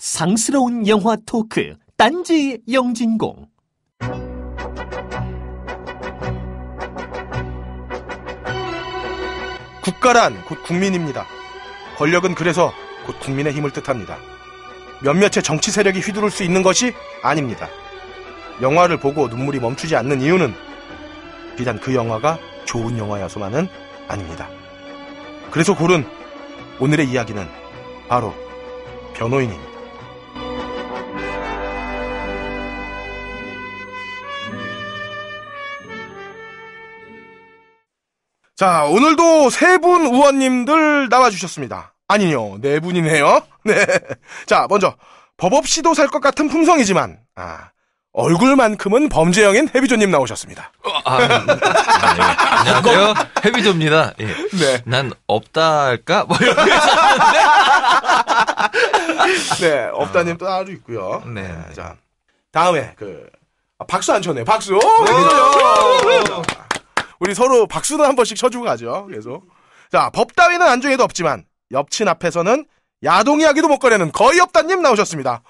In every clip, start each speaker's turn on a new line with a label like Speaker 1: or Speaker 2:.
Speaker 1: 상스러운 영화 토크 딴지 영진공
Speaker 2: 국가란 곧 국민입니다. 권력은 그래서 곧 국민의 힘을 뜻합니다. 몇몇의 정치 세력이 휘두를 수 있는 것이 아닙니다. 영화를 보고 눈물이 멈추지 않는 이유는 비단 그 영화가 좋은 영화여서만은 아닙니다. 그래서 고른 오늘의 이야기는 바로 변호인입니다. 자, 오늘도 세분 의원님들 나와주셨습니다. 아니요, 네 분이네요. 네. 자, 먼저, 법 없이도 살 것 같은 품성이지만, 아, 얼굴만큼은 범죄형인 해비조님 나오셨습니다. 어, 아, 음,
Speaker 1: 아, 예. 안녕하세요.
Speaker 2: 해비조입니다. 예. 네. 난 없다 할까? 뭐 이런 거 네, 없다님 따로 있고요. 네. 자, 다음에, 그, 아, 박수 안 쳤네요. 박수! 오, 해비조요. 자, 우리 서로 박수도 한 번씩 쳐주고 가죠. 계속. 자, 법 따위는 안중에도 없지만 옆친 앞에서는 야동 이야기도 못 꺼내는 거의 없다님 나오셨습니다.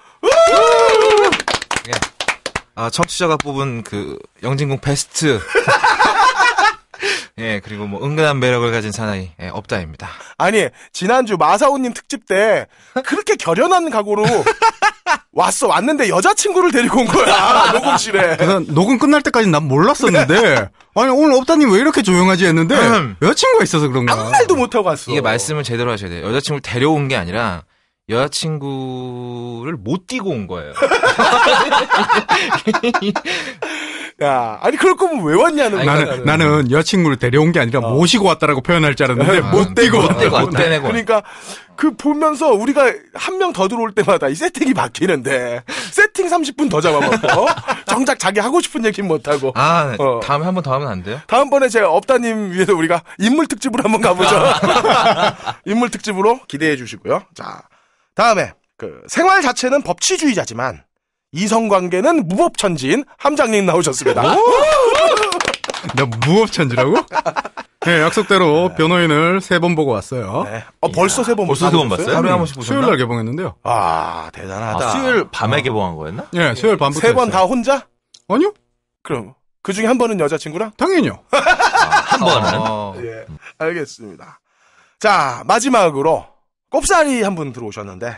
Speaker 3: 예. 아, 청취자가 뽑은 그 영진공 베스트 예, 그리고 뭐 은근한 매력을 가진 사나이 예, 업다입니다.
Speaker 2: 아니 지난주 마사오님 특집 때 그렇게 결연한 각오로 왔어 왔는데 여자친구를 데리고 온 거야
Speaker 3: 녹음실에. 녹음
Speaker 2: 끝날
Speaker 4: 때까지 난 몰랐었는데 네. 아니 오늘 없다님 왜 이렇게 조용하지 했는데 음. 여자친구가 있어서 그런가. 아무
Speaker 3: 말도 못 하고 갔어. 이게 말씀을 제대로 하셔야 돼요. 여자친구를 데려온 게 아니라 여자친구를 못 띄고 온 거예요. 야, 아니 그럴 거면 왜 왔냐는 아니, 나는 나는,
Speaker 4: 나는 여친구를 데려온 게 아니라 어. 모시고 왔다라고 표현할 줄 알았는데
Speaker 2: 아, 못 대고 못대못 대내고 그러니까 그 보면서 우리가 한 명 더 들어올 때마다 이 세팅이 바뀌는데 세팅 30분 더 잡아먹고 정작 자기 하고 싶은 얘기못 하고 아 어.
Speaker 3: 다음에 한 번 더 하면 안 돼요?
Speaker 2: 다음번에 제가 업다님 위해서 우리가 인물 특집으로 한 번 가보죠 아. 인물 특집으로 기대해 주시고요 자 다음에 그 생활 자체는 법치주의자지만 이성관계는 무법천지인 함장님 나오셨습니다. 나 무법천지라고? 네, 약속대로 변호인을
Speaker 4: 세 번 보고 왔어요. 네. 어, 벌써 세번 벌써 세 번 봤어요? 하루에 한 음. 번씩 보셨나? 수요일 날 개봉했는데요.
Speaker 2: 아, 대단하다. 아, 수요일 밤에 어.
Speaker 1: 개봉한 거였나?
Speaker 2: 예, 네, 수요일 밤부터 세번 다 혼자? 아니요. 그럼 그 중에 한 번은 여자친구랑? 당연히요. 아,
Speaker 1: 한 번은? 어. 예, 알겠습니다.
Speaker 2: 자, 마지막으로 꼽사리 한분 들어오셨는데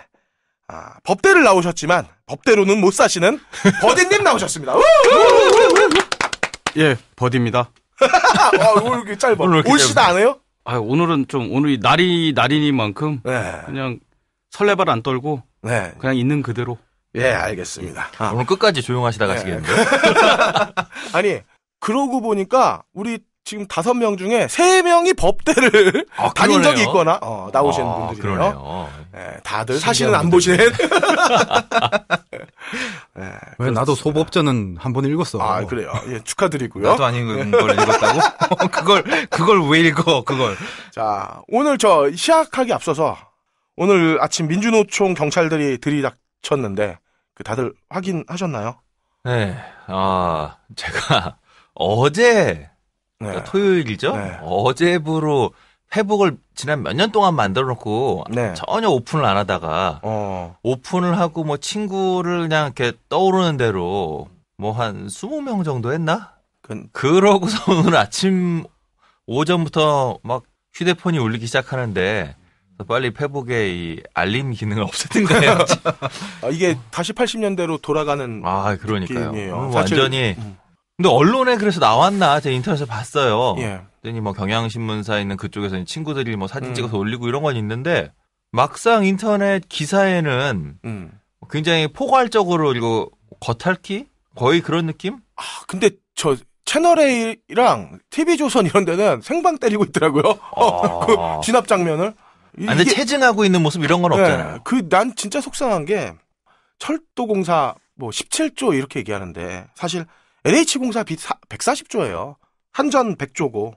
Speaker 2: 아, 법대를 나오셨지만 법대로는 못 사시는 버디님 나오셨습니다.
Speaker 5: 예, 버디입니다.
Speaker 2: 아, 오늘 이렇게 짧아. 오늘 이렇게 올시다 안 해요?
Speaker 5: 아, 오늘은 좀 오늘 날이 날이니만큼 네. 그냥 설레발 안 떨고 네.
Speaker 2: 그냥 있는 그대로. 예, 예.
Speaker 1: 알겠습니다. 아. 오늘 끝까지 조용하시다 예. 가시겠는데.
Speaker 2: 아니, 그러고 보니까 우리 지금 다섯 명 중에 세 명이 법대를 아, 다닌 적이 있거나 어, 나오시는 아, 분들이에요. 그러네요. 네, 다들 사실은 안 보시는. 네, 예,
Speaker 4: 왜 나도 소법전은 한 번 읽었어. 아 그래요.
Speaker 2: 예, 축하드리고요. 나도 안읽걸 읽었다고? 그걸 그걸 왜 읽어? 그걸. 자 오늘 저 시작하기 앞서서 오늘 아침 민주노총 경찰들이 들이닥쳤는데 그 다들 확인하셨나요?
Speaker 1: 네. 아 제가 어제 네. 그러니까 토요일이죠. 네. 어제부로 회복을 지난 몇 년 동안 만들어 놓고 네. 전혀 오픈을 안 하다가 어. 오픈을 하고 뭐 친구를 그냥 이렇게 떠오르는 대로 뭐 한 20명 정도 했나? 그... 그러고서 오늘 아침 오전부터 막 휴대폰이 울리기 시작하는데 빨리 페북의 이 알림 기능을 없애든가 해야지. 아, 이게 다시 80년대로 돌아가는 아, 그러니까요. 어, 완전히 음. 근데 언론에 그래서 나왔나 제 인터넷에 봤어요. 예. 그랬더니 뭐 경향신문사 있는 그쪽에서 친구들이 뭐 사진 음. 찍어서 올리고 이런 건 있는데 막상 인터넷 기사에는 음. 굉장히 포괄적으로 이거 겉핥기 거의 그런 느낌? 아 근데
Speaker 2: 저 채널 A랑 TV 조선 이런 데는 생방 때리고 있더라고요. 어, 그 진압 장면을. 아, 이게, 체증하고 있는 모습 이런 건 네, 없잖아요. 그 난 진짜 속상한 게 철도공사 뭐 17조 이렇게 얘기하는데 사실 l h 공사빚 140조예요. 한전 100조고.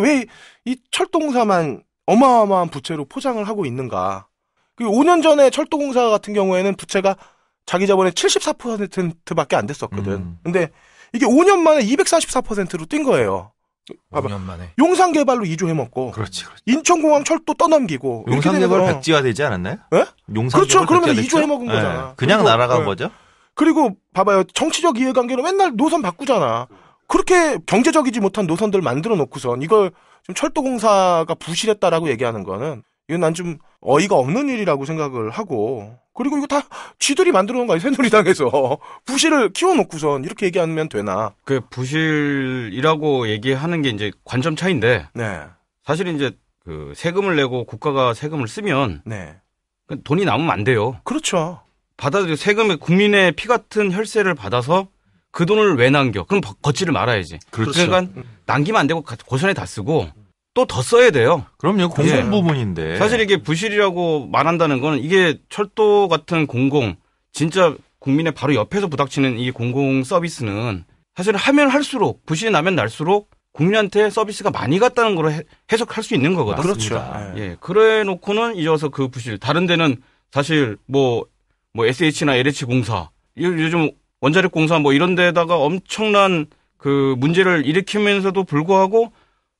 Speaker 2: 왜 이 철도공사만 어마어마한 부채로 포장을 하고 있는가. 5년 그 전에 철도공사 같은 경우에는 부채가 자기 자본의 74%밖에 안 됐었거든. 음. 근데 이게 5년 만에 244%로 뛴 거예요. 5년 만에. 용산 개발로 이조해 먹고. 그렇지, 그렇지. 인천공항 철도 떠넘기고. 용산 개발
Speaker 1: 백지화 되지 않았나요? 예? 용산 그렇죠. 그러면 이조해 먹은 거잖아. 예. 그냥 그리고, 그러니까, 날아간 네. 거죠.
Speaker 2: 그리고 봐봐요. 정치적 이해관계는 맨날 노선 바꾸잖아. 그렇게 경제적이지 못한 노선들 만들어 놓고선 이걸 좀 철도공사가 부실했다라고 얘기하는 거는 이건 난 좀 어이가 없는 일이라고 생각을 하고 그리고 이거 다 쥐들이 만들어 놓은 거아니에 새누리당에서 부실을 키워놓고선 이렇게 얘기하면 되나? 그
Speaker 5: 부실이라고 얘기하는 게 이제 관점 차인데 네. 사실 이제 그 세금을 내고 국가가 세금을 쓰면 네. 돈이 남으면 안 돼요. 그렇죠. 받아들여 세금에 국민의 피 같은 혈세를 받아서 그 돈을 왜 남겨? 그럼 거치를 말아야지. 그렇죠. 그러니까 남기면 안 되고 고전에 다 쓰고 또 더 써야 돼요. 그럼요. 예. 공공
Speaker 1: 부분인데. 사실
Speaker 5: 이게 부실이라고 말한다는 건 이게 철도 같은 공공 진짜 국민의 바로 옆에서 부닥치는 이 공공 서비스는 사실 하면 할수록 부실이 나면 날수록 국민한테 서비스가 많이 갔다는 걸 해석할 수 있는 거거든요. 그렇죠. 예. 그래 놓고는 이어서 그 부실 다른 데는 사실 뭐뭐 SH나 LH 공사 요즘 원자력 공사 뭐 이런 데다가 엄청난 그 문제를 일으키면서도 불구하고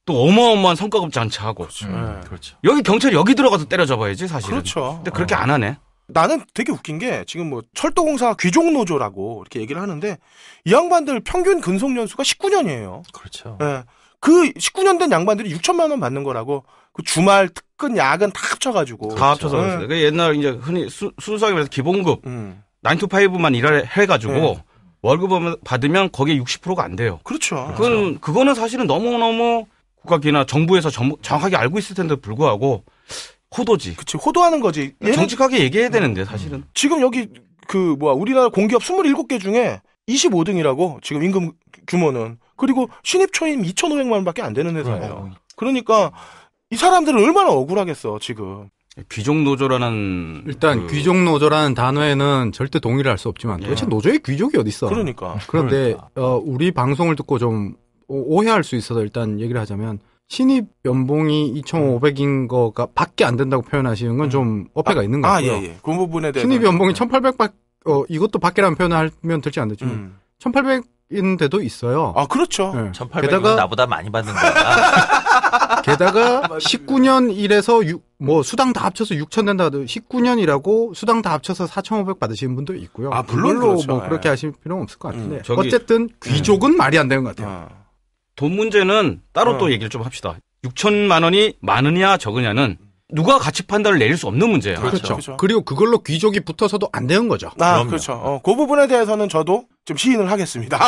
Speaker 5: 또 어마어마한 성과급 잔치하고 그렇죠. 음, 네. 그렇죠.
Speaker 2: 여기 경찰 여기 들어가서 때려잡아야지 사실은 그렇죠. 근데 그렇게 어. 안 하네 나는 되게 웃긴 게 지금 뭐 철도공사 귀족노조라고 이렇게 얘기를 하는데 이 양반들 평균 근속 연수가 19년이에요. 그렇죠. 예. 그 19년 된 양반들이 6천만 원 받는 거라고 그 주말 특끈 약은 다 합쳐가지고. 다 합쳐서 그랬어요그
Speaker 5: 그렇죠. 옛날 이제 흔히 수, 순수하게 말해서 기본급 음. 9to5만 일할 해가지고 네. 월급을 받으면 거기에 60%가 안 돼요. 그렇죠. 그건, 그렇죠. 그거는 사실은 너무너무 국가기나 정부에서 정, 정확하게 알고 있을
Speaker 2: 텐데 불구하고 호도지. 그치, 호도하는 거지. 그러니까 얘는... 정직하게 얘기해야 음. 되는데, 사실은. 음. 지금 여기 그, 뭐야, 우리나라 공기업 27개 중에 25등이라고, 지금 임금 규모는. 그리고 신입 초임 2,500만 원 밖에 안 되는 회사예요. 네. 그러니까 이 사람들은 얼마나 억울하겠어 지금.
Speaker 4: 귀족 노조라는 일단 그... 귀족 노조라는 단어에는 절대 동의를 할 수 없지만 예. 도대체 노조의 귀족이 어디 있어? 그러니까. 그런데
Speaker 2: 그러니까. 어, 우리 방송을
Speaker 4: 듣고 좀 오해할 수 있어서 일단 얘기를 하자면 신입 연봉이 2,500인 거가 밖에 안 된다고 표현하시는 건좀 음. 어폐가 아, 있는 거고요. 아, 예, 예. 그
Speaker 2: 부분에 대해 신입 연봉이
Speaker 4: 1,800밖 어 이것도 밖에라는 표현을 하면 될지 안 되지만 음. 1,800 있는 데도 있어요. 아 그렇죠. 네. 1800원 게다가 뭐 나보다
Speaker 1: 많이 받는 거야.
Speaker 4: 게다가 19년 일해서 유, 뭐 수당 다 합쳐서 6천 된다 도 19년이라고 수당 다 합쳐서 4,500
Speaker 5: 받으시는 분도 있고요. 아 물론 그렇죠. 뭐 예. 그렇게 하실 필요는 없을 것 같은데 음, 저기, 어쨌든 음. 귀족은 음. 말이 안 되는 것 같아요. 아. 돈 문제는 따로 아. 또 얘기를 좀 합시다. 6천만 원이 많으냐 적으냐는 누가 가치 판단을 내릴 수 없는 문제예요. 그렇죠. 그렇죠. 그렇죠.
Speaker 2: 그리고 그걸로 귀족이 붙어서도 안 되는 거죠. 아, 그럼요. 그렇죠. 어, 그 부분에 대해서는 저도 좀 시인을 하겠습니다.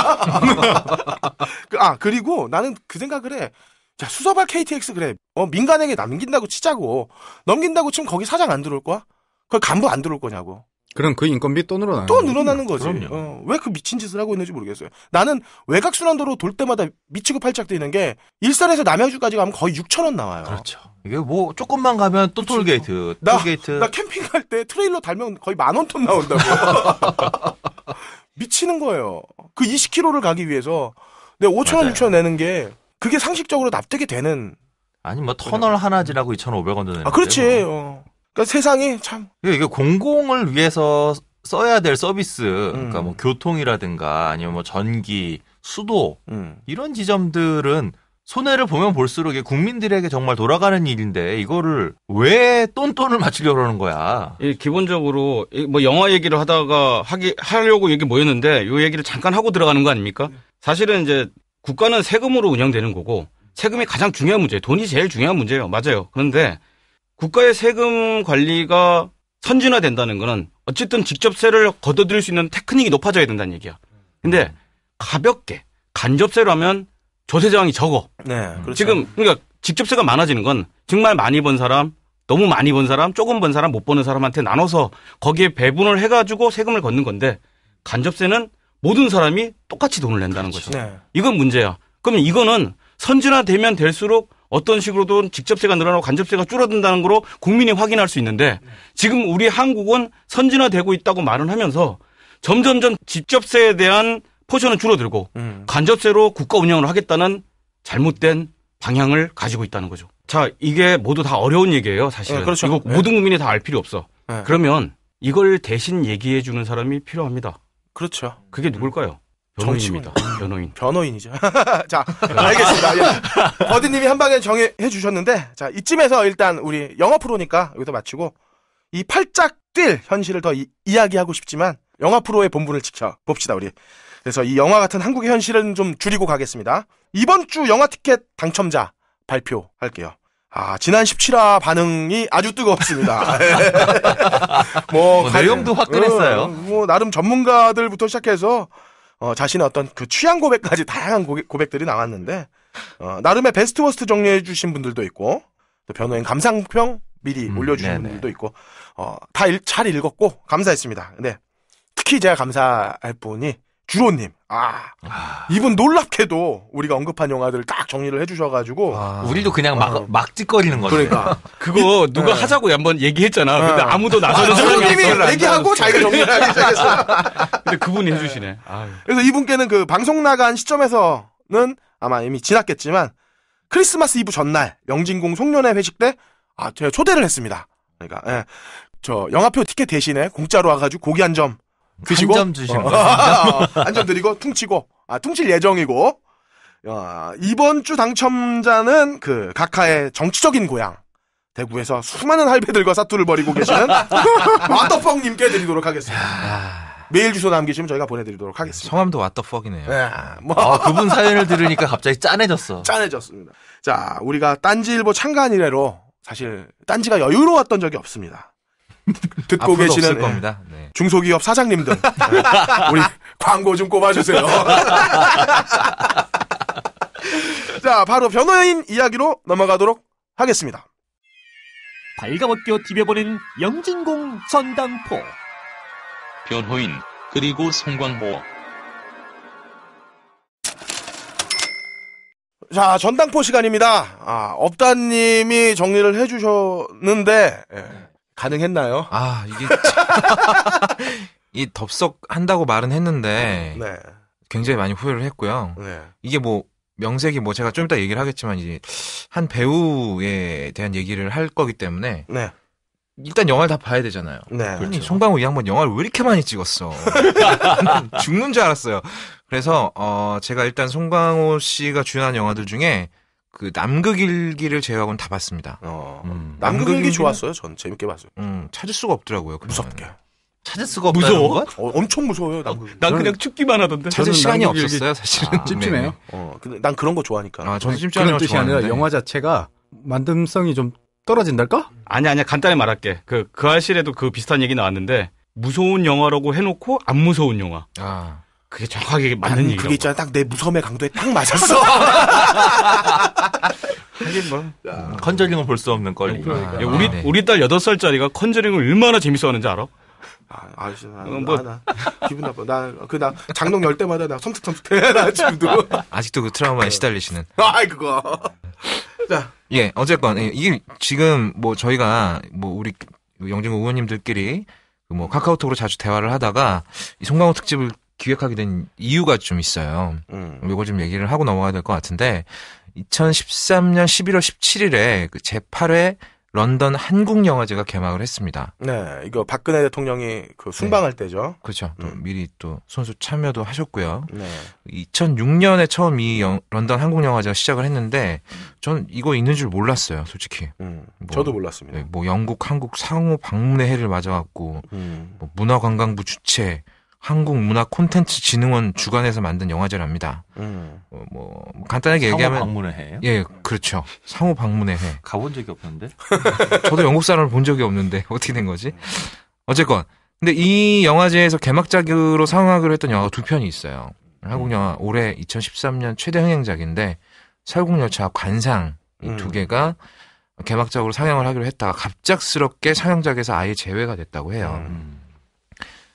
Speaker 2: 그, 아, 그리고 나는 그 생각을 해. 자, 수서발 KTX 그래. 어, 민간에게 남긴다고 치자고. 넘긴다고 치면 거기 사장 안 들어올 거야? 그걸 간부 안 들어올 거냐고. 그럼 그 인건비 또 늘어나는 또 늘어나는 거지. 어, 왜 그 미친 짓을 하고 있는지 모르겠어요. 나는 외곽순환도로 돌 때마다 미치고 팔짝 뛰는 게 일산에서 남양주까지 가면 거의 6천 원 나와요. 그렇죠. 이게 뭐 조금만 가면 또 톨게이트. 나, 톨게이트. 나 캠핑 갈 때 트레일러 달면 거의 만원톤 나온다고. 미치는 거예요. 그 20km를 가기 위해서 내 5천 원, 6천 원 내는 게 그게 상식적으로 납득이 되는.
Speaker 1: 아니 뭐 터널 하나 지나고 2,500원 전는아 그렇지.
Speaker 2: 뭐. 어. 그러니까 세상이 참.
Speaker 1: 이게 공공을 위해서 써야 될 서비스, 그러니까 음. 그러니까 뭐 교통이라든가 아니면 뭐 전기, 수도 음. 이런 지점들은 손해를 보면 볼수록 국민들에게 정말 돌아가는 일인데 이거를 왜 똔똔을 맞추려고 그러는 거야? 예, 기본적으로 뭐 영화
Speaker 5: 얘기를 하다가 하기 하려고 얘기 모였는데 이 얘기를 잠깐 하고 들어가는 거 아닙니까? 사실은 이제 국가는 세금으로 운영되는 거고 세금이 가장 중요한 문제예요. 돈이 제일 중요한 문제예요. 맞아요. 그런데 국가의 세금 관리가 선진화된다는 거는 어쨌든 직접세를 거둬들일수 있는 테크닉이 높아져야 된다는 얘기야. 근데 가볍게 간접세로 하면 조세저항이 적어. 네. 그렇죠. 지금 그러니까 직접세가 많아지는 건 정말 많이 번 사람, 너무 많이 번 사람, 조금 번 사람, 못 버는 사람한테 나눠서 거기에 배분을 해가지고 세금을 걷는 건데 간접세는 모든 사람이 똑같이 돈을 낸다는 그렇죠. 거죠. 네. 이건 문제야. 그러면 이거는 선진화되면 될수록 어떤 식으로든 직접세가 늘어나고 간접세가 줄어든다는 거로 국민이 확인할 수 있는데 지금 우리 한국은 선진화되고 있다고 말은 하면서 점점점 직접세에 대한 포션은 줄어들고 음. 간접세로 국가 운영을 하겠다는 잘못된 방향을 가지고 있다는 거죠. 자, 이게 모두 다 어려운 얘기예요, 사실은. 네, 그렇죠. 이거 네. 모든 국민이 다 알 필요 없어. 네. 그러면 이걸 대신 얘기해 주는 사람이 필요합니다. 그렇죠. 그게 누굴까요? 변호인입니다. 변호인. 변호인이죠.
Speaker 2: 자, 알겠습니다. 예. 버디님이 한 방에 정해 주셨는데, 자 이쯤에서 일단 우리 영어 프로니까 여기서 마치고 이 팔짝 뛸 현실을 더 이, 야기하고 싶지만 영화 프로의 본분을 지켜 봅시다 우리. 그래서 이 영화 같은 한국의 현실은 좀 줄이고 가겠습니다. 이번 주 영화 티켓 당첨자 발표할게요. 아, 지난 17화 반응이 아주 뜨겁습니다 뭐, 뭐 가, 내용도 화끈했어요. 어, 뭐 나름 전문가들부터 시작해서 어, 자신의 어떤 그 취향 고백까지 다양한 고객, 고백들이 나왔는데 어, 나름의 베스트 워스트 정리해 주신 분들도 있고 또 변호인 감상평 미리 음, 올려주신 네네. 분들도 있고 어, 다잘 읽었고 감사했습니다. 근 네. 특히 제가 감사할 분이 주로님. 아, 아, 이분 놀랍게도 우리가 언급한 영화들을 딱 정리를 해주셔가지고 아. 우리도
Speaker 1: 그냥 막, 아. 막 찍거리는 거죠.
Speaker 2: 그러니까
Speaker 5: 그거 이, 누가 네. 하자고 한번 얘기했잖아. 네. 근데 아무도 나서는 아, 사람이 없 얘기하고
Speaker 2: 자기가 정리하기 시작했어.
Speaker 5: 근데 그분이 해주시네. 네.
Speaker 2: 그래서 이분께는 그 방송 나간 시점에서는 아마 이미 지났겠지만 크리스마스 이브 전날 영진공 송년회 회식 때 아, 제가 초대를 했습니다. 그러니까 예. 저 영화표 티켓 대신에 공짜로 와가지고 고기 한점
Speaker 1: 드시고 한점 주시는
Speaker 2: 한점 드리고 퉁치고 아 퉁칠 예정이고 야, 이번 주 당첨자는 그 각하의 정치적인 고향 대구에서 수많은 할배들과 사투를 벌이고 계시는 와더펑님께 드리도록 하겠습니다. 메일 주소 남기시면 저희가 보내드리도록 네, 하겠습니다. 성함도 왓더퍽이네요. 네, 뭐. 아, 그분 사연을 들으니까 갑자기 짠해졌어. 짠해졌습니다. 자, 우리가 딴지일보 창간 이래로 사실 딴지가 여유로웠던 적이 없습니다. 듣고 계시는 겁니다. 네. 중소기업 사장님들 네. 우리 광고 좀 꼽아주세요. 자, 바로 변호인 이야기로 넘어가도록 하겠습니다.
Speaker 1: 발가벗겨 디벼보는 영진공 전당포 변호인 그리고 송광호
Speaker 2: 자, 전당포 시간입니다. 아, 업다님이 정리를 해주셨는데, 예. 가능했나요? 아, 이게
Speaker 3: 이 덥석 한다고 말은 했는데 네. 굉장히 많이 후회를 했고요. 네. 이게 뭐 명색이 뭐 제가 좀 이따 얘기를 하겠지만 이제 한 배우에 대한 얘기를 할 거기 때문에 네. 일단 영화를 다 봐야 되잖아요. 네. 그렇죠. 송강호 이 양반 영화를 왜 이렇게 많이 찍었어? 죽는 줄 알았어요. 그래서 어 제가 일단 송강호 씨가 주연한 영화들 중에 그 남극일기를 제외하고는 다 봤습니다. 어, 음. 남극일기 좋았어요. 전 재밌게 봤어요. 음, 찾을 수가 없더라고요. 그거는. 무섭게. 찾을 수가
Speaker 2: 없다. 무서워? 어, 엄청 무서워요. 남극. 난 그냥 춥기만 하던데. 찾을 시간이 남극일기... 없었어요. 사실은 아, 찜찜해요. 네. 어, 근데 난 그런 거 좋아하니까. 아, 저는 찜찜한 뜻이 좋아하는데. 아니라 영화
Speaker 4: 자체가 만듦성이 좀
Speaker 5: 떨어진달까? 아니 아니 야 간단히 말할게. 그그 그 아실에도 그 비슷한 얘기 나왔는데 무서운 영화라고 해놓고 안 무서운 영화. 아. 그게 정확하게 맞는 얘기 그게 있잖아. 딱 내 무섬의 강도에
Speaker 2: 딱 맞았어. 하긴 뭐.
Speaker 5: 야. 컨저링은 볼 수 없는 걸. 네, 그러니까. 아, 우리, 네. 우리 딸 8살짜리가 컨저링을 얼마나 재밌어 하는지 알아? 아, 아저씨,
Speaker 3: 나, 음, 뭐.
Speaker 2: 나, 나, 기분 나빠. 나, 그, 나, 장롱 열 때마다 나 섬뜩섬뜩해. 나 지금도.
Speaker 3: 아직도 그 트라우마에 시달리시는.
Speaker 2: 아이, 그거. 자.
Speaker 3: 예, 어쨌건, 예, 이게 지금 뭐 저희가 뭐 우리 영진구 의원님들끼리 그 뭐 카카오톡으로 자주 대화를 하다가 이 송강호 특집을 기획하게 된 이유가 좀 있어요. 음. 이거좀 얘기를 하고 넘어가야 될 것 같은데 2013년 11월 17일에 그 제8회 런던 한국영화제가 개막을 했습니다.
Speaker 2: 네, 이거 박근혜 대통령이 그 순방할
Speaker 3: 네. 때죠. 그렇죠. 또 음. 미리 또 선수 참여도 하셨고요. 네. 2006년에 처음 이 영, 런던 한국영화제가 시작을 했는데 전 이거 있는 줄 몰랐어요, 솔직히. 음, 뭐, 저도 몰랐습니다. 네, 뭐 영국, 한국 상호 방문의 해를 맞아갖고 음. 뭐 문화관광부 주최 한국문화콘텐츠진흥원 주관에서 만든 영화제랍니다.
Speaker 1: 음. 어, 뭐 간단하게 상호 얘기하면 방문회 해요? 예,
Speaker 3: 그렇죠. 상호 방문회 해.
Speaker 1: 가본 적이 없는데.
Speaker 3: 저도 영국 사람을 본 적이 없는데 어떻게 된 거지? 어쨌건 근데 이 영화제에서 개막작으로 상영하기로 했던 영화가 두 편이 있어요. 한국 영화 올해 2013년 최대 흥행작인데 설국열차 관상 이두 음. 개가 개막작으로 상영을 하기로 했다가 갑작스럽게 상영작에서 아예 제외가 됐다고 해요. 음.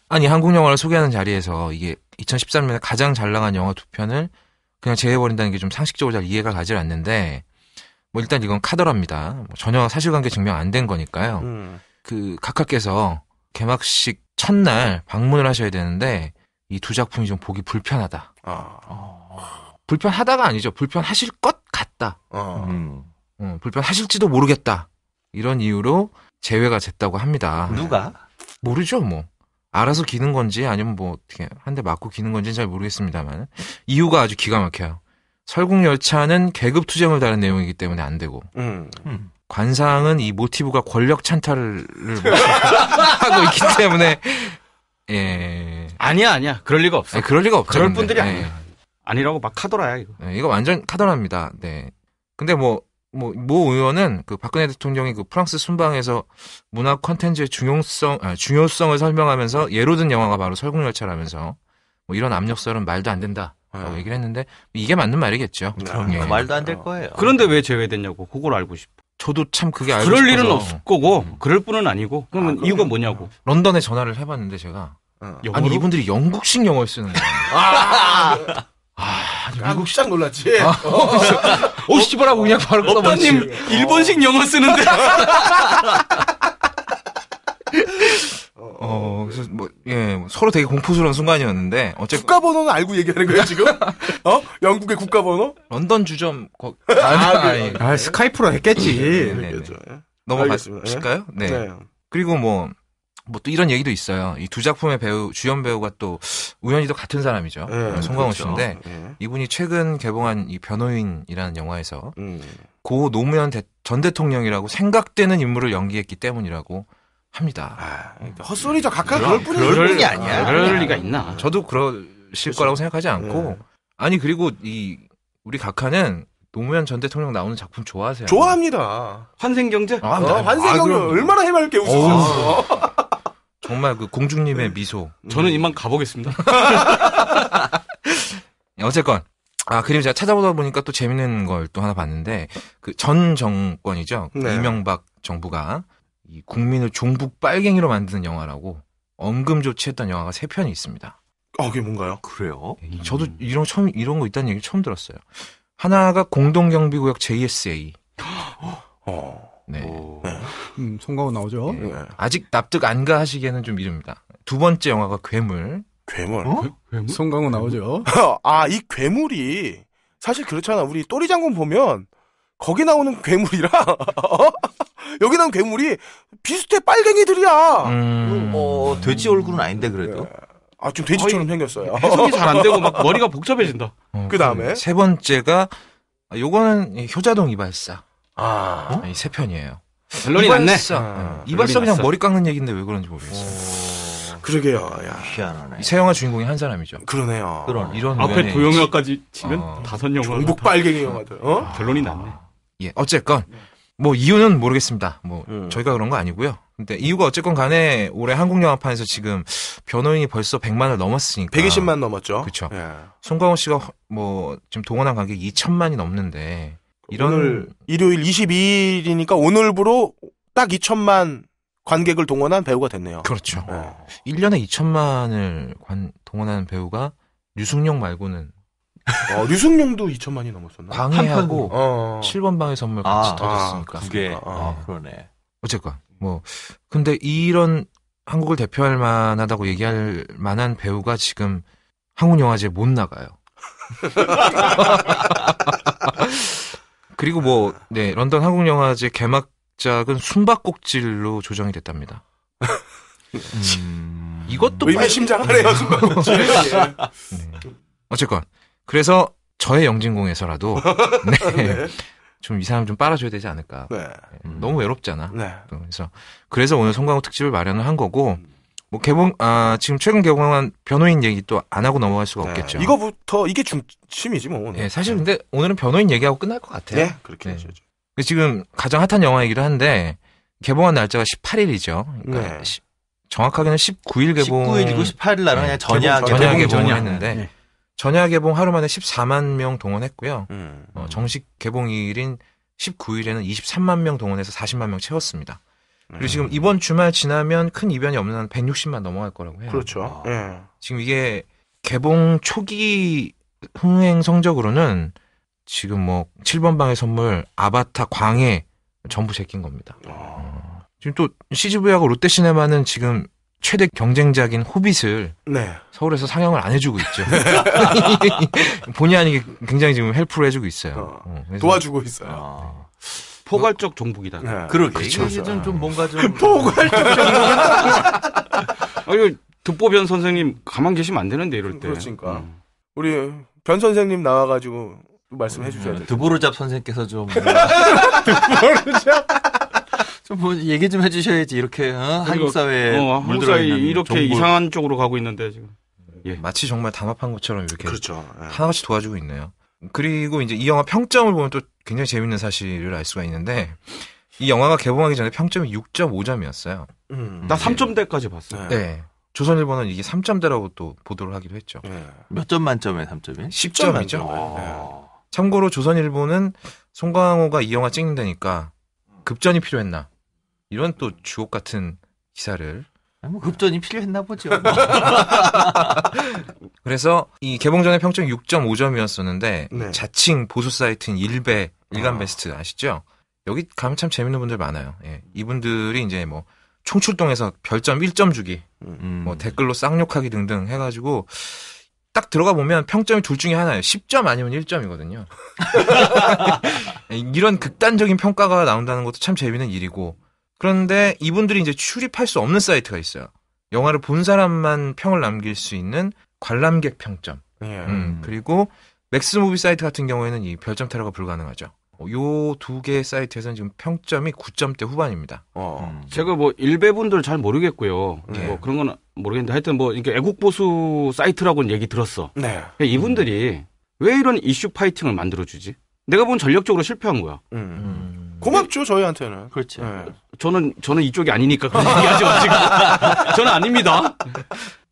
Speaker 3: 아니 한국 영화를 소개하는 자리에서 이게 2013년에 가장 잘 나간 영화 두 편을 그냥 제외해버린다는 게 좀 상식적으로 잘 이해가 가질 않는데 뭐 일단 이건 카더랍니다. 뭐 전혀 사실관계 증명 안 된 거니까요. 음. 그 각하께서 개막식 첫날 방문을 하셔야 되는데 이 두 작품이 좀 보기 불편하다. 아. 어. 불편하다가 아니죠. 불편하실 것 같다. 아. 음. 음, 불편하실지도 모르겠다. 이런 이유로 제외가 됐다고 합니다. 누가? 모르죠, 뭐. 알아서 기는 건지 아니면 뭐 어떻게 한 대 맞고 기는 건지는 잘 모르겠습니다만 이유가 아주 기가 막혀요. 설국 열차는 계급 투쟁을 다룬 내용이기 때문에 안 되고 음. 음. 관상은 이 모티브가 권력 찬탈을 하고 있기 때문에 예 아니야 아니야 그럴 리가 없어. 네, 그럴 리가 없죠. 그럴 분들이 예. 아니야. 아니라고 막 카더라야 이거. 네, 이거 완전 카더라입니다. 네. 근데 뭐 뭐, 모 의원은 그 박근혜 대통령이 그 프랑스 순방에서 문화 콘텐츠의 중요성, 아, 중요성을 설명하면서 예로 든 영화가 바로 설국열차라면서 뭐 이런 압력설은 말도 안 된다. 라고 네. 얘기를 했는데 이게 맞는 말이겠죠. 네. 그럼 예. 말도 안 될 거예요. 그런데 왜
Speaker 5: 제외됐냐고 그걸 알고 싶어.
Speaker 3: 저도 참 그게 알고 그럴 싶어서. 일은 없을 거고 음. 그럴 뿐은 아니고 그러면 아, 이유가 뭐냐고. 런던에 전화를 해봤는데 제가 어. 아니 이분들이 영국식 영어를 쓰는 거예요.
Speaker 2: 아!
Speaker 3: 아, 미국
Speaker 2: 시장 놀랐지. 아, 어, 씨발하고 그냥 바로 끊어버렸지. 님 어. 일본식 영어
Speaker 3: 쓰는데. 어, 어, 그래서 뭐, 예, 뭐 서로 되게 공포스러운 순간이었는데, 어쨌 국가번호는 알고 얘기하는 거예요, 지금? 어? 영국의 국가번호? 런던 주점, 거, 아, 네. 아, 스카이프로 했겠지. 네, 네, 네. 예. 넘어가실까요? 예. 네. 그리고 뭐, 뭐또 이런 얘기도 있어요. 이 두 작품의 배우 주연 배우가 또 우연히도 같은 사람이죠. 예, 네, 송강호 그렇죠. 씨인데 네. 이분이 최근 개봉한 이 변호인이라는 영화에서 음. 고 노무현 대, 전 대통령이라고 생각되는 인물을 연기했기 때문이라고 합니다. 아, 그러니까 헛소리죠. 각각 그럴, 그럴 뿐이 그럴, 아니야. 그럴 리가 있나? 저도 그러실 거라고 생각하지 않고 네. 아니 그리고 이 우리 각하는 노무현 전 대통령 나오는 작품 좋아하세요? 좋아합니다. 환생경제? 아, 어, 환생경제 아, 얼마나
Speaker 2: 해맑게 웃으셨어.
Speaker 3: 정말 그 공주님의 네. 미소. 저는 음. 이만 가보겠습니다. 어쨌건 아그리고 제가 찾아보다 보니까 또 재밌는 걸 또 하나 봤는데 그 전 정권이죠 그 네. 이명박 정부가 이 국민을 종북 빨갱이로 만드는 영화라고 엄금 조치했던 영화가 세 편이 있습니다. 아 그게 뭔가요? 그래요? 예, 저도 이런 처음 이런 거 있다는 얘기 처음 들었어요. 하나가 공동경비구역 JSA. 어. 네. 네. 음, 송강호 나오죠. 네. 네. 아직 납득 안 가하시기에는 좀 이릅니다. 두 번째 영화가 괴물. 괴물? 어?
Speaker 2: 그? 괴물? 송강호 나오죠.
Speaker 3: 아, 이 괴물이
Speaker 2: 사실 그렇잖아. 우리 또리 장군 보면 거기 나오는 괴물이랑 여기 나오 괴물이 비슷해 빨갱이들이야. 음... 어, 어 돼지 얼굴은 아닌데 그래도. 네. 아, 좀 돼지처럼 생겼어요. 해석이 잘 안 되고 막 머리가
Speaker 3: 복잡해진다. 어, 그 다음에 세 번째가 요거는 효자동 이발사. 아, 어? 세 편이에요. 결론이 났네. 아, 음, 이발사 그냥 머리 깎는 얘기인데 왜 그런지 모르겠어요. 그러게요. 야. 희한하네. 세 영화 주인공이 한 사람이죠. 그러네요. 그런 이런 앞에 도영화까지 치면 어. 다섯 영화. 종북 빨갱이 영화들. 어? 아, 결론이 났네. 아, 예. 어쨌건 뭐 이유는 모르겠습니다. 뭐 음. 저희가 그런 거 아니고요. 근데 이유가 어쨌건 간에 올해 한국 영화판에서 지금 변호인이 벌써 100만을 넘었으니까 120만 넘었죠. 그렇죠. 예. 송강호 씨가 뭐 지금 동원한 관객 2천만이 넘는데 이런 오늘...
Speaker 2: 일요일 22일이니까 오늘부로 딱 2천만 관객을 동원한 배우가 됐네요.
Speaker 3: 그렇죠. 네. 1년에 2천만을 관, 동원한 배우가 류승룡 말고는 어, 류승룡도 2천만이 넘었었나? 광해하고 어. 7번 어. 방의 선물 아, 같이 아, 터졌으니까. 그게 아, 아, 그러네. 어쨌건 뭐 근데 이런 한국을 대표할 만하다고 얘기할 만한 배우가 지금 한국 영화제 못 나가요. 그리고 뭐, 네, 런던 한국영화제 개막작은 숨바꼭질로 조정이 됐답니다. 음... 이것도
Speaker 2: 의미심장하네요, 음. 숨바꼭질. 네. 예.
Speaker 3: 네. 어쨌건, 그래서 저의 영진공에서라도, 네. 네. 좀이 사람 좀 빨아줘야 되지 않을까. 네. 네. 너무 외롭잖아. 네. 그래서 그래서 오늘 송강호 특집을 마련을 한 거고 음. 뭐 개봉 아 지금 최근 개봉한 변호인 얘기 또 안 하고 넘어갈 수가 네. 없겠죠. 이거부터 이게 중심이지 뭐. 오 예, 사실 근데 오늘은 변호인 얘기하고 끝날 것 같아요. 네, 그렇게 네. 되죠. 그 지금 가장 핫한 영화이기도 한데 개봉한 날짜가 18일이죠. 그러니까 네. 시, 정확하게는 19일 개봉. 19일이고 18일 날은 그 전야 개봉, 전야 개봉을 했는데 네. 전야 개봉 하루 만에 14만 명 동원했고요. 음. 어, 정식 개봉일인 19일에는 23만 명 동원해서 40만 명 채웠습니다. 그리고 음. 지금 이번 주말 지나면 큰 이변이 없는 한 160만 넘어갈 거라고 해요. 그렇죠. 아. 네. 지금 이게 개봉 초기 흥행 성적으로는 지금 뭐 7번 방의 선물, 아바타, 광해 전부 제낀 겁니다. 아. 음. 지금 또 CGV하고 롯데시네마는 지금 최대 경쟁작인 호빗을 네. 서울에서 상영을 안 해주고 있죠. 본의 아니게 굉장히 지금 헬프를 해주고 있어요. 어. 어
Speaker 5: 도와주고 있어요. 아. 포괄적 종북이다 네. 그러게. 그렇죠. 이게 좀,
Speaker 1: 좀 뭔가 좀 그 포괄적 정복.
Speaker 5: 아니 듣보변
Speaker 2: 선생님 가만 계시면 안 되는데 이럴 때. 그러니까 음. 우리 변 선생님 나와가지고
Speaker 1: 말씀해 주셔야 돼요. 음, 드보르잡 선생께서 님좀
Speaker 2: 드보르잡 뭐
Speaker 1: 좀뭐 얘기 좀 해주셔야지 이렇게 어? 한국 사회에 어, 한국 사회 이렇게 정보. 이상한 쪽으로
Speaker 5: 가고 있는데 지금
Speaker 3: 예. 마치 정말 담합한 것처럼 이렇게 그렇죠. 예. 하나같이 도와주고 있네요. 그리고 이제 이 영화 평점을 보면 또 굉장히 재밌는 사실을 알 수가 있는데 이 영화가 개봉하기 전에 평점이 6.5점이었어요.
Speaker 2: 음.
Speaker 5: 음. 나 3점대까지 봤어요. 네.
Speaker 3: 조선일보는 이게 3점대라고 또 보도를 하기도 했죠. 네. 몇점 만점에 3점이? 10점이죠. 1 네. 참고로 조선일보는 송강호가 이 영화 찍는다니까 급전이 필요했나 이런 또 주옥 같은 기사를
Speaker 1: 아, 뭐 급전이 필요했나 보죠.
Speaker 3: 그래서 이 개봉 전에 평점 6.5점이었었는데 네. 자칭 보수 사이트인 일베 일간 아. 베스트 아시죠? 여기 가면 참 재밌는 분들 많아요. 예. 이분들이 이제 뭐 총출동해서 별점 1점 주기, 음. 뭐 댓글로 쌍욕하기 등등 해가지고 딱 들어가 보면 평점이 둘 중에 하나예요. 10점 아니면 1점이거든요. 이런 극단적인 평가가 나온다는 것도 참 재밌는 일이고 그런데 이분들이 이제 출입할 수 없는 사이트가 있어요. 영화를 본 사람만 평을 남길 수 있는 관람객 평점. 예. 음, 그리고 맥스 무비 사이트 같은 경우에는 이 별점 테러가 불가능하죠. 어, 요두 개의 사이트에서는 지금 평점이 9점대 후반입니다.
Speaker 5: 어, 음. 제가 뭐 일베분들 잘 모르겠고요. 네. 뭐 그런 건 모르겠는데 하여튼 뭐 이렇게 애국 보수 사이트라고는 얘기 들었어. 네. 그러니까 이분들이 음. 왜 이런 이슈 파이팅을 만들어 주지? 내가 본 전력적으로 실패한 거야. 음. 음. 음. 고맙죠 저희한테는. 그렇지. 네. 저는 저는 이쪽이 아니니까 그런 얘기하지 마시고 저는 아닙니다.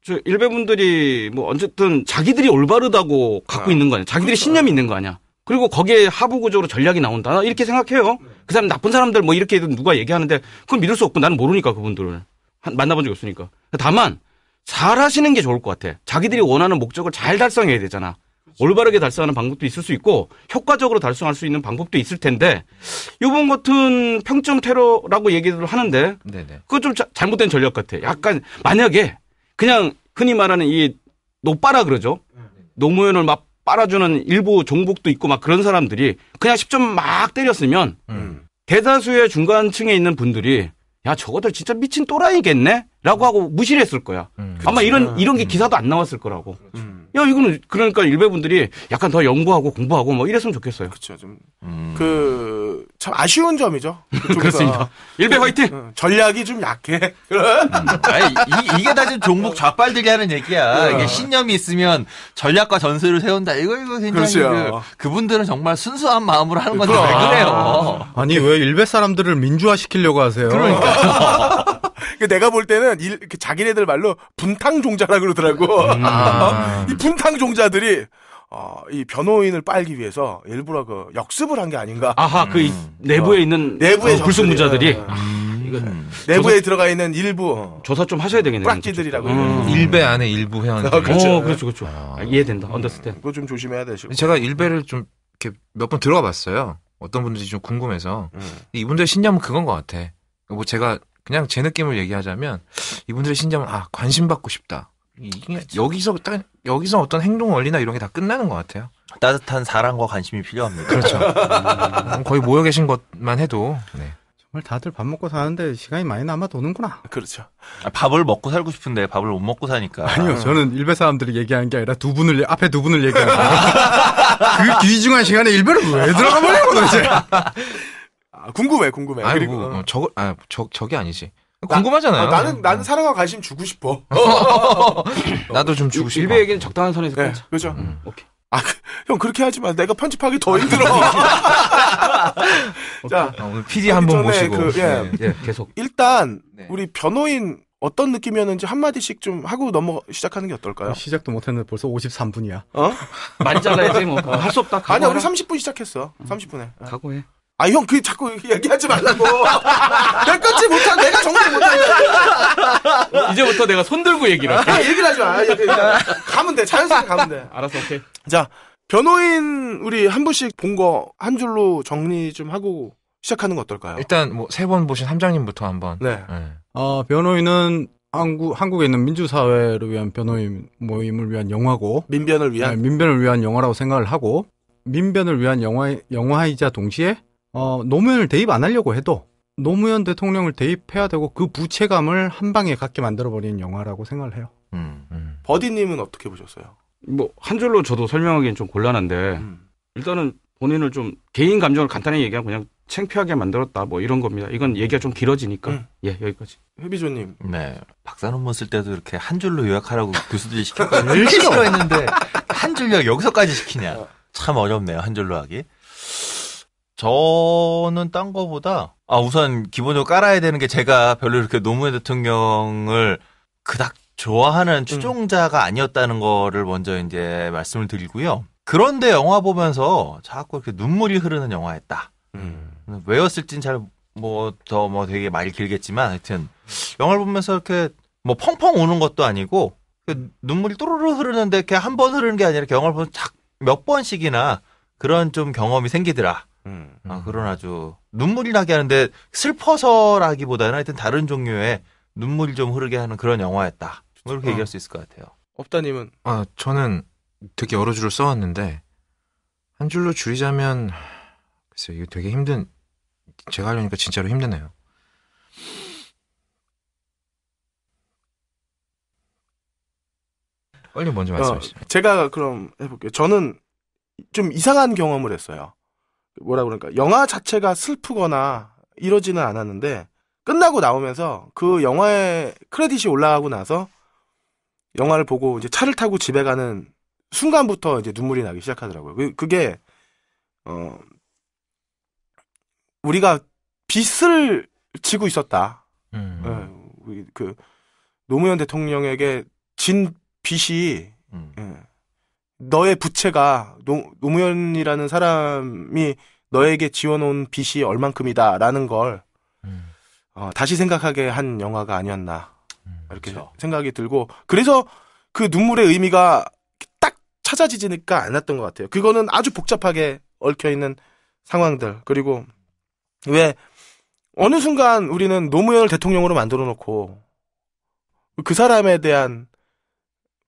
Speaker 5: 저일배 분들이 뭐 어쨌든 자기들이 올바르다고 갖고 아, 있는 거 아니야. 자기들이 그렇죠. 신념이 있는 거 네. 아니야. 그리고 거기에 하부구조로 전략이 나온다. 이렇게 생각해요. 네. 그 사람 나쁜 사람들 뭐 이렇게 누가 얘기하는데 그건 믿을 수 없고 나는 모르니까 그분들을 만나본 적이 없으니까. 다만 잘 하시는 게 좋을 것 같아. 자기들이 원하는 목적을 잘 달성해야 되잖아. 그렇죠. 올바르게 달성하는 방법도 있을 수 있고 효과적으로 달성할 수 있는 방법도 있을 텐데 요번 같은 평점 테러라고 얘기를 하는데 그거 좀 자, 잘못된 전략 같아. 약간 만약에 그냥 흔히 말하는 이 노빠라 그러죠. 노무현을 막 빨아주는 일부 종북도 있고 막 그런 사람들이 그냥 10점 막 때렸으면 음. 대다수의 중간층에 있는 분들이 야 저거들 진짜 미친 또라이겠네 라고 하고 무시를 했을 거야. 음, 아마 이런, 아. 이런 게 음. 기사도 안 나왔을 거라고. 음. 야, 이거는 그러니까 일베분들이 약간 더 연구하고 공부하고
Speaker 2: 뭐 이랬으면 좋겠어요. 그렇죠. 좀, 음. 그, 참 아쉬운 점이죠.
Speaker 5: 그렇습니다.
Speaker 1: 일베 화이팅! 음, 전략이 좀 약해. 음. 아니, 이, 게다 지금 종목 좌빨들이 하는 얘기야. 이게 신념이 있으면 전략과 전술을 세운다. 이거, 이거 굉장히 그렇죠. 그, 그분들은 정말 순수한 마음으로 하는 건데 왜 그래요? 아.
Speaker 4: 아니, 왜 일베 사람들을 민주화 시키려고 하세요?
Speaker 2: 그러니까. 내가 볼 때는 일, 자기네들 말로 분탕 종자라 그러더라고. 아. 이 분탕 종자들이 어, 이 변호인을 빨기 위해서 일부러 그 역습을 한 게 아닌가. 아하, 그 음. 내부에 어. 있는 내부의 어, 그 불순문자들이. 아, 음. 내부에 조사, 들어가 있는 일부 조사 좀 하셔야 되겠네요. 깍지들이라고 음. 일배 안에 일부 회원들. 아, 그렇죠. 어, 그렇죠, 오, 그렇죠, 그렇죠. 아, 아 이해된다. 언더스탠. 음, 그거 좀 조심해야 되시고. 제가
Speaker 3: 일배를 좀 이렇게 몇 번 들어가 봤어요. 어떤 분들이 좀 궁금해서 음. 이분들 신념은 그건 것 같아. 뭐 제가 그냥 제 느낌을 얘기하자면 이분들의 신념은 아 관심 받고 싶다. 이게 그렇죠. 여기서 딱 여기서 어떤 행동 원리나 이런 게 다 끝나는 것 같아요. 따뜻한 사랑과
Speaker 1: 관심이 필요합니다. 그렇죠. 음, 거의 모여
Speaker 3: 계신 것만 해도 네.
Speaker 1: 정말 다들 밥 먹고 사는데 시간이 많이 남아 도는구나. 그렇죠. 아, 밥을 먹고 살고 싶은데 밥을 못 먹고 사니까. 아니요, 저는
Speaker 4: 일베 사람들이 얘기하는 게 아니라 두 분을 앞에 두 분을 얘기하는 거예요. 그 귀중한
Speaker 3: 시간에 일베를 왜 들어가 버리는 거죠, 이제. 아, 궁금해, 궁금해. 아 그리고 어. 어 저 아, 저 저게 아니지. 궁금하잖아요. 어, 나는 나는 음. 사랑과 관심 주고 싶어. 나도 좀 주고 싶어. 일베 얘기는 적당한 선에서 네, 그렇죠. 음. 오케이. 아, 형 그렇게 하지 마. 내가
Speaker 2: 편집하기 더 힘들어.
Speaker 3: 아,
Speaker 2: 자, 아, 오늘 PD 한번 모시고 그, 예. 네, 예, 계속. 일단 네. 우리 변호인 어떤 느낌이었는지 한 마디씩 좀 하고 넘어 시작하는 게 어떨까요? 아, 시작도 못했는데 벌써 53분이야. 어? 많이 잘라야지 뭐. 할 수 없다. 아니 우리 30분 시작했어. 30분에. 각오해. 아, 형, 그, 자꾸 얘기하지 말라고. 내가 끊지 못한, 내가 정리 못한. 뭐 이제부터 내가 손 들고
Speaker 5: 얘기를 할게. 아, 아, 얘기를 하지
Speaker 2: 마. 가면 돼. 자연스럽게 가면 돼. 알았어, 오케이. 자, 변호인, 우리 한 분씩 본 거 한 줄로 정리 좀 하고 시작하는 거 어떨까요? 일단, 뭐, 세 번 보신
Speaker 4: 함장님부터 한 번. 네. 네. 어, 변호인은 한국, 한국에 있는 민주사회를 위한 변호인 모임을 위한 영화고. 민변을 위한? 네, 민변을 위한 영화라고 생각을 하고. 민변을 위한 영화, 영화이자 동시에 어, 노무현을 대입 안 하려고 해도 노무현 대통령을 대입해야 되고 그 부채감을 한 방에 갖게 만들어버리는 영화라고 생각을 해요.
Speaker 5: 음,
Speaker 2: 음. 버디님은 어떻게 보셨어요?
Speaker 5: 뭐 한 줄로 저도 설명하기엔 좀 곤란한데 음. 일단은 본인을 좀 개인 감정을 간단히 얘기하면 그냥 챙피하게 만들었다 뭐 이런 겁니다. 이건 얘기가 좀
Speaker 1: 길어지니까 응. 음. 예 여기까지. 회비조님. 네 박사논문 쓸 때도 이렇게 한 줄로 요약하라고 교수들이 시켰거든요. 싫어했는데 한 줄로 여기서까지 시키냐. 어. 참 어렵네요 한 줄로 하기. 저는 딴 거보다 아 우선 기본적으로 깔아야 되는 게 제가 별로 이렇게 노무현 대통령을 그닥 좋아하는 음. 추종자가 아니었다는 거를 먼저 이제 말씀을 드리고요. 그런데 영화 보면서 자꾸 이렇게 눈물이 흐르는 영화였다. 음. 왜였을진 잘 뭐 더 뭐 되게 말 길겠지만 하여튼 영화를 보면서 이렇게 뭐 펑펑 우는 것도 아니고 그 눈물이 또르르 흐르는데 이렇게 한 번 흐르는 게 아니라 영화를 보면 몇 번씩이나 그런 좀 경험이 생기더라. 음. 아, 그런 아주 눈물이 나게 하는데 슬퍼서라기보다는 하여튼 다른 종류의 눈물이 좀 흐르게 하는 그런 영화였다. 뭐 이렇게 아. 얘기할 수 있을 것 같아요. 업다님은?
Speaker 3: 아, 저는 되게 여러 줄을 써왔는데 한 줄로 줄이자면 글쎄 요 이거 되게 힘든 제가 하려니까 진짜로 힘드네요. 빨리 먼저 어, 말씀해
Speaker 2: 주세요. 제가 그럼 해볼게요. 저는 좀 이상한 경험을 했어요. 뭐라 그럴까 영화 자체가 슬프거나 이러지는 않았는데 끝나고 나오면서 그 영화의 크레딧이 올라가고 나서 영화를 보고 이제 차를 타고 집에 가는 순간부터 이제 눈물이 나기 시작하더라고요. 그, 게어 우리가 빚을 지고 있었다. 음. 예, 그 노무현 대통령에게 진 빚이 음. 예, 너의 부채가 노, 무현이라는 사람이 너에게 지어놓은 빚이 얼만큼이다라는 걸 음. 어, 다시 생각하게 한 영화가 아니었나 음, 이렇게 그렇죠. 생각이 들고 그래서 그 눈물의 의미가 딱 찾아지지니까 않았던 것 같아요. 그거는 아주 복잡하게 얽혀 있는 상황들 그리고 왜 어느 순간 우리는 노무현을 대통령으로 만들어 놓고 그 사람에 대한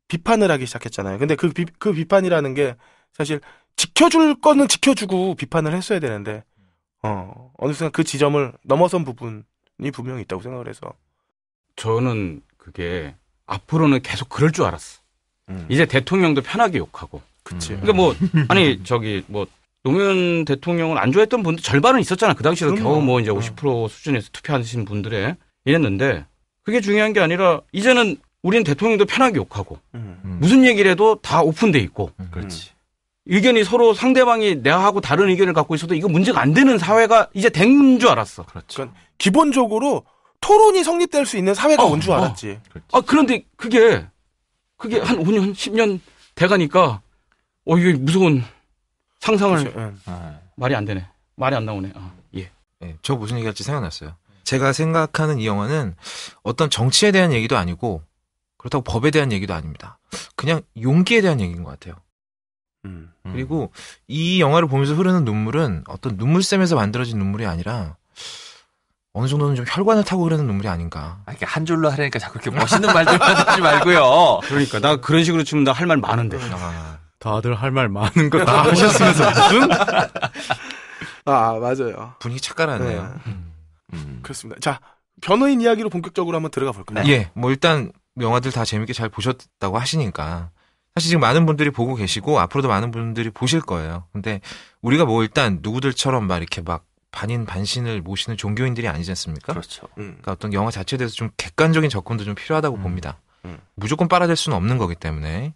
Speaker 2: 비판을 하기 시작했잖아요. 근데 그, 비, 그 비판이라는 게 사실 지켜줄 거는 지켜주고 비판을 했어야 되는데 어, 어느 순간 그 지점을 넘어선 부분이 분명히 있다고 생각을 해서 저는 그게 앞으로는 계속 그럴
Speaker 5: 줄 알았어. 음. 이제 대통령도 편하게 욕하고. 그치. 음. 그러니까 뭐 아니 저기 뭐 노무현 대통령을 안 좋아했던 분들 절반은 있었잖아. 그 당시에도 겨우 뭐 이제 50% 어. 수준에서 투표하신 분들에 이랬는데 그게 중요한 게 아니라 이제는 우리는 대통령도 편하게 욕하고 음. 음. 무슨 얘기를 해도 다 오픈돼 있고 음. 그렇지. 음. 의견이 서로 상대방이 내하고 다른 의견을 갖고 있어도 이거 문제가 안 되는 사회가 이제 된 줄 알았어. 그렇죠. 기본적으로 토론이 성립될 수 있는 사회가 어, 온줄 어. 알았지. 어. 아 그런데 그게 그게 한 5년 10년 돼가니까 어 이게 무서운 상상을
Speaker 3: 그렇죠. 말이 안 되네. 말이 안 나오네. 아, 예. 네, 저 무슨 얘기할지 생각났어요. 제가 생각하는 이 영화는 어떤 정치에 대한 얘기도 아니고 그렇다고 법에 대한 얘기도 아닙니다. 그냥 용기에 대한 얘기인 것 같아요. 음, 음. 그리고 이 영화를 보면서 흐르는 눈물은 어떤 눈물샘에서 만들어진 눈물이 아니라 어느 정도는 좀 혈관을 타고 흐르는 눈물이 아닌가. 아,
Speaker 1: 이렇게한 줄로 하려니까 자꾸 이렇게 멋있는 말들만 하지 말고요.
Speaker 5: 그러니까 나 그런 식으로 치면 나 할 말 많은데. 아. 다들 할 말 많은 거다 아. 하셨으면서 무슨?
Speaker 2: 아 맞아요. 분위기 착각하네요. 네. 음. 음. 그렇습니다. 자 변호인 이야기로 본격적으로 한번 들어가 볼까요? 네. 예,
Speaker 3: 뭐 일단 영화들 다 재밌게 잘 보셨다고 하시니까 사실 지금 많은 분들이 보고 계시고 앞으로도 많은 분들이 보실 거예요. 근데 우리가 뭐 일단 누구들처럼 막 이렇게 막 반인 반신을 모시는 종교인들이 아니지 않습니까? 그렇죠. 음. 그러니까 어떤 영화 자체에 대해서 좀 객관적인 접근도 좀 필요하다고 음. 봅니다. 음. 무조건 빨아들 수는 없는 거기 때문에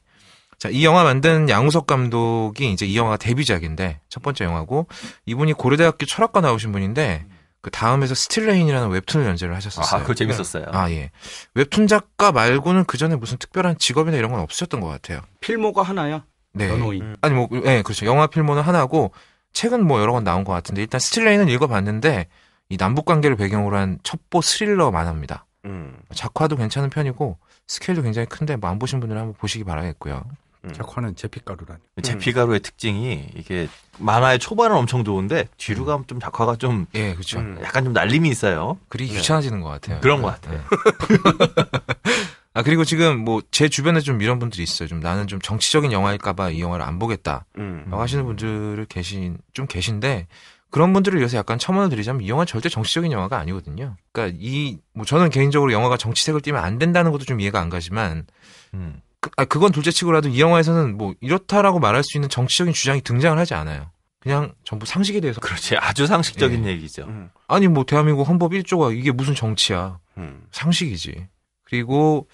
Speaker 3: 자, 이 영화 만든 양우석 감독이 이제 이 영화가 데뷔작인데 첫 번째 영화고 이분이 고려대학교 철학과 나오신 분인데 그 다음에서 스틸레인이라는 웹툰을 연재를 하셨었어요. 아, 그거 재밌었어요. 아, 예. 웹툰 작가 말고는 그 전에 무슨 특별한 직업이나 이런 건 없으셨던 것 같아요.
Speaker 5: 필모가 하나야? 네. 연호인. 음.
Speaker 3: 아니, 뭐, 예, 네, 그렇죠. 영화 필모는 하나고, 최근 뭐 여러 권 나온 것 같은데, 일단 스틸레인은 읽어봤는데, 이 남북 관계를 배경으로 한 첩보 스릴러 만화입니다. 음. 작화도 괜찮은 편이고, 스케일도 굉장히 큰데, 뭐안 보신 분들은 한번 보시기 바라겠고요. 음. 작화는 제피가루라니.
Speaker 1: 음. 제피가루의 특징이 이게 만화의 초반은 엄청 좋은데 뒤로 가면 음. 좀 작화가 좀 예, 그렇죠. 음, 약간 좀 날림이 있어요. 그리 네. 귀찮아지는
Speaker 3: 것 같아요. 그런 것 네. 같아요. 네.
Speaker 1: 아 그리고 지금 뭐 제 주변에
Speaker 3: 좀 이런 분들이 있어요. 좀 나는 좀 정치적인 영화일까봐 이 영화를 안 보겠다 음. 하시는 분들을 계신 좀 계신데 그런 분들을 위해서 약간 첨언을 드리자면 이 영화 절대 정치적인 영화가 아니거든요. 그러니까 이 뭐 저는 개인적으로 영화가 정치색을 띠면 안 된다는 것도 좀 이해가 안 가지만 음. 그, 아, 그건 둘째치고라도 이 영화에서는 뭐 이렇다라고 말할 수 있는 정치적인 주장이 등장을 하지 않아요. 그냥 전부 상식에 대해서. 그렇지.
Speaker 1: 아주 상식적인 예. 얘기죠. 음.
Speaker 3: 아니 뭐 대한민국 헌법 1조가 이게 무슨 정치야. 음. 상식이지. 그리고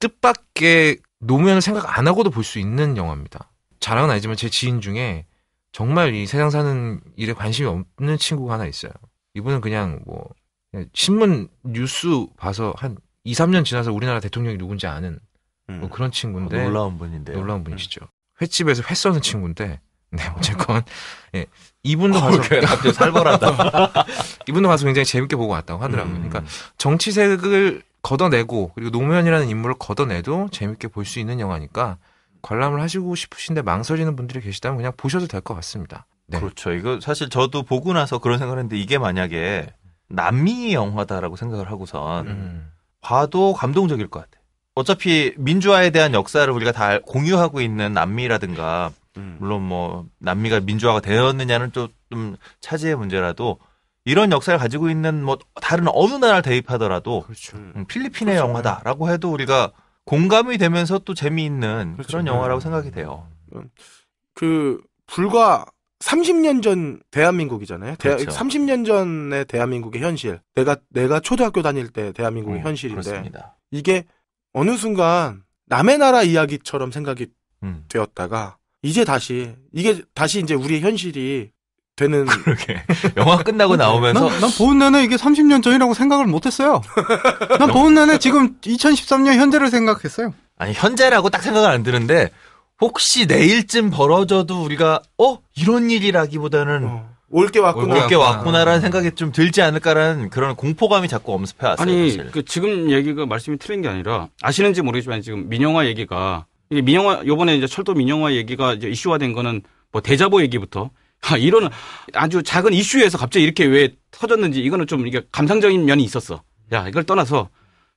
Speaker 3: 뜻밖의 노무현을 생각 안 하고도 볼 수 있는 영화입니다. 자랑은 아니지만 제 지인 중에 정말 이 세상 사는 일에 관심이 없는 친구가 하나 있어요. 이분은 그냥 뭐 그냥 신문 뉴스 봐서 한 2, 3년 지나서 우리나라 대통령이 누군지 아는 뭐 음. 그런 친구인데 어, 놀라운 분인데 놀라운 분이시죠. 음. 횟집에서 회 써는 친구인데 네 어쨌건 예 이분도 어, 가서 갑자기 살벌하다 이분도 가서 굉장히 재밌게 보고 왔다고 하더라고요. 음. 그러니까 정치색을 걷어내고 그리고 노무현이라는 인물을 걷어내도 재밌게 볼 수 있는 영화니까 관람을 하시고 싶으신데 망설이는 분들이 계시다면 그냥 보셔도 될 것 같습니다.
Speaker 1: 네. 그렇죠. 이거 사실 저도 보고 나서 그런 생각을 했는데 이게 만약에 남미 영화다라고 생각을 하고선 음. 봐도 감동적일 것 같아요. 어차피 민주화에 대한 역사를 우리가 다 공유하고 있는 남미라든가 음. 물론 뭐 남미가 민주화가 되었느냐는 또좀 차지의 문제라도 이런 역사를 가지고 있는 뭐 다른 어느 나라를 대입하더라도 그렇죠. 음, 필리핀의 그렇죠. 영화다라고 해도 우리가 공감이 되면서 또 재미있는 그렇죠. 그런 영화라고 생각이 돼요. 음. 그 불과
Speaker 2: 30년 전 대한민국이잖아요. 그렇죠. 30년 전의 대한민국의 현실. 내가 내가 초등학교 다닐 때 대한민국의 음, 현실인데 그렇습니다. 이게 어느 순간 남의 나라 이야기처럼 생각이 음. 되었다가 이제 다시 이게 다시 이제 우리의 현실이
Speaker 1: 되는 그렇게 영화 끝나고 나오면서 난, 난
Speaker 4: 보는 내내 이게 30년 전이라고 생각을 못했어요. 난 보는 내내
Speaker 1: 지금 2013년 현재를 생각했어요. 아니 현재라고 딱 생각은 안 드는데 혹시 내일쯤 벌어져도 우리가 어 이런 일이라기보다는 어. 올게
Speaker 5: 왔구나. 올 게 왔구나라는
Speaker 1: 생각이 좀 들지 않을까라는 그런 공포감이 자꾸 엄습해 왔어요. 아니,
Speaker 5: 그 지금 얘기가 말씀이 틀린 게 아니라 아시는지 모르겠지만 지금 민영화 얘기가 이게 민영화 요번에 이제 철도 민영화 얘기가 이제 이슈화된 거는 뭐 대자보 얘기부터 아, 이런 아주 작은 이슈에서 갑자기 이렇게 왜 터졌는지 이거는 좀 이게 감상적인 면이 있었어. 야, 이걸 떠나서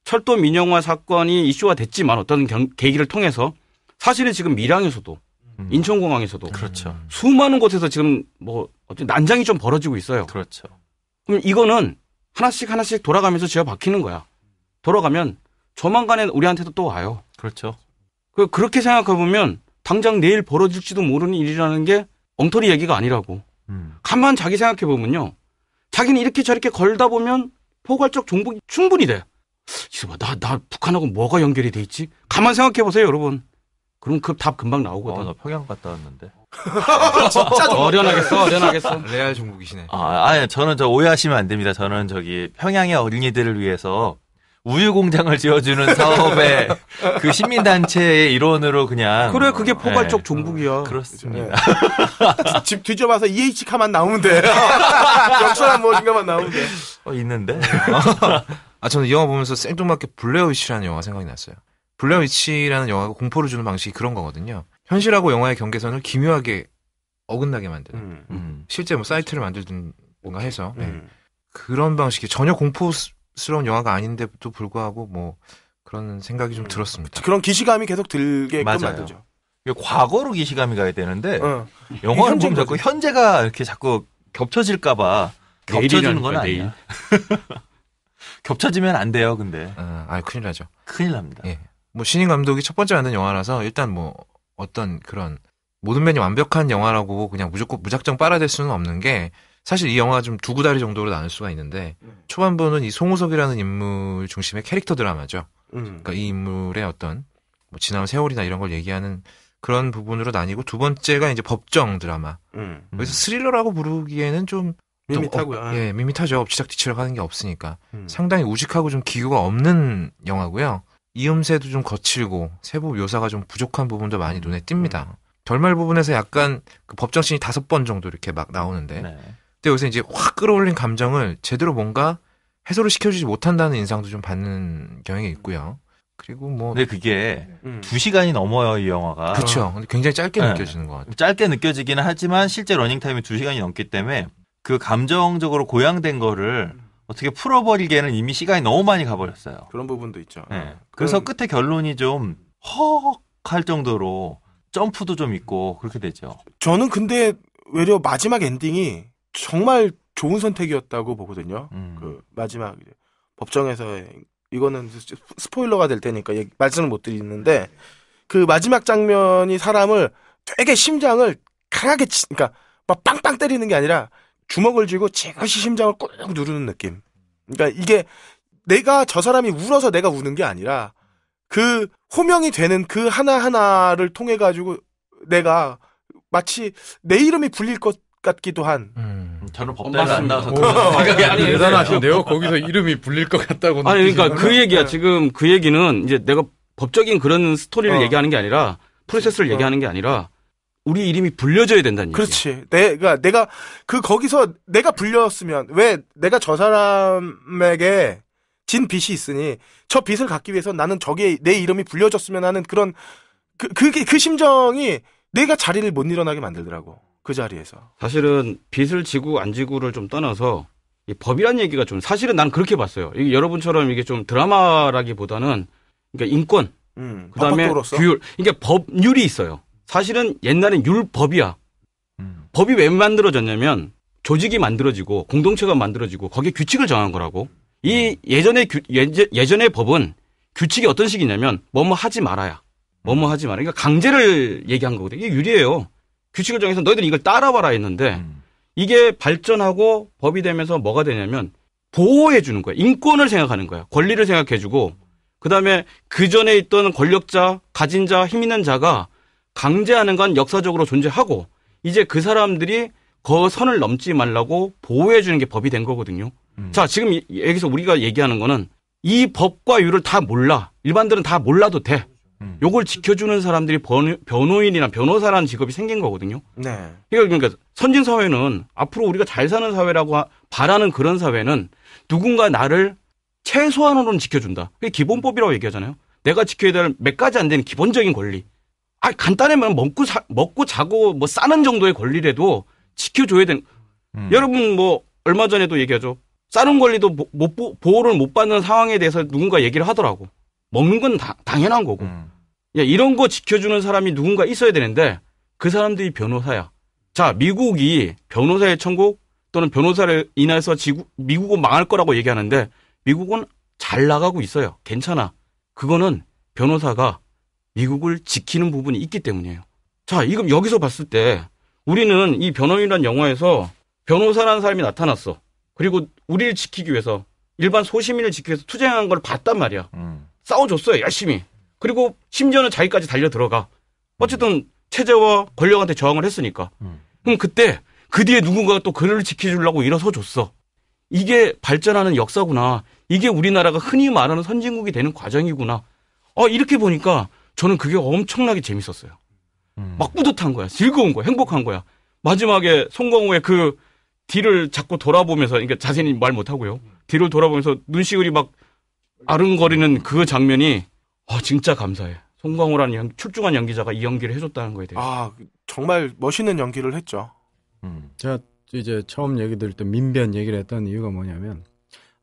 Speaker 5: 철도 민영화 사건이 이슈화 됐지만 어떤 경, 계기를 통해서 사실은 지금 밀양에서도 음. 인천공항에서도 그렇죠. 수많은 곳에서 지금 뭐 어떤 난장이 좀 벌어지고 있어요. 그렇죠. 그럼 이거는 하나씩 하나씩 돌아가면서 지어 박히는 거야. 돌아가면 조만간에 우리한테도 또 와요. 그렇죠. 그 그렇게 생각해 보면 당장 내일 벌어질지도 모르는 일이라는 게 엉터리 얘기가 아니라고. 음. 가만 자기 생각해 보면요. 자기는 이렇게 저렇게 걸다 보면 포괄적 종북이 충분히 돼. 이거 봐, 나, 나 북한하고 뭐가 연결이 돼 있지? 가만 생각해 보세요, 여러분. 그럼 그 답 금방 나오거든. 어, 평양 갔다 왔는데.
Speaker 3: 진짜 어련하겠어, 어련하겠어. 레알 종국이시네.
Speaker 1: 아, 아니, 저는 저 오해하시면 안 됩니다. 저는 저기 평양의 어린이들을 위해서 우유 공장을 지어주는 사업의 그 시민단체의 일원으로 그냥. 그래, 그게 어, 포괄적 네. 예.
Speaker 2: 종북이야. 그렇습니다.
Speaker 1: 네. 집 뒤져봐서
Speaker 2: EH 카만 나오면 돼. 역사란 무엇인가만 나오면 돼.
Speaker 1: 어, 있는데?
Speaker 3: 아, 저는 이 영화 보면서 생뚱맞게 블레어위시라는 영화 생각이 났어요. 블레어위치라는 영화가 공포를 주는 방식이 그런 거거든요. 현실하고 영화의 경계선을 기묘하게 어긋나게 만드는. 음. 음. 음. 실제 뭐 사이트를 만들든 뭔가 해서 네. 음. 그런 방식이 전혀 공포스러운 영화가 아닌데도 불구하고 뭐 그런 생각이 좀 음. 들었습니다.
Speaker 1: 그런 기시감이 계속 들게 맞아요. 만들죠. 과거로 기시감이 가야 되는데 어. 영화는 좀 자꾸 현재가 이렇게 자꾸 겹쳐질까봐 겹쳐지는 건 아니야.
Speaker 3: 겹쳐지면 안 돼요, 근데. 아, 아 큰일 나죠.
Speaker 1: 큰일 납니다. 예.
Speaker 3: 뭐 신인 감독이 첫 번째 만든 영화라서 일단 뭐 어떤 그런 모든 면이 완벽한 영화라고 그냥 무조건 무작정 빨아들 수는 없는 게 사실 이 영화가 좀두 구다리 정도로 나눌 수가 있는데 음. 초반부는 이 송우석이라는 인물 중심의 캐릭터 드라마죠. 음. 그러니까 이 인물의 어떤 뭐지난 세월이나 이런 걸 얘기하는 그런 부분으로 나뉘고 두 번째가 이제 법정 드라마. 음. 여기서 음. 스릴러라고 부르기에는 좀 밋밋하고요. 어, 예, 밋밋하죠. 엎작 뒤치락 하는 게 없으니까. 음. 상당히 우직하고 좀 기교가 없는 영화고요. 이음새도 좀 거칠고 세부 묘사가 좀 부족한 부분도 많이 음. 눈에 띕니다. 음. 결말 부분에서 약간 그 법정신이 다섯 번 정도 이렇게 막 나오는데 네. 근데 여기서 이제 확 끌어올린 감정을 제대로 뭔가 해소를 시켜주지
Speaker 1: 못한다는 인상도 좀 받는 경향이 있고요.
Speaker 3: 그리고 뭐 근데
Speaker 1: 그게 음. 2시간이 넘어요, 이 영화가. 그렇죠. 근데 굉장히 짧게 네. 느껴지는 것 같아요. 짧게 느껴지기는 하지만 실제 러닝 타임이 두시간이 넘기 때문에 그 감정적으로 고양된 거를 음. 어떻게 풀어버리기에는 이미 시간이 너무 많이 가버렸어요. 그런 부분도 있죠. 네. 아, 그래서 그럼... 끝에 결론이 좀 헉할 정도로 점프도 좀 있고 그렇게 되죠. 저는 근데 외려
Speaker 2: 마지막 엔딩이 정말 좋은 선택이었다고 보거든요. 음. 그 마지막 법정에서 이거는 스포일러가 될 테니까 말씀을 못 드리는데 그 마지막 장면이 사람을 되게 심장을 강하게 치, 그러니까 막 빵빵 때리는 게 아니라 주먹을 쥐고 제것시 심장을 꾹 누르는 느낌. 그러니까 이게 내가 저 사람이 울어서 내가 우는 게 아니라 그 호명이 되는 그 하나하나를 통해 가지고 내가 마치 내 이름이 불릴 것 같기도 한. 음.
Speaker 5: 저는 법대를 안 나와서 아니, 대단하신데요. 거기서 이름이 불릴 것 같다고. 아니 그러니까 그 얘기야. 네. 지금 그 얘기는 이제 내가 법적인 그런 스토리를 어. 얘기하는 게 아니라 프로세스를 어. 얘기하는 게 아니라 우리 이름이 불려져야 된다는 얘기. 그렇지.
Speaker 2: 내가 내가 그 거기서 내가 불렸으면 왜 내가 저 사람에게 진 빚이 있으니 저 빚을 갚기 위해서 나는 저게 내 이름이 불려졌으면 하는 그런 그 그게 그 심정이 내가 자리를 못 일어나게 만들더라고. 그 자리에서.
Speaker 5: 사실은 빚을 지고 안 지고를 좀 떠나서 이 법이란 얘기가 좀 사실은 난 그렇게 봤어요. 이게 여러분처럼 이게 좀 드라마라기보다는 그러니까 인권
Speaker 6: 음, 그다음에 규율.
Speaker 5: 그러니까 법률이 있어요. 사실은 옛날엔 율법이야. 음. 법이 왜 만들어졌냐면 조직이 만들어지고 공동체가 만들어지고 거기에 규칙을 정한 거라고. 이 음. 예전의 규, 예제, 예전의 법은 규칙이 어떤 식이냐면 뭐뭐 하지 말아야. 뭐뭐 음. 하지 말아. 그러니까 강제를 얘기한 거거든. 이게 유리해요. 규칙을 정해서 너희들이 이걸 따라와라 했는데 음. 이게 발전하고 법이 되면서 뭐가 되냐면 보호해 주는 거야. 인권을 생각하는 거야. 권리를 생각해 주고 그다음에 그전에 있던 권력자, 가진 자, 힘 있는 자가 강제하는 건 역사적으로 존재하고 이제 그 사람들이 그 선을 넘지 말라고 보호해 주는 게 법이 된 거거든요. 음. 자, 지금 여기서 우리가 얘기하는 거는 이 법과 율을 다 몰라. 일반들은 다 몰라도 돼. 요걸 음. 지켜주는 사람들이 변호인이나 변호사라는 직업이 생긴 거거든요. 네. 그러니까 선진 사회는 앞으로 우리가 잘 사는 사회라고 바라는 그런 사회는 누군가 나를 최소한으로는 지켜준다. 그게 기본법이라고 얘기하잖아요. 내가 지켜야 될 몇 가지 안 되는 기본적인 권리. 아 간단하면 먹고 사, 먹고 자고 뭐 싸는 정도의 권리라도 지켜줘야 되는. 음. 여러분 뭐 얼마 전에도 얘기하죠. 싸는 권리도 못, 못 보호를 못 받는 상황에 대해서 누군가 얘기를 하더라고. 먹는 건 다, 당연한 거고. 음. 야 이런 거 지켜주는 사람이 누군가 있어야 되는데 그 사람들이 변호사야. 자 미국이 변호사의 천국 또는 변호사를 인해서 지구, 미국은 망할 거라고 얘기하는데 미국은 잘 나가고 있어요. 괜찮아. 그거는 변호사가 미국을 지키는 부분이 있기 때문이에요. 자, 이거 여기서 봤을 때 우리는 이변호인이라는 영화에서 변호사라는 사람이 나타났어. 그리고 우리를 지키기 위해서 일반 소시민을 지키기 위해서 투쟁한 걸 봤단 말이야. 음. 싸워줬어요, 열심히. 그리고 심지어는 자기까지 달려 들어가. 어쨌든 체제와 권력한테 저항을 했으니까. 음. 그럼 그때 그 뒤에 누군가가 또 그를 지켜주려고 일어서 줬어. 이게 발전하는 역사구나. 이게 우리나라가 흔히 말하는 선진국이 되는 과정이구나. 어, 이렇게 보니까 저는 그게 엄청나게 재밌었어요. 음. 막 뿌듯한 거야. 즐거운 거야. 행복한 거야. 마지막에 송강호의 그 뒤를 자꾸 돌아보면서, 그러니까 자세히 말 못하고요. 뒤를 돌아보면서 눈시울이 막 아른거리는 그 장면이, 아, 진짜 감사해. 송강호라는 연,
Speaker 2: 출중한 연기자가 이 연기를 해줬다는 거에 대해. 아, 정말 멋있는 연기를 했죠.
Speaker 4: 음. 제가 이제 처음 얘기 들을 때 민변 얘기를 했던 이유가 뭐냐면,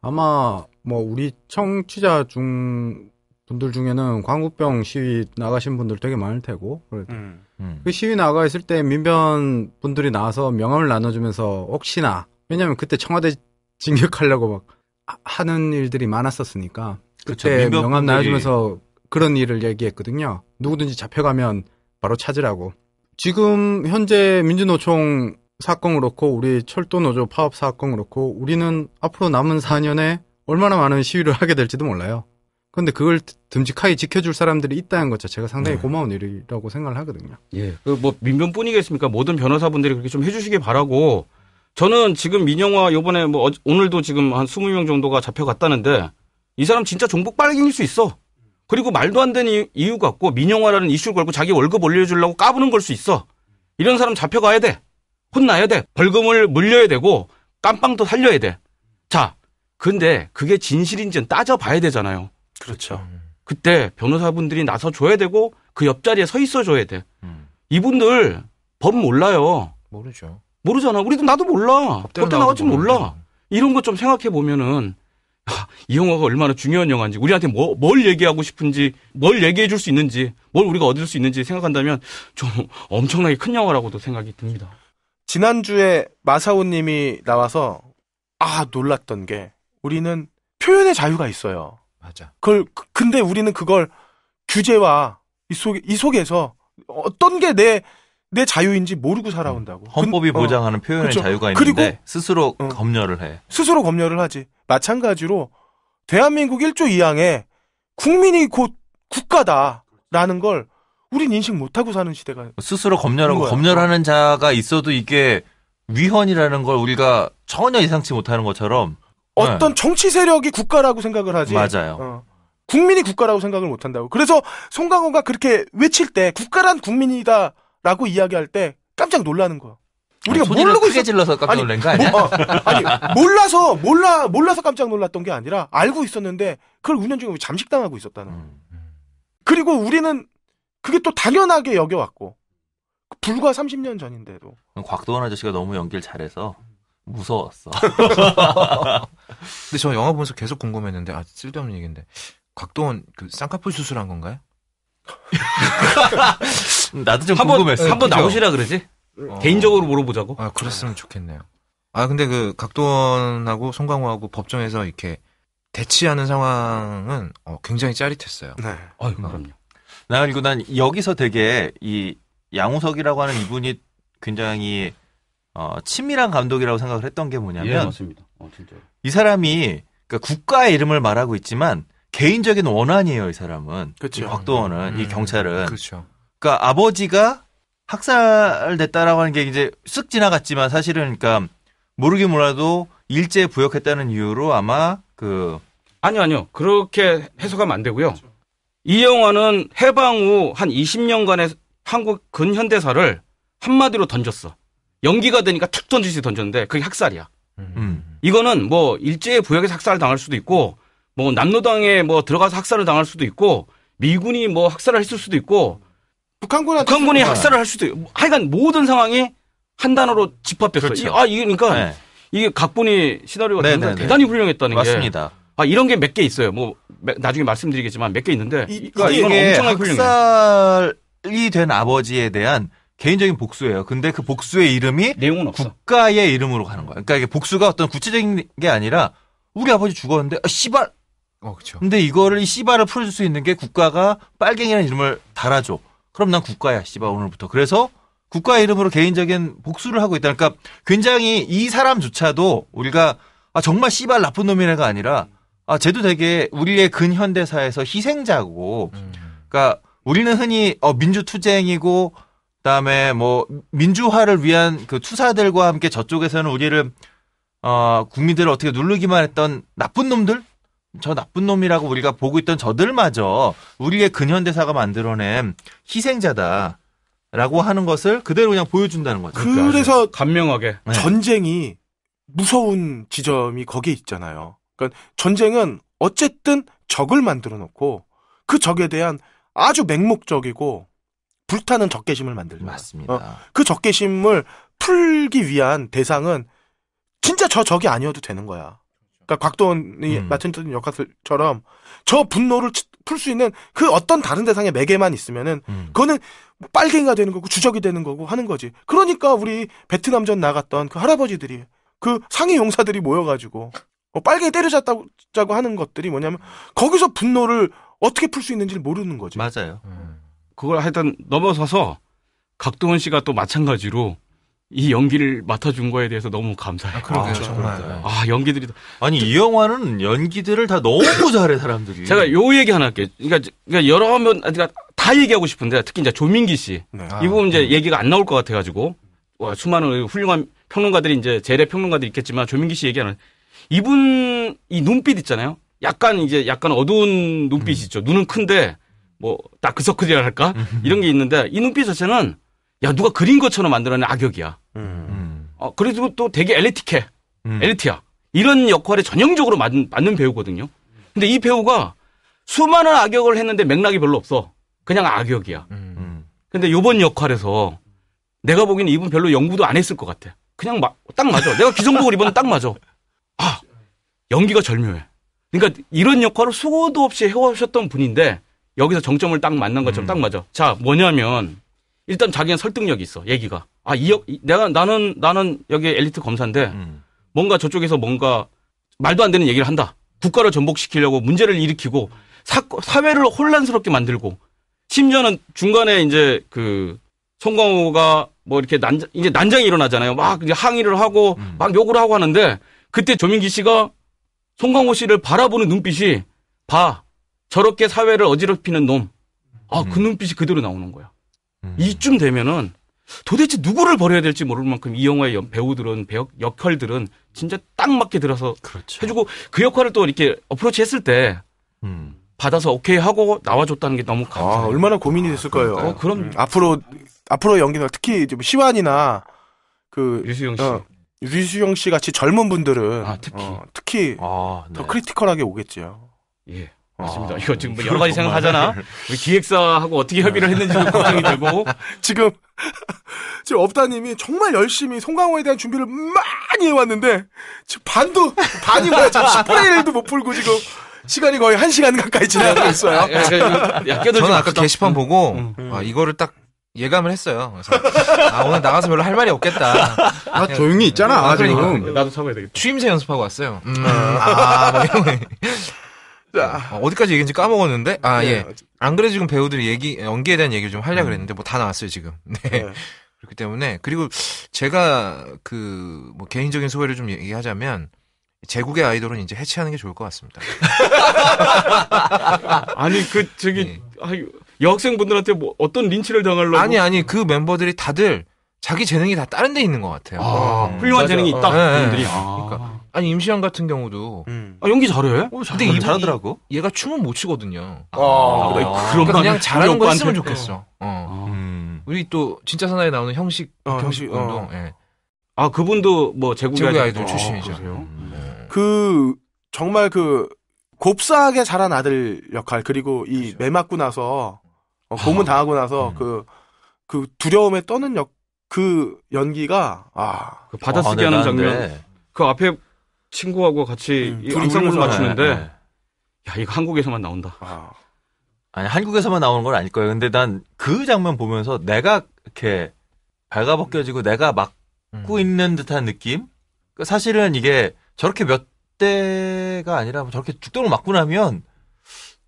Speaker 4: 아마 뭐 우리 청취자 중 분들 중에는 광우병 시위 나가신 분들 되게 많을 테고
Speaker 6: 음. 음.
Speaker 4: 그 시위 나가 있을 때 민변 분들이 나와서 명함을 나눠주면서 혹시나 왜냐면 하 그때 청와대 진격하려고 막 하는 일들이 많았었으니까 그때 그쵸, 명함 나눠주면서 그런 일을 얘기했거든요. 누구든지 잡혀가면 바로 찾으라고. 지금 현재 민주노총 사건 그렇고 우리 철도노조 파업 사건 그렇고 우리는 앞으로 남은 4년에 얼마나 많은 시위를 하게 될지도 몰라요. 근데 그걸 듬직하게 지켜줄 사람들이 있다는 것 자체가 상당히 네. 고마운 일이라고 생각을 하거든요.
Speaker 5: 예. 그 뭐 민변뿐이겠습니까? 모든 변호사분들이 그렇게 좀 해주시길 바라고 저는 지금 민영화 요번에 뭐 오늘도 지금 한 20명 정도가 잡혀갔다는데 이 사람 진짜 종북 빨갱일 수 있어. 그리고 말도 안 되는 이유 갖고 민영화라는 이슈를 걸고 자기 월급 올려주려고 까부는 걸 수 있어. 이런 사람 잡혀가야 돼. 혼나야 돼. 벌금을 물려야 되고 깜빵도 살려야 돼. 자, 근데 그게 진실인지는 따져봐야 되잖아요. 그렇죠. 음. 그때 변호사분들이 나서 줘야 되고 그 옆자리에 서 있어 줘야 돼. 음. 이분들 법 몰라요. 모르죠. 모르잖아. 우리도 나도 몰라. 법대 나왔지 몰라. 이런 것 좀 생각해 보면은 하, 이 영화가 얼마나 중요한 영화인지 우리한테 뭐, 뭘 얘기하고 싶은지 뭘 얘기해 줄 수 있는지 뭘 우리가 얻을
Speaker 2: 수 있는지 생각한다면 좀 엄청나게 큰 영화라고도 생각이 듭니다. 지난주에 마사오 님이 나와서 아 놀랐던 게 우리는 표현의 자유가 있어요. 맞아. 그걸 그, 근데 우리는 그걸 규제와 이 속에 이 속에서 어떤 게 내 내 자유인지 모르고 살아온다고. 음.
Speaker 1: 헌법이 근, 어. 보장하는 어, 표현의 그렇죠. 자유가 있는데 그리고, 스스로 어, 검열을 해.
Speaker 2: 스스로 검열을 하지. 마찬가지로 대한민국 1조 2항에 국민이 곧 국가다라는 걸 우린 인식 못하고 사는 시대가
Speaker 1: 스스로 검열하고 검열하는 자가 있어도 이게 위헌이라는 걸 우리가 전혀 예상치 못하는 것처럼 어떤
Speaker 2: 네. 정치 세력이 국가라고 생각을 하지. 맞아요. 어. 국민이 국가라고 생각을 못 한다고. 그래서 송강호가 그렇게 외칠 때 국가란 국민이다라고 이야기할 때 깜짝 놀라는 거야. 우리가 아니, 모르고 크게 있었...
Speaker 1: 질러서 깜짝 놀란 거 아니야? 뭐, 어, 아니
Speaker 2: 몰라서 몰라 몰라서 깜짝 놀랐던 게 아니라 알고 있었는데 그걸 운영 중에 잠식당하고 있었다는. 음. 그리고 우리는 그게 또 당연하게 여겨왔고 불과 30년 전인데도
Speaker 1: 곽도원 아저씨가 너무 연기를 잘해서 무서웠어. 근데 저 영화 보면서 계속 궁금했는데
Speaker 3: 아 쓸데없는 얘기인데 곽도원 그 쌍꺼풀 수술한 건가요? 나도 좀 한번, 궁금했어. 예, 한번 나오시라 그러지? 어. 개인적으로 물어보자고. 아 그랬으면 좋겠네요. 아 근데 그 각도원하고 송강호하고 법정에서 이렇게 대치하는 상황은 어, 굉장히 짜릿했어요. 네. 어, 그럼요. 음.
Speaker 1: 나 그리고 난 여기서 되게 이 양우석이라고 하는 이분이 굉장히 어, 친밀한 감독이라고 생각을 했던 게 예, 뭐냐면 예, 맞습니다. 어, 진짜. 이 사람이 그러니까 국가의 이름을 말하고 있지만 개인적인 원한이에요, 이 사람은. 그렇죠. 이 곽도원은 음, 이 경찰은. 그렇죠. 그러니까 아버지가 학살됐다라고 하는 게 이제 쓱 지나갔지만 사실은 그러니까 모르긴 몰라도 일제 부역했다는 이유로 아마 그
Speaker 5: 아니요, 아니요. 그렇게 해석하면 안 되고요. 그렇죠. 이 영화는 해방 후 한 20년간의 한국 근현대사를 한마디로 던졌어. 연기가 되니까 툭 던지듯이 던졌는데 그게 학살이야. 음. 이거는 뭐 일제의 부역에서 학살을 당할 수도 있고 뭐 남로당에 뭐 들어가서 학살을 당할 수도 있고 미군이 뭐 학살을 했을 수도 있고 북한군이 북한군이 학살을 할 수도 있고 하여간 모든 상황이 한 단어로 집합됐어. 그렇죠. 아 이게 그러니까 네. 이게 각본이 시나리오가 네네네. 네, 네. 대단히 훌륭했다는 맞습니다. 게 맞습니다. 아 이런 게 몇 개 있어요. 뭐 나중에 말씀드리겠지만 몇 개 있는데 이, 그러니까 이건 엄청나게 훌륭해.
Speaker 1: 학살이 된 아버지에 대한 개인적인 복수예요. 근데 그 복수의 이름이 내용은 없어. 국가의 이름으로 가는 거야. 그러니까 이게 복수가 어떤 구체적인 게 아니라 우리 아버지 죽었는데 아, 씨발. 어, 그렇죠. 근데 이거를 이 씨발을 풀어줄 수 있는 게 국가가 빨갱이라는 이름을 달아줘. 그럼 난 국가야, 씨발 오늘부터. 그래서 국가 이름으로 개인적인 복수를 하고 있다. 그러니까 굉장히 이 사람조차도 우리가 아 정말 씨발 나쁜 놈이네가 아니라 아 쟤도 되게 우리의 근현대사에서 희생자고. 음. 그러니까 우리는 흔히 어 민주 투쟁이고 그다음에 뭐 민주화를 위한 그 투사들과 함께 저쪽에서는 우리를 어 국민들을 어떻게 누르기만 했던 나쁜 놈들 저 나쁜 놈이라고 우리가 보고 있던 저들마저 우리의 근현대사가 만들어낸 희생자다라고 하는 것을 그대로 그냥 보여준다는 거죠. 그래서 감명하게 네.
Speaker 2: 전쟁이 무서운 지점이 거기에 있잖아요. 그러니까 전쟁은 어쨌든 적을 만들어 놓고 그 적에 대한 아주 맹목적이고 불타는 적개심을 만들죠. 맞습니다. 어, 그 적개심을 풀기 위한 대상은 진짜 저 적이 아니어도 되는 거야. 그러니까 곽도원이 음. 맡은 역할처럼 저 분노를 풀 수 있는 그 어떤 다른 대상의 매개만 있으면은 음. 그거는 빨갱이가 되는 거고 주적이 되는 거고 하는 거지. 그러니까 우리 베트남전 나갔던 그 할아버지들이 그상위 용사들이 모여가지고 어, 빨갱이 때려잡다고 하는 것들이 뭐냐면 거기서 분노를 어떻게 풀 수 있는지를 모르는 거지.
Speaker 1: 맞아요. 음.
Speaker 2: 그걸
Speaker 5: 하여튼 넘어서서 각동원 씨가 또 마찬가지로 이 연기를 맡아준 거에 대해서 너무 감사해요. 아, 그러게요, 그렇죠. 아, 정말. 아, 아, 연기들이. 아니, 이 영화는 연기들을 다 너무
Speaker 1: 잘해, 사람들이.
Speaker 5: 제가 요 얘기 하나 할게요. 그러니까, 그러니까 여러 면, 아, 그러니까 다 얘기하고 싶은데, 특히 이제 조민기 씨. 네. 이 부분 이제 아, 네. 얘기가 안 나올 것 같아가지고, 와, 수많은 그 훌륭한 평론가들이 이제 재래 평론가들이 있겠지만, 조민기 씨 얘기하는, 이분, 이 눈빛 있잖아요. 약간 이제 약간 어두운 눈빛이 있죠. 음. 눈은 큰데, 뭐 다크서클이라 그 할까 음. 이런 게 있는데 이 눈빛 자체는 야 누가 그린 것처럼 만들어낸 악역이야.
Speaker 6: 음.
Speaker 5: 어, 그리고또 되게 엘리틱해 음. 엘리트야 이런 역할에 전형적으로 맞는, 맞는 배우거든요. 근데 이 배우가 수많은 악역을 했는데 맥락이 별로 없어. 그냥 악역이야. 근데 요번 역할에서 내가 보기에는 이분 별로 연구도 안 했을 것 같아. 그냥 마, 딱 맞아. 내가 기성복을 입었딱 맞아. 아, 연기가 절묘해. 그러니까 이런 역할을 수고도 없이 해오셨던 분인데 여기서 정점을 딱 만난 것처럼 음. 딱 맞아. 자, 뭐냐면 일단 자기는 설득력이 있어. 얘기가. 아, 이 역, 내가 나는 나는 여기 엘리트 검사인데 음. 뭔가 저쪽에서 뭔가 말도 안 되는 얘기를 한다. 국가를 전복시키려고 문제를 일으키고 사, 사회를 혼란스럽게 만들고 심지어는 중간에 이제 그 송광호가 뭐 이렇게 난장, 이제 난장이 일어나잖아요. 막 이제 항의를 하고 음. 막 욕을 하고 하는데 그때 조민기 씨가 송강호 씨를 바라보는 눈빛이 봐. 저렇게 사회를 어지럽히는 놈. 아, 그 음. 눈빛이 그대로 나오는 거야. 음. 이쯤 되면은 도대체 누구를 버려야 될지 모를 만큼 이 영화의 배우들은 배역, 역할들은 진짜 딱 맞게 들어서 그렇죠. 해주고 그 역할을 또 이렇게 어프로치 했을
Speaker 2: 때 음. 받아서 오케이 하고 나와줬다는 게 너무 아, 감사해요. 아, 얼마나 고민이 됐을까요? 어, 그럼 음. 앞으로 앞으로 연기는 특히 뭐 시완이나 그 유수영 씨. 어, 유수영 씨 같이 젊은 분들은 아, 특히 어, 특히 아, 네. 더 크리티컬하게 오겠죠. 예. 맞습니다. 아, 이거 지금 뭐 여러 가지 생각하잖아.
Speaker 5: 우리 기획사하고 어떻게 협의를 네. 했는지 걱정이 되고
Speaker 2: 지금 지금 업다님이 정말 열심히 송강호에 대한 준비를 많이 해왔는데 지금 반도 반이 뭐야 지금 10분의 1도 못 풀고 지금 시간이 거의 1 시간 가까이 지나고 있어요. 야, 야, 야, 저는 아까 없다. 게시판 음.
Speaker 3: 보고 음, 음. 아, 이거를 딱 예감을 했어요. 그래서 아 오늘 나가서 별로 할 말이 없겠다. 아 조용히 있잖아. 아, 그러니까. 나도 참아야 되겠다. 취임새 연습하고 왔어요. 음, 음. 아, 뭐 자. 아, 어디까지 얘기인지 까먹었는데 아 네. 예. 안 그래 도 지금 배우들이 얘기 연기에 대한 얘기를 좀 하려고 음. 그랬는데 뭐 다 나왔어요 지금. 네. 네. 그렇기 때문에 그리고 제가 그뭐 개인적인 소외를좀 얘기하자면 제국의 아이돌은 이제 해체하는 게 좋을 것 같습니다. 아니 그 저기 네. 아, 여학생분들한테 뭐 어떤 린치를 당할려고 아니 아니 그 멤버들이 다들 자기 재능이 다 다른 데 있는 것 같아요. 아, 음. 훌륭한 맞아. 재능이 있다. 어, 네, 네. 아. 그러니까 아니 임시완 같은 경우도 음. 아, 연기 잘해? 어, 어 근데 이, 잘하더라고. 얘가 춤은 못 추거든요. 아, 아, 그러니까 그냥 잘하는 거 했으면 좋겠어. 어. 아. 음. 우리 또 진짜 사나이 나오는 형식 어, 형식 운동. 어. 예. 아 그분도 뭐 제국의, 제국의 아이돌, 출신이죠. 어,
Speaker 5: 음. 음.
Speaker 2: 네. 그 정말 그 곱사하게 자란 아들 역할 그리고 이매 그렇죠. 맞고 나서 어, 아. 고문 당하고 나서 그그 음. 그 두려움에 떠는 역 그 연기가 아그 받아쓰기
Speaker 5: 아, 하는 장면
Speaker 1: 그 앞에 친구하고 같이 음, 이 앙상블 맞추는데 네, 네, 야 이거 한국에서만 나온다. 아. 아니 한국에서만 나오는 건 아닐 거예요. 근데 난 그 장면 보면서 내가 이렇게 발가벗겨지고 내가 막고 음. 있는 듯한 느낌. 그 사실은 이게 저렇게 몇 대가 아니라 뭐 저렇게 죽도록 맞고 나면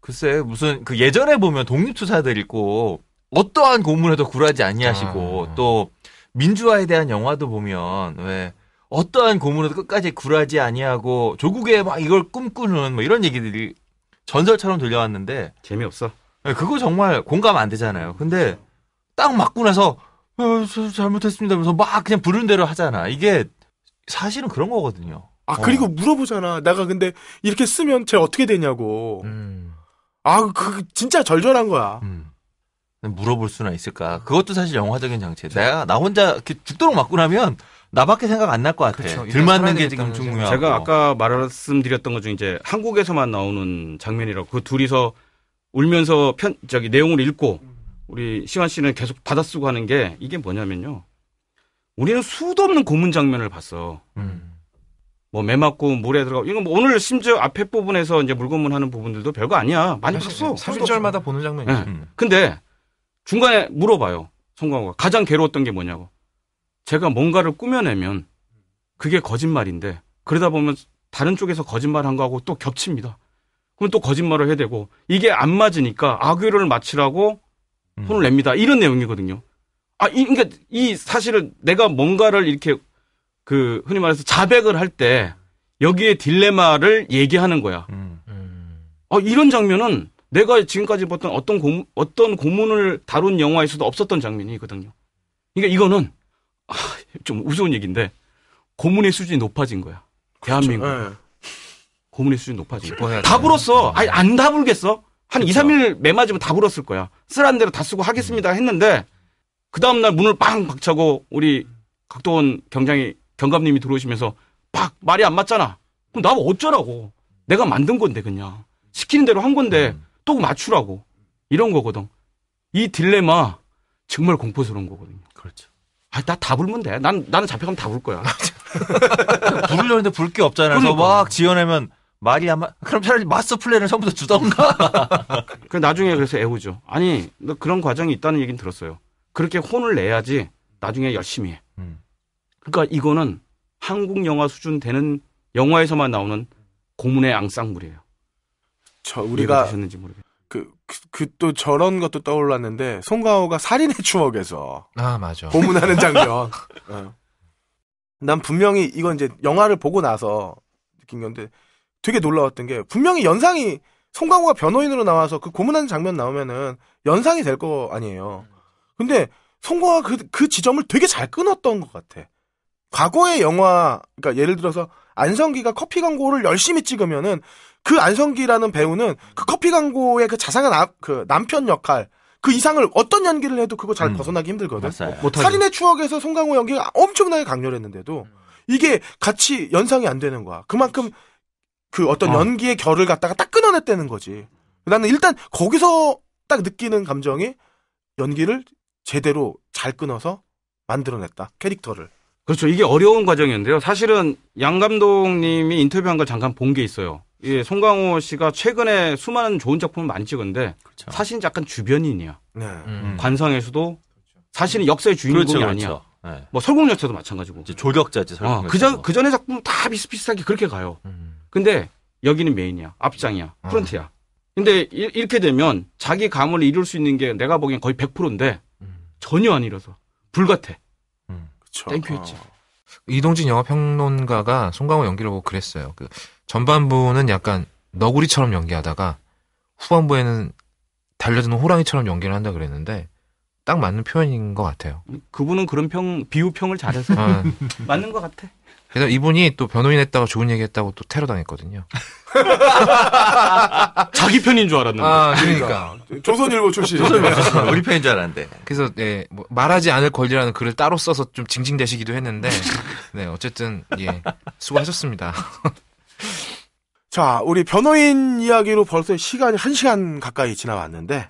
Speaker 1: 글쎄 무슨 그 예전에 보면 독립투사들 있고 어떠한 고문에도 굴하지 아니하시고 아. 또 민주화에 대한 영화도 보면 왜 어떠한 고문에도 끝까지 굴하지 아니하고 조국에막 이걸 꿈꾸는 뭐 이런 얘기들이 전설처럼 들려왔는데 재미없어. 예, 그거 정말 공감 안 되잖아요. 근데 딱 맞고 나서 어, 잘못했습니다 하면서 막 그냥 부른 대로 하잖아. 이게 사실은 그런 거거든요. 아 어. 그리고 물어보잖아. 내가 근데 이렇게 쓰면 쟤 어떻게 되냐고. 음. 아그 그 진짜 절절한 거야. 음. 물어볼 수나 있을까? 그것도 사실 영화적인 장치. 내가 나 혼자 이렇게 죽도록 맞고 나면 나밖에 생각 안 날 것
Speaker 5: 같아. 그렇죠. 들 맞는 게 지금 중요하고. 제가 아까 말씀드렸던 것 중에 이제 한국에서만 나오는 장면이라고 그 둘이서 울면서 편 저기 내용을 읽고 우리 시환 씨는 계속 받아쓰고 하는 게 이게 뭐냐면요. 우리는 수도 없는 고문 장면을 봤어. 음. 뭐매 맞고 물에 들어가. 고 이건 뭐 오늘 심지어 앞에 부분에서 이제 물고문 하는 부분들도 별거 아니야. 많이 봤어.
Speaker 3: 30절마다 보는 장면이지. 네. 음.
Speaker 5: 근데 중간에 물어봐요. 송광호가 가장 괴로웠던 게 뭐냐고. 제가 뭔가를 꾸며내면 그게 거짓말인데 그러다 보면 다른 쪽에서 거짓말 한 거하고 또 겹칩니다. 그럼 또 거짓말을 해야 되고 이게 안 맞으니까 악의를 마치라고 음. 혼을 냅니다. 이런 내용이거든요. 아, 이, 그러니까 이 사실은 내가 뭔가를 이렇게 그 흔히 말해서 자백을 할 때 여기에 딜레마를 얘기하는 거야. 음. 아, 이런 장면은 내가 지금까지 봤던 어떤 공, 어떤 고문을 다룬 영화에서도 없었던 장면이거든요. 그러니까 이거는 아, 좀 우스운 얘기인데 고문의 수준이 높아진 거야. 그렇죠. 대한민국. 예. 네. 고문의 수준이 높아진 거야. 답으로써 음. 아니 안 다불겠어. 한 그렇죠. 2, 3일 매맞으면 다불었을 거야. 쓰라는 대로 다 쓰고 하겠습니다 음. 했는데 그 다음 날 문을 빵 박차고 우리 각도원 경장이 경감님이 들어오시면서 팍 말이 안 맞잖아. 그럼 나 어쩌라고? 내가 만든 건데 그냥 시키는 대로 한 건데 음. 또 맞추라고 이런 거거든. 이 딜레마
Speaker 1: 정말 공포스러운 거거든요. 그렇죠. 아, 나 다 불면 돼. 난, 나는 잡혀가면 다 불 거야. 부르려는데 불 게 없잖아요. 그래서 그러니막 지어내면 말이 아마 그럼 차라리 마스 터 플레이를 처음부터 주던가. 그 나중에 그래서 애우죠. 아니, 너 그런 과정이 있다는 얘기는
Speaker 5: 들었어요. 그렇게 혼을 내야지 나중에 열심히 해. 음. 그러니까 이거는 한국 영화 수준 되는 영화에서만 나오는 고문의 앙상물이에요. 저 우리가 되셨는지
Speaker 3: 모르겠어요.
Speaker 2: 그, 그, 그, 또 저런 것도 떠올랐는데, 송가호가 살인의 추억에서.
Speaker 3: 아, 맞아. 고문하는 장면.
Speaker 2: 어. 난 분명히, 이건 이제 영화를 보고 나서 느낀 건데, 되게 놀라웠던 게, 분명히 연상이, 송강호가 변호인으로 나와서 그 고문하는 장면 나오면은 연상이 될 거 아니에요. 근데 송강호가 그, 그 지점을 되게 잘 끊었던 것 같아. 과거의 영화, 그러니까 예를 들어서 안성기가 커피 광고를 열심히 찍으면은 그 안성기라는 배우는 그 커피 광고의 그 자상한 아, 그 남편 역할 그 이상을 어떤 연기를 해도 그거 잘 음. 벗어나기 힘들거든. 맞아요. 뭐 살인의 추억에서 송강호 연기가 엄청나게 강렬했는데도 이게 같이 연상이 안 되는 거야. 그만큼 그 어떤 어. 연기의 결을 갖다가 딱 끊어냈다는 거지. 나는 일단 거기서 딱 느끼는 감정이 연기를 제대로 잘 끊어서 만들어냈다. 캐릭터를. 그렇죠. 이게 어려운 과정이었는데요.
Speaker 5: 사실은 양 감독님이 인터뷰한 걸 잠깐 본 게 있어요. 예, 송강호 씨가 최근에 수많은 좋은 작품을 많이 찍었는데 그렇죠. 사실 약간 주변인이야.
Speaker 6: 네. 음.
Speaker 5: 관상에서도 그렇죠. 사실은 역사의 주인공이 그렇죠, 그렇죠. 아니야. 네. 뭐 설국열차도 마찬가지고. 조력자지 설국열차. 아, 그전 그전의 작품 다 비슷비슷하게 그렇게 가요. 음. 근데 여기는 메인이야, 앞장이야, 음. 프런트야. 근데 이, 렇게 되면 자기 감을 이룰 수 있는 게 내가 보기엔 거의 100%인데 음.
Speaker 3: 전혀 아니라서 불같아. 음, 그쵸. 땡큐했지. 어. 이동진 영화평론가가 송강호 연기를 보고 그랬어요. 그 전반부는 약간 너구리처럼 연기하다가 후반부에는 달려드는 호랑이처럼 연기를 한다 그랬는데 딱 맞는 표현인 것 같아요. 그분은 그런 평 비유평을 잘해서 아.
Speaker 5: 맞는 것 같아.
Speaker 3: 그래서 이분이 또 변호인 했다가 좋은 얘기 했다고 또 테러 당했거든요. 자기 편인 줄 알았는데. 아, 그러니까.
Speaker 1: 그러니까. 조선일보 출신. 조선일보 네. 우리 편인 줄 알았는데.
Speaker 3: 그래서, 예, 뭐 말하지 않을 권리라는 글을 따로 써서 좀 징징대시기도 했는데, 네, 어쨌든, 예, 수고하셨습니다.
Speaker 2: 자, 우리 변호인 이야기로 벌써 시간이 1시간 가까이 지나왔는데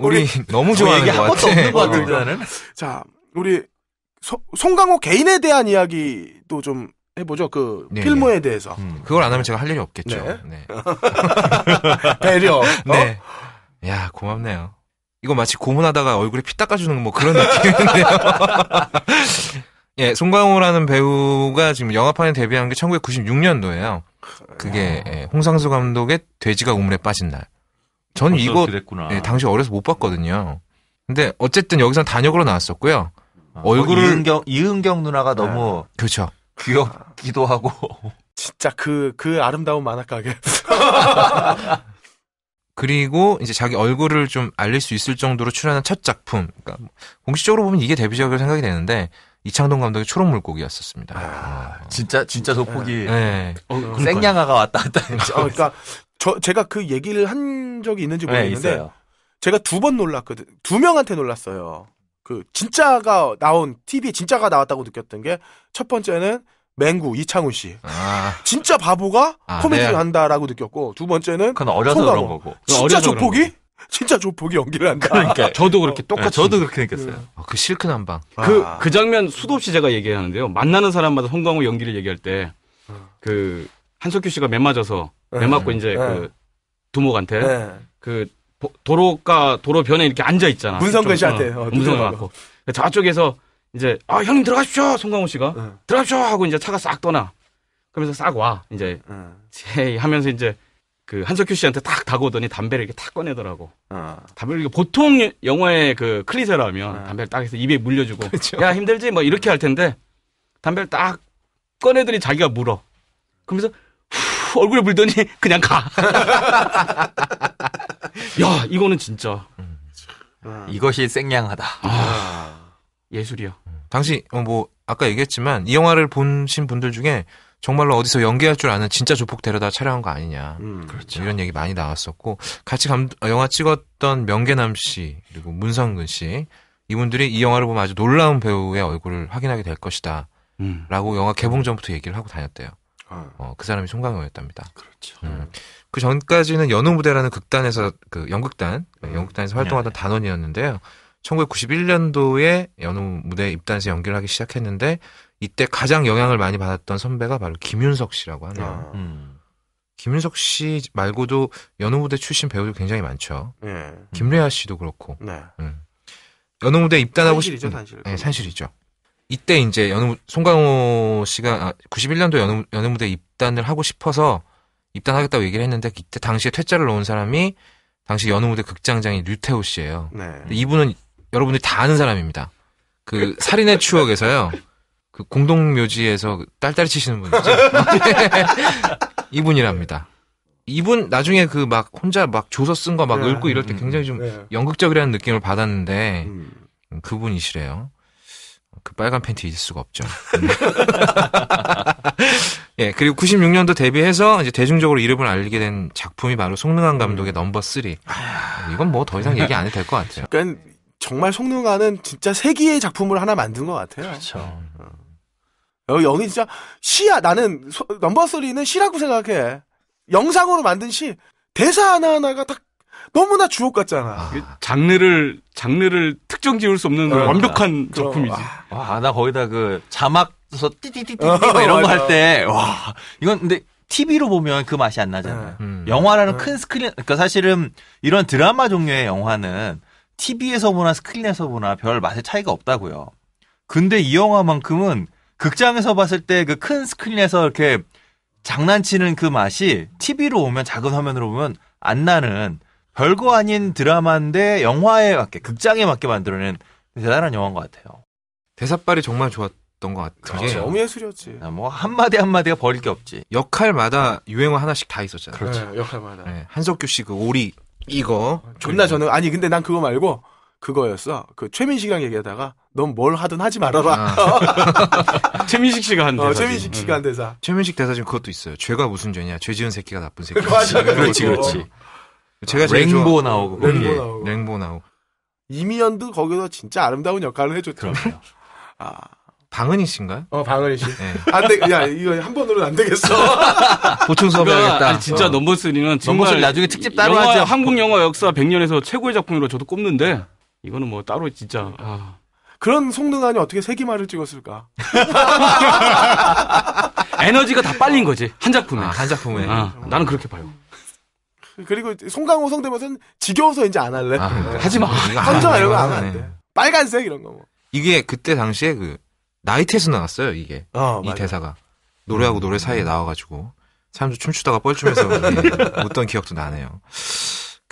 Speaker 2: 우리, 우리,
Speaker 3: 우리 너무 좋아하는 얘기 것같 없는 것 같은데 나는.
Speaker 2: 자, 우리 소, 송강호 개인에 대한 이야기도 좀 해보죠. 그네 네, 필모에 대해서. 음, 그걸 안 하면 제가 할 일이 없겠죠. 네. 네. 배려. 네. 어?
Speaker 3: 네. 야 고맙네요. 이거 마치 고문하다가 얼굴에 피 닦아주는 뭐 그런 느낌인데요. 예, 송강호라는 배우가 지금 영화판에 데뷔한 게 1996년도예요. 그게 아. 예, 홍상수 감독의 돼지가 우물에 빠진 날. 전 이거 예, 당시 어려서 못 봤거든요. 근데 어쨌든 여기선 단역으로 나왔었고요.
Speaker 1: 아, 뭐 얼굴을 이은경, 이은경
Speaker 3: 누나가 너무 아, 그렇죠. 귀엽기도 하고 진짜 그그 그 아름다운
Speaker 2: 만화가게.
Speaker 3: 그리고 이제 자기 얼굴을 좀 알릴 수 있을 정도로 출연한 첫 작품. 그러니까 공식적으로 보면 이게 데뷔작이라고 생각이 되는데 이창동 감독의 초록 물고기였었습니다. 아, 어. 진짜 진짜 소폭이 네. 네. 어, 생양아가 왔다 갔다.
Speaker 2: 어, 그러니까 저 제가 그 얘기를 한 적이 있는지 네, 모르겠는데 네, 제가 두 번 놀랐거든. 두 명한테 놀랐어요. 그 진짜가 나온 t v 진짜가 나왔다고 느꼈던 게 첫 번째는 맹구 이창훈 씨. 아. 진짜 바보가 아, 코미디를 네. 한다라고 느꼈고 두 번째는 그건 어려서 그런 거고. 진짜 조폭이? 진짜 조폭이 연기를 한다.
Speaker 5: 그러니까 아, 저도 그렇게 어, 어, 똑같이 저도 그렇게
Speaker 3: 느꼈어요. 아, 네. 어, 그 실크 난방. 그, 아.
Speaker 5: 그 장면 수도 없이 제가 얘기하는데요. 만나는 사람마다 송강호 연기를 얘기할 때, 그, 한석규 씨가 맨 맞아서, 맨 네. 맞고 이제 네. 그, 두목한테, 네. 그, 도로가, 도로변에 이렇게 앉아있잖아. 문성근 저쪽, 씨한테, 어, 어, 문성근 문성근 고 저쪽에서 이제, 아, 형님 들어가십시오! 송강호 씨가. 네. 들어가십시오! 하고 이제 차가 싹 떠나. 그러면서 싹 와. 이제, 네. 제 하면서 이제 그 한석규 씨한테 딱 다가오더니 담배를 이렇게 탁 꺼내더라고. 어. 담배를 보통 영화의 그 클리셰라면 어. 아. 담배를 딱 해서 입에 물려주고 그렇죠. 야 힘들지 뭐 이렇게 할 텐데 담배를 딱 꺼내더니 자기가 물어. 그러면서 후, 얼굴에 물더니 그냥 가. 야 이거는 진짜 음. 아.
Speaker 3: 이것이 생양하다. 아, 예술이요 음. 당시 어, 뭐 아까 얘기했지만 이 영화를 보신 분들 중에 정말로 어디서 연기할 줄 아는 진짜 조폭 데려다 촬영한 거 아니냐. 음, 그렇죠. 이런 얘기 많이 나왔었고 같이 감, 영화 찍었던 명계남 씨 그리고 문성근 씨 이분들이 이 영화를 보면 아주 놀라운 배우의 얼굴을 확인하게 될 것이다. 음. 라고 영화 개봉 전부터 얘기를 하고 다녔대요. 아. 어, 그 사람이 송강호였답니다. 그렇죠. 음. 그 전까지는 연우 무대라는 극단에서 그 연극단 네, 음. 연극단에서 활동하던 네, 네. 단원이었는데요. 1991년도에 연우 무대 입단해서 연기를 하기 시작했는데 이때 가장 영향을 많이 받았던 선배가 바로 김윤석 씨라고 하네요. 아. 음. 김윤석 씨 말고도 연우무대 출신 배우도 굉장히 많죠. 예. 김래아 씨도 그렇고. 네. 음. 연우무대 입단하고 산실이죠, 싶은 산실. 음. 네, 산실이죠. 이때 이제 연우 송강호 씨가 아, 91년도 연우 연우무대 입단을 하고 싶어서 입단하겠다고 얘기를 했는데 그때 당시에 퇴짜를 놓은 사람이 당시 연우무대 극장장인 류태호 씨예요. 네. 이분은 여러분들이 다 아는 사람입니다. 그 살인의 추억에서요. 그 공동묘지에서 그 딸딸이 치시는 분이죠 이분이랍니다. 네. 이분 나중에 그 막 혼자 막 조서 쓴 거막 네. 읽고 이럴 때 음, 굉장히 좀 네. 연극적이라는 느낌을 받았는데 음. 그분이시래요. 그 빨간 팬티 있을 수가 없죠. 예, 그리고 96년도 데뷔해서 이제 대중적으로 이름을 알리게 된 작품이 바로 송능한 감독의 음. 넘버 쓰리. 아. 이건 뭐 더 이상 얘기 안 해도 될 것 같아요.
Speaker 2: 그러니까 정말 송능한은 진짜 세기의 작품을 하나 만든 것 같아요. 그렇죠. 음. 여기, 어, 진짜 시야 나는 소, 넘버 3는 시라고 생각해. 영상으로 만든 시 대사 하나하나가 딱 너무나 주옥 같잖아. 그 장르를
Speaker 1: 장르를 특정 지을 수 없는 어, 완벽한 작품이지. 아나 거기다 그 자막에서 띠띠띠띠 어, 뭐 이런 거 할 때 와, 이건 근데 TV로 보면 그 맛이 안 나잖아요. 네. 음, 영화라는 음. 큰 스크린 그러니까 사실은 이런 드라마 종류의 영화는 TV에서 보나 스크린에서 보나 별 맛의 차이가 없다고요. 근데 이 영화만큼은 극장에서 봤을 때 그 큰 스크린에서 이렇게 장난치는 그 맛이 TV로 오면 작은 화면으로 보면 안 나는 별거 아닌 드라마인데 영화에 맞게 극장에 맞게 만들어낸 대단한 영화인 것 같아요. 대사빨이 정말 좋았던 것 같아요. 그렇지, 예, 너무 예술이었지. 아, 뭐 한마디 한마디가 버릴 게 없지. 역할마다 유행어 하나씩 다
Speaker 3: 있었잖아요. 네, 그렇죠.
Speaker 2: 네, 역할마다. 네,
Speaker 3: 한석규 씨 그 오리 이거 존나 저는 아니 근데 난 그거 말고
Speaker 2: 그거였어. 그 최민식이랑 얘기하다가 넌 뭘 하든 하지 말아라.
Speaker 3: 아. 최민식 씨가 한 어, 대사. 어, 최민식 씨가 한 대사. 최민식 대사 중 그것도 있어요. 죄가 무슨 죄냐? 죄 지은 새끼가 나쁜 새끼. 맞아, 그렇지, 그렇지.
Speaker 1: 제가 제 랭보 좋아... 나오고 랭보 예,
Speaker 3: 나오고 랭보 나오고
Speaker 2: 이미연도 거기서 진짜 아름다운 역할을 해줬죠. 그럼요.
Speaker 3: 아 방은희 씨인가요? 어 방은희 씨. 네.
Speaker 2: 안돼, 아, 야 이거 한 번으로는 안 되겠어.
Speaker 3: 보충 수업해야겠다. 아니,
Speaker 5: 진짜 어. 넘버 3는 넘버 3 나중에 특집 따로 하죠. 한국 영화 역사 100년에서 최고의 작품으로 저도 꼽는데 이거는 뭐 따로 진짜 그러니까. 아.
Speaker 2: 그런 송능한이 어떻게 세기말을 찍었을까?
Speaker 5: 에너지가 다 빨린 거지 한 작품에. 아, 한 작품에. 아, 나는
Speaker 3: 그렇게 봐요.
Speaker 2: 그리고 송강호 성대모사는 지겨워서 이제
Speaker 3: 안 할래. 아, 네. 하지 마. 선정 이런 거안 하면 안
Speaker 2: 빨간색 이런 거 뭐.
Speaker 3: 이게 그때 당시에 그 나이트에서 나왔어요 이게 어, 이 맞아. 대사가 노래하고 노래 사이에 음. 나와가지고 사람들 춤추다가 뻘쭘해서 웃던 기억도 나네요.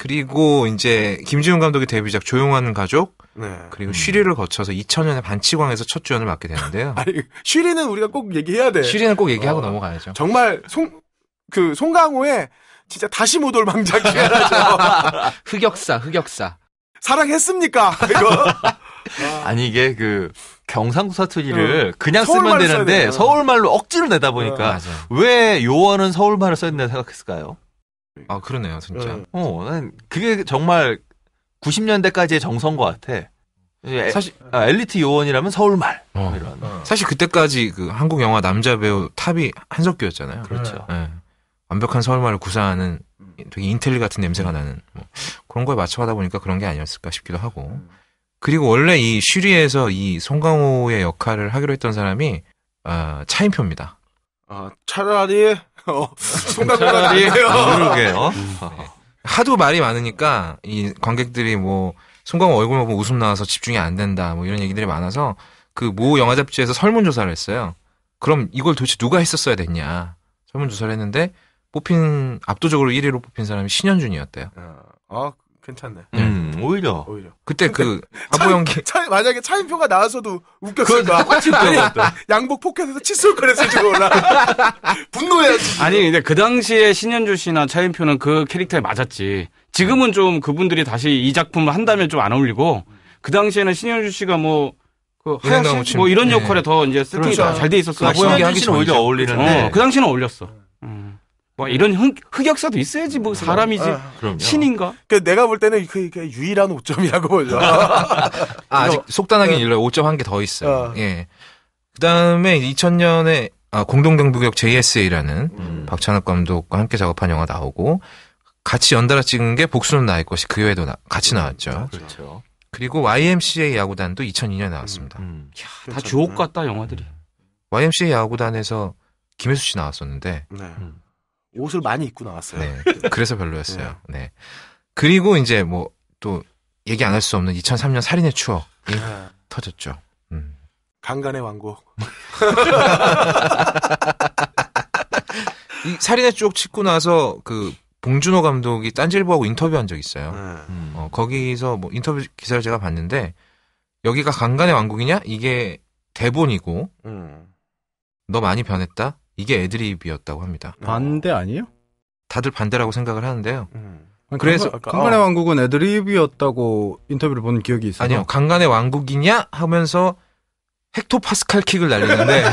Speaker 3: 그리고 이제 김지훈 감독의 데뷔작 조용한 가족 네. 그리고 쉬리를 거쳐서 2000년에 반치광에서 첫 주연을 맡게 되는데요. 아니 쉬리는 우리가 꼭 얘기해야 돼. 쉬리는 꼭 얘기하고 어, 넘어가야죠. 정말 송그 송강호의
Speaker 2: 진짜 다시 못 올망작이야 흑역사, 흑역사. 사랑했습니까? 이거. 아.
Speaker 1: 아니 이게 그 경상도 사투리를 어. 그냥 쓰면 되는데 서울말로 억지로 내다 보니까 어, 왜 요원은 서울말을 써야 된다 고 생각했을까요? 네. 아 그러네요 진짜. 네. 어, 난 그게 정말 90년대까지의 정선 것 같아. 예, 사실 아, 엘리트 요원이라면 서울말
Speaker 3: 어.
Speaker 6: 이런.
Speaker 1: 어. 사실
Speaker 3: 그때까지 그 한국 영화 남자 배우 탑이 한석규였잖아요. 그렇죠. 네. 완벽한 서울말을 구사하는 되게 인텔리 같은 냄새가 나는 뭐 그런 거에 맞춰가다 보니까 그런 게 아니었을까 싶기도 하고. 음. 그리고 원래 이 슈리에서 이 송강호의 역할을 하기로 했던 사람이 아, 차인표입니다.
Speaker 2: 아 차라리 어, 송강호라니
Speaker 3: 아, 모르게 어? 하도 말이 많으니까 이 관객들이 뭐 송강호 얼굴만 보고 웃음 나와서 집중이 안 된다 뭐 이런 얘기들이 많아서 그 모 영화 잡지에서 설문 조사를 했어요. 그럼 이걸 도대체 누가 했었어야 됐냐 설문 조사를 했는데 뽑힌 압도적으로 1위로 뽑힌 사람이 신현준이었대요. 아,
Speaker 2: 아 괜찮네. 음,
Speaker 3: 네. 오히려. 오히려. 그때 그 아보 연
Speaker 2: 만약에 차인표가 나와서도 웃겼을 거야. 아니, 양복 포켓에서 칫솔 거렸서 지금 올라. 분노해야지.
Speaker 5: 아니 근데 그 당시에 신현주 씨나 차인표는 그 캐릭터에 맞았지. 지금은 좀 그분들이 다시 이 작품 을 한다면 좀 안 어울리고 그 당시에는 신현주 씨가 뭐그하야뭐 그 이런 뭐 네. 역할에 네. 더 이제 세팅이 그렇죠. 잘돼 있었어. 아보 연기 하 오히려 어울리는데 어, 그 당시는 어울렸어.
Speaker 6: 음.
Speaker 2: 뭐 이런 흑, 역사도 있어야지 뭐 아, 사람이지 아, 그 신인가? 그러니까 내가 볼 때는 그, 그 유일한 오점이라고
Speaker 3: 보죠. 아, 직 속단하기 는 일러 5점 한 개 더 있어요. 어. 예. 그다음에 2000년에 아, 공동경북역 JSA라는 음. 박찬욱 감독과 함께 작업한 영화 나오고 같이 연달아 찍은 게 복수는 나의 것이 그 외에도 나, 같이 나왔죠. 그렇죠. 그리고 YMCA 야구단도 2002년에 나왔습니다. 음. 음. 야, 다 주옥 같다 영화들이. 음. YMCA 야구단에서 김혜수 씨 나왔었는데 네. 음.
Speaker 2: 옷을 많이 입고
Speaker 3: 나왔어요. 네. 그래서 별로였어요. 네. 네. 그리고 이제 뭐 또 얘기 안 할 수 없는 2003년 살인의 추억이 아. 터졌죠. 음. 강간의 왕국. 이 살인의 추억 찍고 나서 그 봉준호 감독이 딴질보하고 인터뷰한 적 있어요. 네. 음. 어, 거기서 뭐 인터뷰 기사를 제가 봤는데 여기가 강간의 왕국이냐? 이게 대본이고 음. 너 많이 변했다. 이게 애드립이었다고 합니다. 어. 반대 아니에요? 다들 반대라고 생각을 하는데요. 음. 그래서 그러니까, 강간의 어.
Speaker 4: 왕국은 애드립이었다고 인터뷰를
Speaker 3: 본 기억이 있어요. 아니요, 강간의 왕국이냐 하면서 헥토파스칼 킥을 날리는데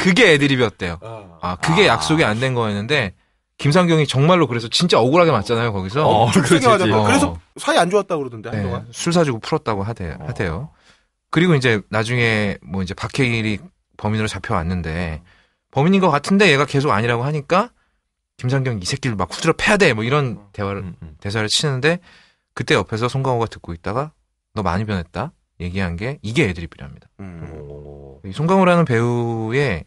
Speaker 3: 그게 애드립이었대요. 아. 아, 그게 아. 약속이 안 된 거였는데 김상경이 정말로 그래서 진짜 억울하게 맞잖아요 거기서. 어, 어. 그래서
Speaker 2: 사이 안 좋았다 고 그러던데 네, 한동안 네,
Speaker 3: 술 사주고 풀었다고 하대, 어. 하대요. 그리고 이제 나중에 뭐 이제 박해일이 범인으로 잡혀왔는데 범인인 것 같은데 얘가 계속 아니라고 하니까 김상경이 이 새끼를 막 후드려 패야 돼 뭐 이런 음, 대화를 음, 음. 대사를 치는데 그때 옆에서 송강호가 듣고 있다가 너 많이 변했다 얘기한 게 이게 애드립이랍니다. 음. 이 송강호라는 배우의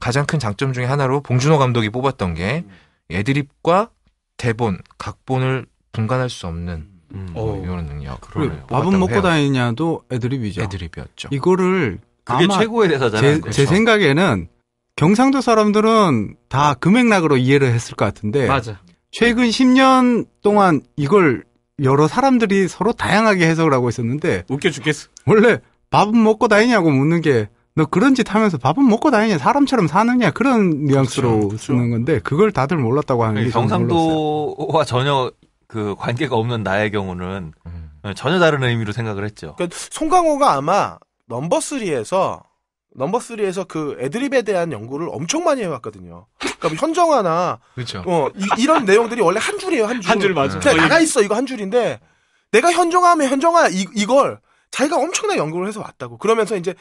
Speaker 3: 가장 큰 장점 중에 하나로 봉준호 감독이 뽑았던 게 음. 애드립과 대본, 각본을 분간할 수 없는 음. 뭐 어. 이런 능력. 밥은 먹고 다니냐도 애드립이죠. 애드립이었죠. 이거를 그게 최고의
Speaker 4: 대사잖아요. 제, 그렇죠. 제 생각에는 경상도 사람들은 다 아. 금액락으로 이해를 했을 것 같은데 맞아. 최근 10년 동안 이걸 여러 사람들이 서로 다양하게 해석을 하고 있었는데 웃겨 죽겠어. 원래 밥은 먹고 다니냐고 묻는 게 너 그런 짓 하면서 밥은 먹고 다니냐 사람처럼 사느냐 그런 뉘앙스로 그렇죠. 그렇죠. 쓰는 건데 그걸 다들
Speaker 2: 몰랐다고 하는 게 경상도와
Speaker 1: 전혀 그 관계가 없는 나의 경우는 전혀 다른 의미로 생각을 했죠.
Speaker 2: 그러니까 송강호가 아마 넘버 3에서 넘버 3에서 그 애드립에 대한 연구를 엄청 많이 해왔거든요. 그러니까 뭐 현정화나 그렇 어, 이, 런 내용들이 원래 한 줄이에요, 한 줄. 한 줄 맞아. 그냥 나가 있어 이거 한 줄인데 내가 현정화하면 현정화 이, 이걸 자기가 엄청나게 연구를 해서 왔다고. 그러면서 이제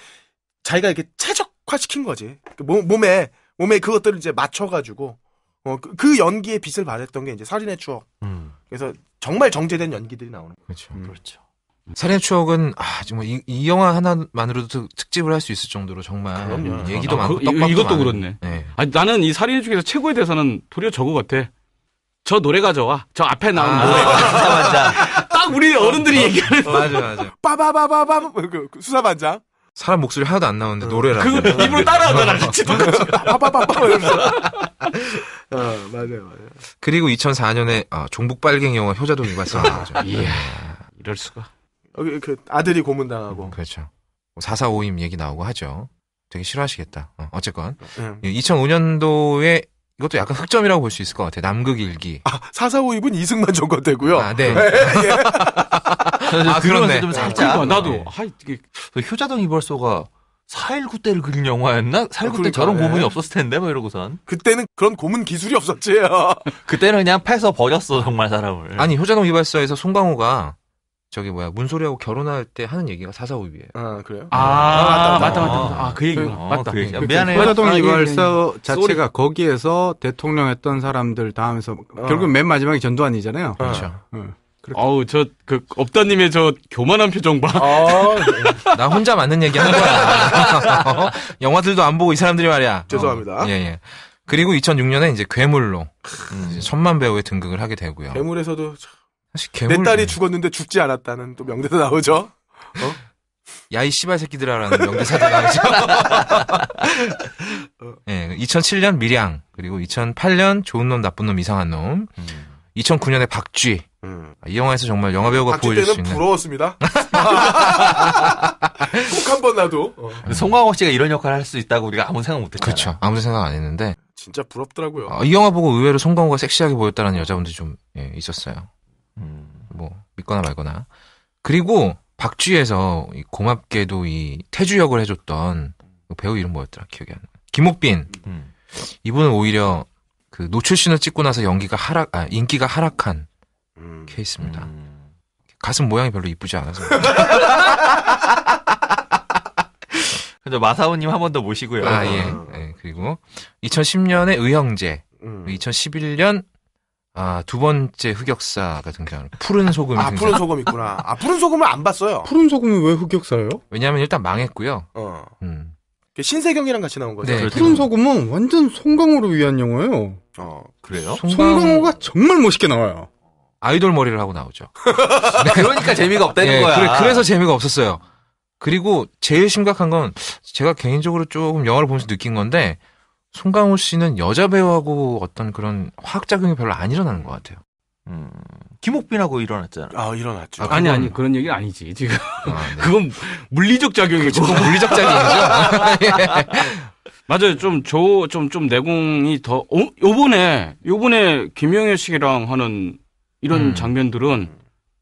Speaker 2: 자기가 이렇게 최적화 시킨 거지. 그 몸, 몸에 몸에 그것들을 이제 맞춰가지고 어, 그, 그 연기에 빛을 발했던 게 이제 살인의 추억. 음. 그래서 정말 정제된 연기들이 나오는 거죠. 그렇죠. 음.
Speaker 3: 그렇죠. 살인 추억은 아, 정말 뭐 이, 이 영화 하나만으로도 특, 집을할 수 있을 정도로 정말 그럼요. 음, 아, 얘기도 아, 많고 그, 떡밥도 이것도 많은. 그렇네. 네. 아니 나는 이 살인의 추억에서 최고의 대사는 도리어
Speaker 5: 저거 같아. 저 노래가 져와저 앞에 나온 아, 노래. 가
Speaker 3: 맞아 반장. 딱 우리 어른들이 어, 얘기하는. 어, 맞아 맞아. 빠바바바밤 뭐 그 수사반장. 사람 목소리 하나도 안 나오는데 어. 노래라. 그 입으로 따라하잖아. 같이 똑같이. 바바바 이러면서. 어, 맞아요, 맞아요. 그리고 2004년에 아, 어, 종북 빨갱이 영화 효자도 유발사 나오죠. 이야, 네. 이럴 수가. 어,
Speaker 2: 그, 그 아들이 고문당하고. 음, 그렇죠.
Speaker 3: 4452님 뭐 얘기 나오고 하죠. 되게 싫어하시겠다. 어, 쨌건 음. 예. 2005년도에 예, 이것도 약간 흑점이라고 볼 수 있을 것 같아요. 남극일기. 아, 4452분 이승만 정권 되고요. 아, 네. 예,
Speaker 1: 아, 그런데 아, 좀 네. 살짝. 그러니까, 아, 네. 나도. 하 아, 이게 효자동 이발소가 4.19 때를 그린 영화였나? 4.19때 아, 그러니까, 저런 고문이 네. 없었을 텐데, 뭐 이러고선. 그때는 그런 고문 기술이 없었지. 그때는 그냥 패서 버렸어, 정말 사람을. 아니, 효자동 이발소에서 송강호가
Speaker 3: 저기 뭐야 문소리하고 결혼할 때 하는 얘기가 사사오입이에요. 아 그래요? 아, 아 맞다, 맞다, 맞다 맞다 아그 얘기 그, 맞다. 그 얘기. 그 미안해. 회동 그 아, 이발사 그 예, 예, 예. 자체가 거기에서 대통령 했던
Speaker 4: 사람들 다 하면서 어. 결국 맨 마지막에 전두환이잖아요. 어. 그렇죠. 어. 어 아우 저그 업다님의
Speaker 3: 저 교만한 표정 봐. 어, 네. 나 혼자 맞는 얘기하는 거야. 어? 영화들도 안 보고 이 사람들이 말이야. 어. 죄송합니다. 예예. 예. 그리고 2006년에 이제 괴물로 음, 천만 배우에 등극을 하게 되고요.
Speaker 2: 괴물에서도 참... 사실 괴물... 내 딸이 죽었는데 죽지 않았다는 또 명대사 나오죠. 어?
Speaker 3: 야이 씨발 새끼들아라는 명대사도 나오죠. 네, 2007년 미량 그리고 2008년 좋은 놈 나쁜 놈 이상한 놈. 음. 2009년에 박쥐. 음. 아, 이 영화에서 정말 영화 배우가 보여줄 수 있는.
Speaker 1: 부러웠습니다. 꼭 한 번 나도. 어. 송강호 씨가 이런 역할을 할 수 있다고 우리가 아무 생각 못했죠.
Speaker 3: 그렇죠. 아무도 생각 안 했는데.
Speaker 1: 진짜 부럽더라고요.
Speaker 3: 아, 이 영화 보고 의외로 송강호가 섹시하게 보였다는 여자분들이 좀 예, 있었어요. 뭐 믿거나 말거나. 그리고 박쥐에서 고맙게도 이 태주 역을 해줬던 그 배우 이름 뭐였더라 기억이 안 나. 김옥빈. 음. 이분은 오히려 그 노출신을 찍고 나서 연기가 하락, 아, 인기가 하락한 음. 케이스입니다. 음. 가슴 모양이 별로 이쁘지 않아서.
Speaker 1: 근데 마사오님 한 번 더 모시고요. 아, 예. 음. 예.
Speaker 3: 그리고 2010년에 의형제, 2011년 음. 아, 두 번째 흑역사 같은 경우는 푸른
Speaker 2: 소금이 아, 등장. 푸른 소금
Speaker 3: 있구나. 아, 푸른 소금을 안 봤어요.
Speaker 4: 푸른 소금은 왜 흑역사예요?
Speaker 3: 왜냐하면 일단 망했고요. 어. 음. 그 신세경이랑 같이 나온 거죠. 네. 푸른 그렇죠.
Speaker 4: 소금은 완전 송강호를 위한 영화예요.
Speaker 3: 어, 그래요? 송강... 호가 정말 멋있게 나와요. 아이돌 머리를 하고 나오죠.
Speaker 1: 네, 그러니까 재미가 없다는 네, 거야. 그래,
Speaker 3: 그래서 재미가 없었어요. 그리고 제일 심각한 건 제가 개인적으로 조금 영화를 보면서 느낀 건데 송강호 씨는 여자 배우하고 어떤 그런 화학작용이 별로 안 일어나는 것 같아요. 음, 김옥빈하고 일어났잖아.
Speaker 2: 아, 일어났죠.
Speaker 3: 아, 니 아니,
Speaker 5: 그런 얘기 아니지, 지금. 아, 네. 그건 물리적 작용이고. 그건 물리적 작용이죠. 예. 맞아요. 좀, 저, 좀, 좀 내공이 더, 어, 요번에, 요번에 김영애 씨랑 하는 이런 음. 장면들은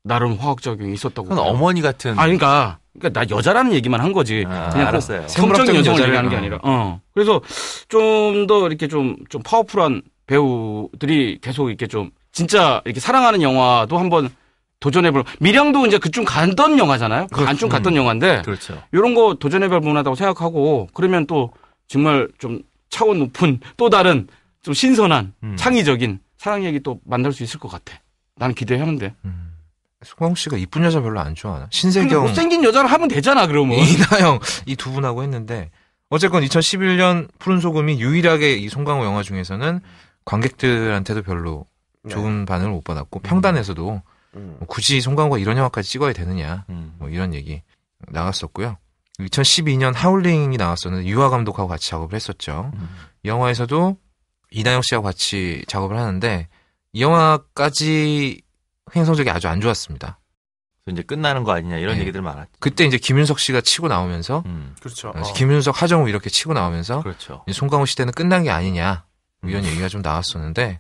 Speaker 5: 나름 화학작용이 있었다고. 어머니 같은. 아, 그러니까. 그러니까 나 여자라는 얘기만 한 거지. 아, 그냥 알았어요. 성적인 여자을 얘기하는 게 아니라. 어. 그래서 좀 더 이렇게 좀 좀 파워풀한 배우들이 계속 이렇게 좀 진짜 이렇게 사랑하는 영화도 한번 도전해볼 미량도 이제 그쯤 갔던 영화잖아요. 그렇죠. 간 갔던 음. 영화인데 그렇죠. 이런 거 도전해볼 문화다고 생각하고 그러면 또 정말 좀 차원 높은 또 다른 좀 신선한 음. 창의적인
Speaker 3: 사랑 얘기 또만들수 있을 것 같아. 나는 기대하는데. 음. 송강호 씨가 이쁜 여자 별로 안 좋아하나? 신세경 그러니까 못생긴
Speaker 5: 여자를 하면 되잖아
Speaker 3: 그러면 이나영 이 두 분하고 했는데 어쨌건 2011년 푸른 소금이 유일하게 이 송강호 영화 중에서는 관객들한테도 별로 네. 좋은 네. 반응을 못 받았고 음. 평단에서도 음. 뭐 굳이 송강호가 이런 영화까지 찍어야 되느냐 음. 뭐 이런 얘기 나왔었고요. 2012년 하울링이 나왔었는데 유아 감독하고 같이 작업을 했었죠. 음. 영화에서도 이나영 씨와 같이 작업을 하는데 이 영화까지 흥행 성적이 아주 안 좋았습니다. 이제 끝나는 거 아니냐 이런 네. 얘기들 많았죠. 그때 이제 김윤석 씨가 치고 나오면서 음. 그렇죠. 어. 어. 김윤석, 하정우 이렇게 치고 나오면서 그렇죠. 송강호 시대는 끝난 게 아니냐 음. 이런 음. 얘기가 좀 나왔었는데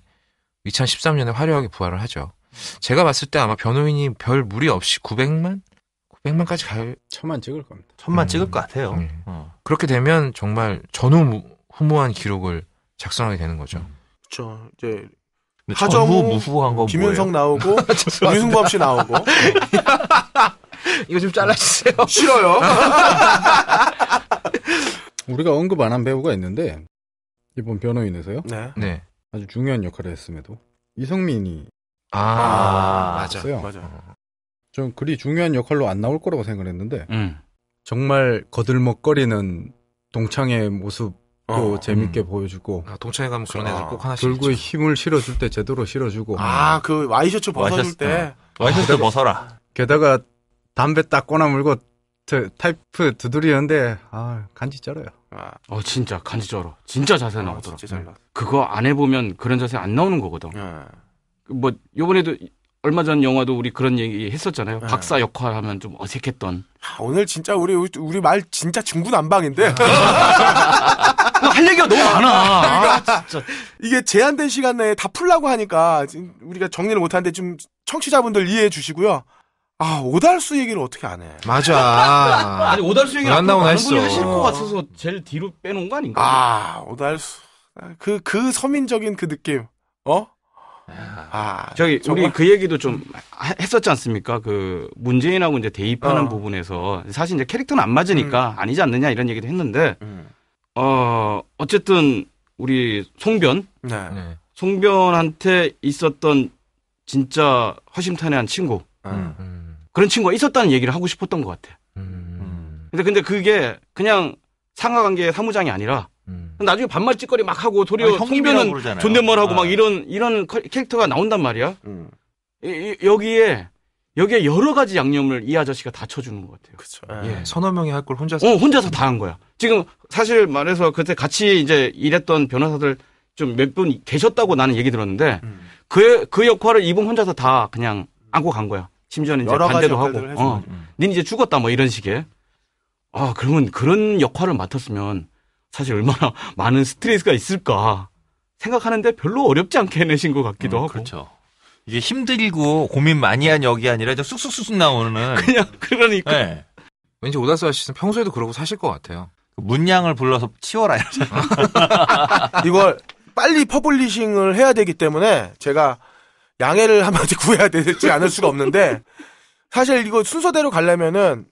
Speaker 3: 2013년에 화려하게 부활을 하죠. 제가 봤을 때 아마 변호인이 별 무리 없이 900만 900만까지 갈 천만 찍을 겁니다. 천만 음. 찍을 것 같아요. 음. 어. 그렇게 되면 정말 전후 후무한 기록을 작성하게 되는 거죠.
Speaker 2: 그렇죠. 이제
Speaker 3: 하정우 무후한 거 김윤석
Speaker 2: 나오고 유승범 아, 씨 나오고 이거 좀 잘라주세요. 싫어요.
Speaker 4: 우리가 언급 안 한 배우가 있는데 이번 변호인에서요. 네. 네. 아주 중요한 역할을 했음에도 이성민이
Speaker 3: 아, 맞아 요 맞아. 어.
Speaker 4: 좀 그리 중요한 역할로 안 나올 거라고 생각을 했는데 음. 정말 거들먹거리는 동창의 모습 또 어, 재밌게 음. 보여주고 아, 동창회 가면 그런 애들 아, 꼭 하나씩 결국에 힘을 실어줄 때 제대로 실어주고
Speaker 2: 아그 와이셔츠 벗어줄
Speaker 4: 와이셔때 어. 아, 와이셔츠 벗어라 게다가 담배 딱 꺼나 물고 타이프 두드리는데 아 간지 쩔어요.
Speaker 5: 아. 어 진짜 간지 쩔어. 진짜 자세 나오더라. 아, 그거 안 해보면 그런 자세 안 나오는 거거든. 네. 뭐 요번에도 얼마 전 영화도 우리 그런 얘기 했었잖아요. 네. 박사
Speaker 2: 역할하면 좀 어색했던. 아, 오늘 진짜 우리 우리 말 진짜 중구난방인데. 할 얘기가 너무 많아. 아, 아 진짜. 이게 제한된 시간 내에 다 풀라고 하니까 지금 우리가 정리를 못하는데 좀 청취자분들 이해해 주시고요. 아 오달수 얘기를 어떻게 안 해?
Speaker 3: 맞아. 아니 오달수 얘기를 안 나오나 했어. 하실 것
Speaker 2: 같아서 제일 뒤로 빼놓은 거 아닌가? 아 오달수 그그 그 서민적인 그 느낌 어?
Speaker 5: 아, 저기 정말? 우리 그 얘기도 좀 했었지 않습니까? 그 문재인하고 이제 대입하는 어. 부분에서 사실 이제 캐릭터는 안 맞으니까 음. 아니지 않느냐 이런 얘기도 했는데 음. 어, 어쨌든 우리 송변. 네. 네. 송변한테 있었던 진짜 허심탄회한 친구. 네. 음. 그런 친구가 있었다는 얘기를 하고 싶었던 것 같아. 음. 음. 근데, 근데 그게 그냥 상하관계 사무장이 아니라 음. 나중에 반말찌꺼리막 하고 도리어 아, 송변은 존댓말하고 아. 막 네. 이런, 이런 캐릭터가 나온단 말이야. 음. 이, 이, 여기에 여기에 여러 가지 양념을
Speaker 3: 이 아저씨가 다 쳐주는 것 같아요. 그렇죠. 예. 아, 서너 명이 할 걸 혼자서. 어,
Speaker 5: 혼자서 다 한 거야. 지금 사실 말해서 그때 같이 이제 일했던 변호사들 좀 몇 분 계셨다고 나는 얘기 들었는데 음. 그, 그 역할을 이분 혼자서 다 그냥 안고 간 거야. 심지어는 이제 반대도 하고. 어. 음. 닌 이제 죽었다 뭐 이런 식의. 아, 그러면 그런 역할을 맡았으면 사실 얼마나 많은 스트레스가 있을까 생각하는데 별로 어렵지 않게 해내신
Speaker 1: 것 같기도 음, 하고. 그렇죠. 이게 힘들고 고민 많이 한 역이 아니라 좀 쑥쑥쑥 나오는 그냥 그러니까 네. 왠지 오다스 아씨는 평소에도 그러고 사실 것 같아요. 그 문양을
Speaker 3: 불러서 치워라 이걸
Speaker 2: 빨리 퍼블리싱을 해야 되기 때문에 제가 양해를 한번디 구해야 되지 않을 수가 없는데 사실 이거 순서대로 가려면은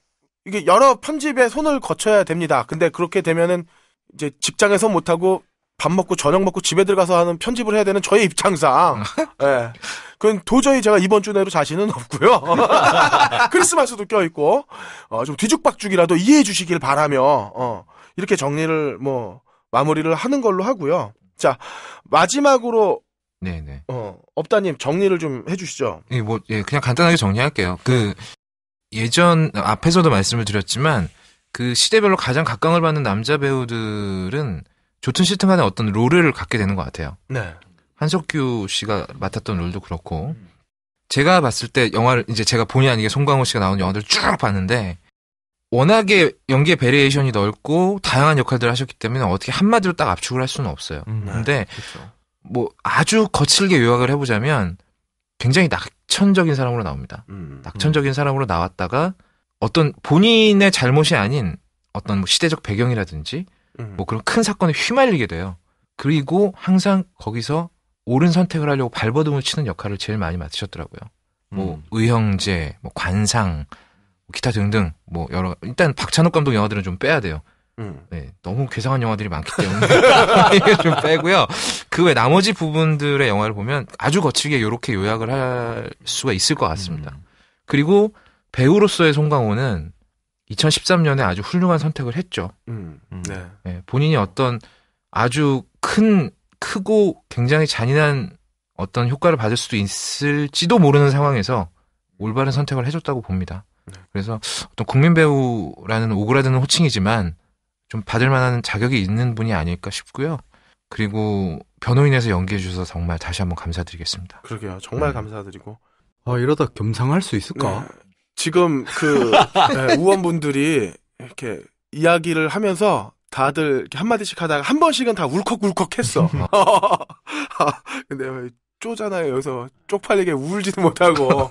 Speaker 2: 이게 여러 편집에 손을 거쳐야 됩니다. 근데 그렇게 되면은 이제 직장에서 못하고 밥 먹고 저녁 먹고 집에 들어가서 하는 편집을 해야 되는 저의 입장상 아. 예. 그건 도저히 제가 이번 주 내로 자신은 없고요. 크리스마스도 껴있고 어, 좀 뒤죽박죽이라도 이해해 주시길 바라며 어, 이렇게 정리를 뭐 마무리를 하는 걸로 하고요. 자 마지막으로 네네. 어, 업다님 정리를 좀 해주시죠.
Speaker 3: 예, 뭐, 예, 그냥 간단하게 정리할게요. 그 예전 앞에서도 말씀을 드렸지만 그 시대별로 가장 각광을 받는 남자 배우들은 좋든 싫든 간에 어떤 롤을 갖게 되는 것 같아요. 네. 한석규 씨가 맡았던 롤도 그렇고 제가 봤을 때 영화를 이제 제가 본의 아니게 송강호 씨가 나온 영화들 쭉 봤는데 워낙에 연기의 베리에이션이 넓고 다양한 역할들을 하셨기 때문에 어떻게 한마디로 딱 압축을 할 수는 없어요. 음, 네. 근데 그렇죠. 뭐 아주 거칠게 요약을 해보자면 굉장히 낙천적인 사람으로 나옵니다. 음, 음. 낙천적인 음. 사람으로 나왔다가 어떤 본인의 잘못이 아닌 어떤 뭐 시대적 배경이라든지 음. 뭐 그런 큰 사건에 휘말리게 돼요. 그리고 항상 거기서 옳은 선택을 하려고 발버둥을 치는 역할을 제일 많이 맡으셨더라고요. 뭐 음. 의형제, 뭐 관상, 뭐 기타 등등 뭐 여러 일단 박찬욱 감독 영화들은 좀 빼야 돼요. 음. 네, 너무 괴상한 영화들이 많기 때문에 좀 빼고요. 그 외 나머지 부분들의 영화를 보면 아주 거칠게 이렇게 요약을 할 수가 있을 것 같습니다. 음. 그리고 배우로서의 송강호는 2013년에 아주 훌륭한 선택을 했죠. 음, 음. 네. 네. 본인이 어떤 아주 큰 크고 굉장히 잔인한 어떤 효과를 받을 수도 있을지도 모르는 상황에서 올바른 선택을 해줬다고 봅니다. 네. 그래서 어떤 국민 배우라는 오그라드는 호칭이지만 좀 받을 만한 자격이 있는 분이 아닐까 싶고요. 그리고 변호인에서 연기해 주셔서 정말 다시 한번 감사드리겠습니다.
Speaker 2: 그러게요. 정말 네. 감사드리고.
Speaker 3: 아, 이러다 겸상할 수 있을까? 네. 지금
Speaker 2: 그 네, 우원분들이 예, 이렇게 이야기를 하면서 다들 이렇게 한마디씩 하다가 한 번씩은 다 울컥울컥 했어. 근데 쪼잖아요. 여기서 쪽팔리게 울지도 못하고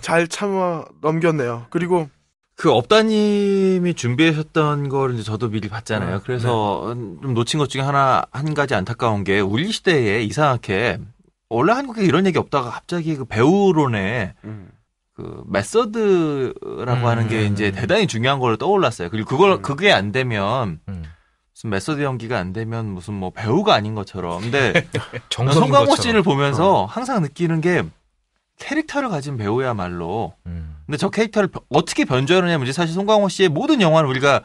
Speaker 2: 잘 참아 넘겼네요.
Speaker 1: 그리고 그 업다님이 준비하셨던 걸 이제 저도 미리 봤잖아요. 네. 그래서 네. 좀 놓친 것 중에 하나 한 가지 안타까운 게 울리 시대에 이상하게 원래 한국에 이런 얘기 없다가 갑자기 그 배우론에 음. 그 메서드라고 음, 하는 게 음. 이제 대단히 중요한 걸로 떠올랐어요. 그리고 그걸 음. 그게 안 되면 음. 무슨 메서드 연기가 안 되면 무슨 뭐 배우가 아닌 것처럼. 근데 송강호 씨를 보면서 어. 항상 느끼는 게 캐릭터를 가진 배우야말로. 음. 근데 저 캐릭터를 어떻게 변조하느냐 문제 사실 송강호 씨의 모든 영화는 우리가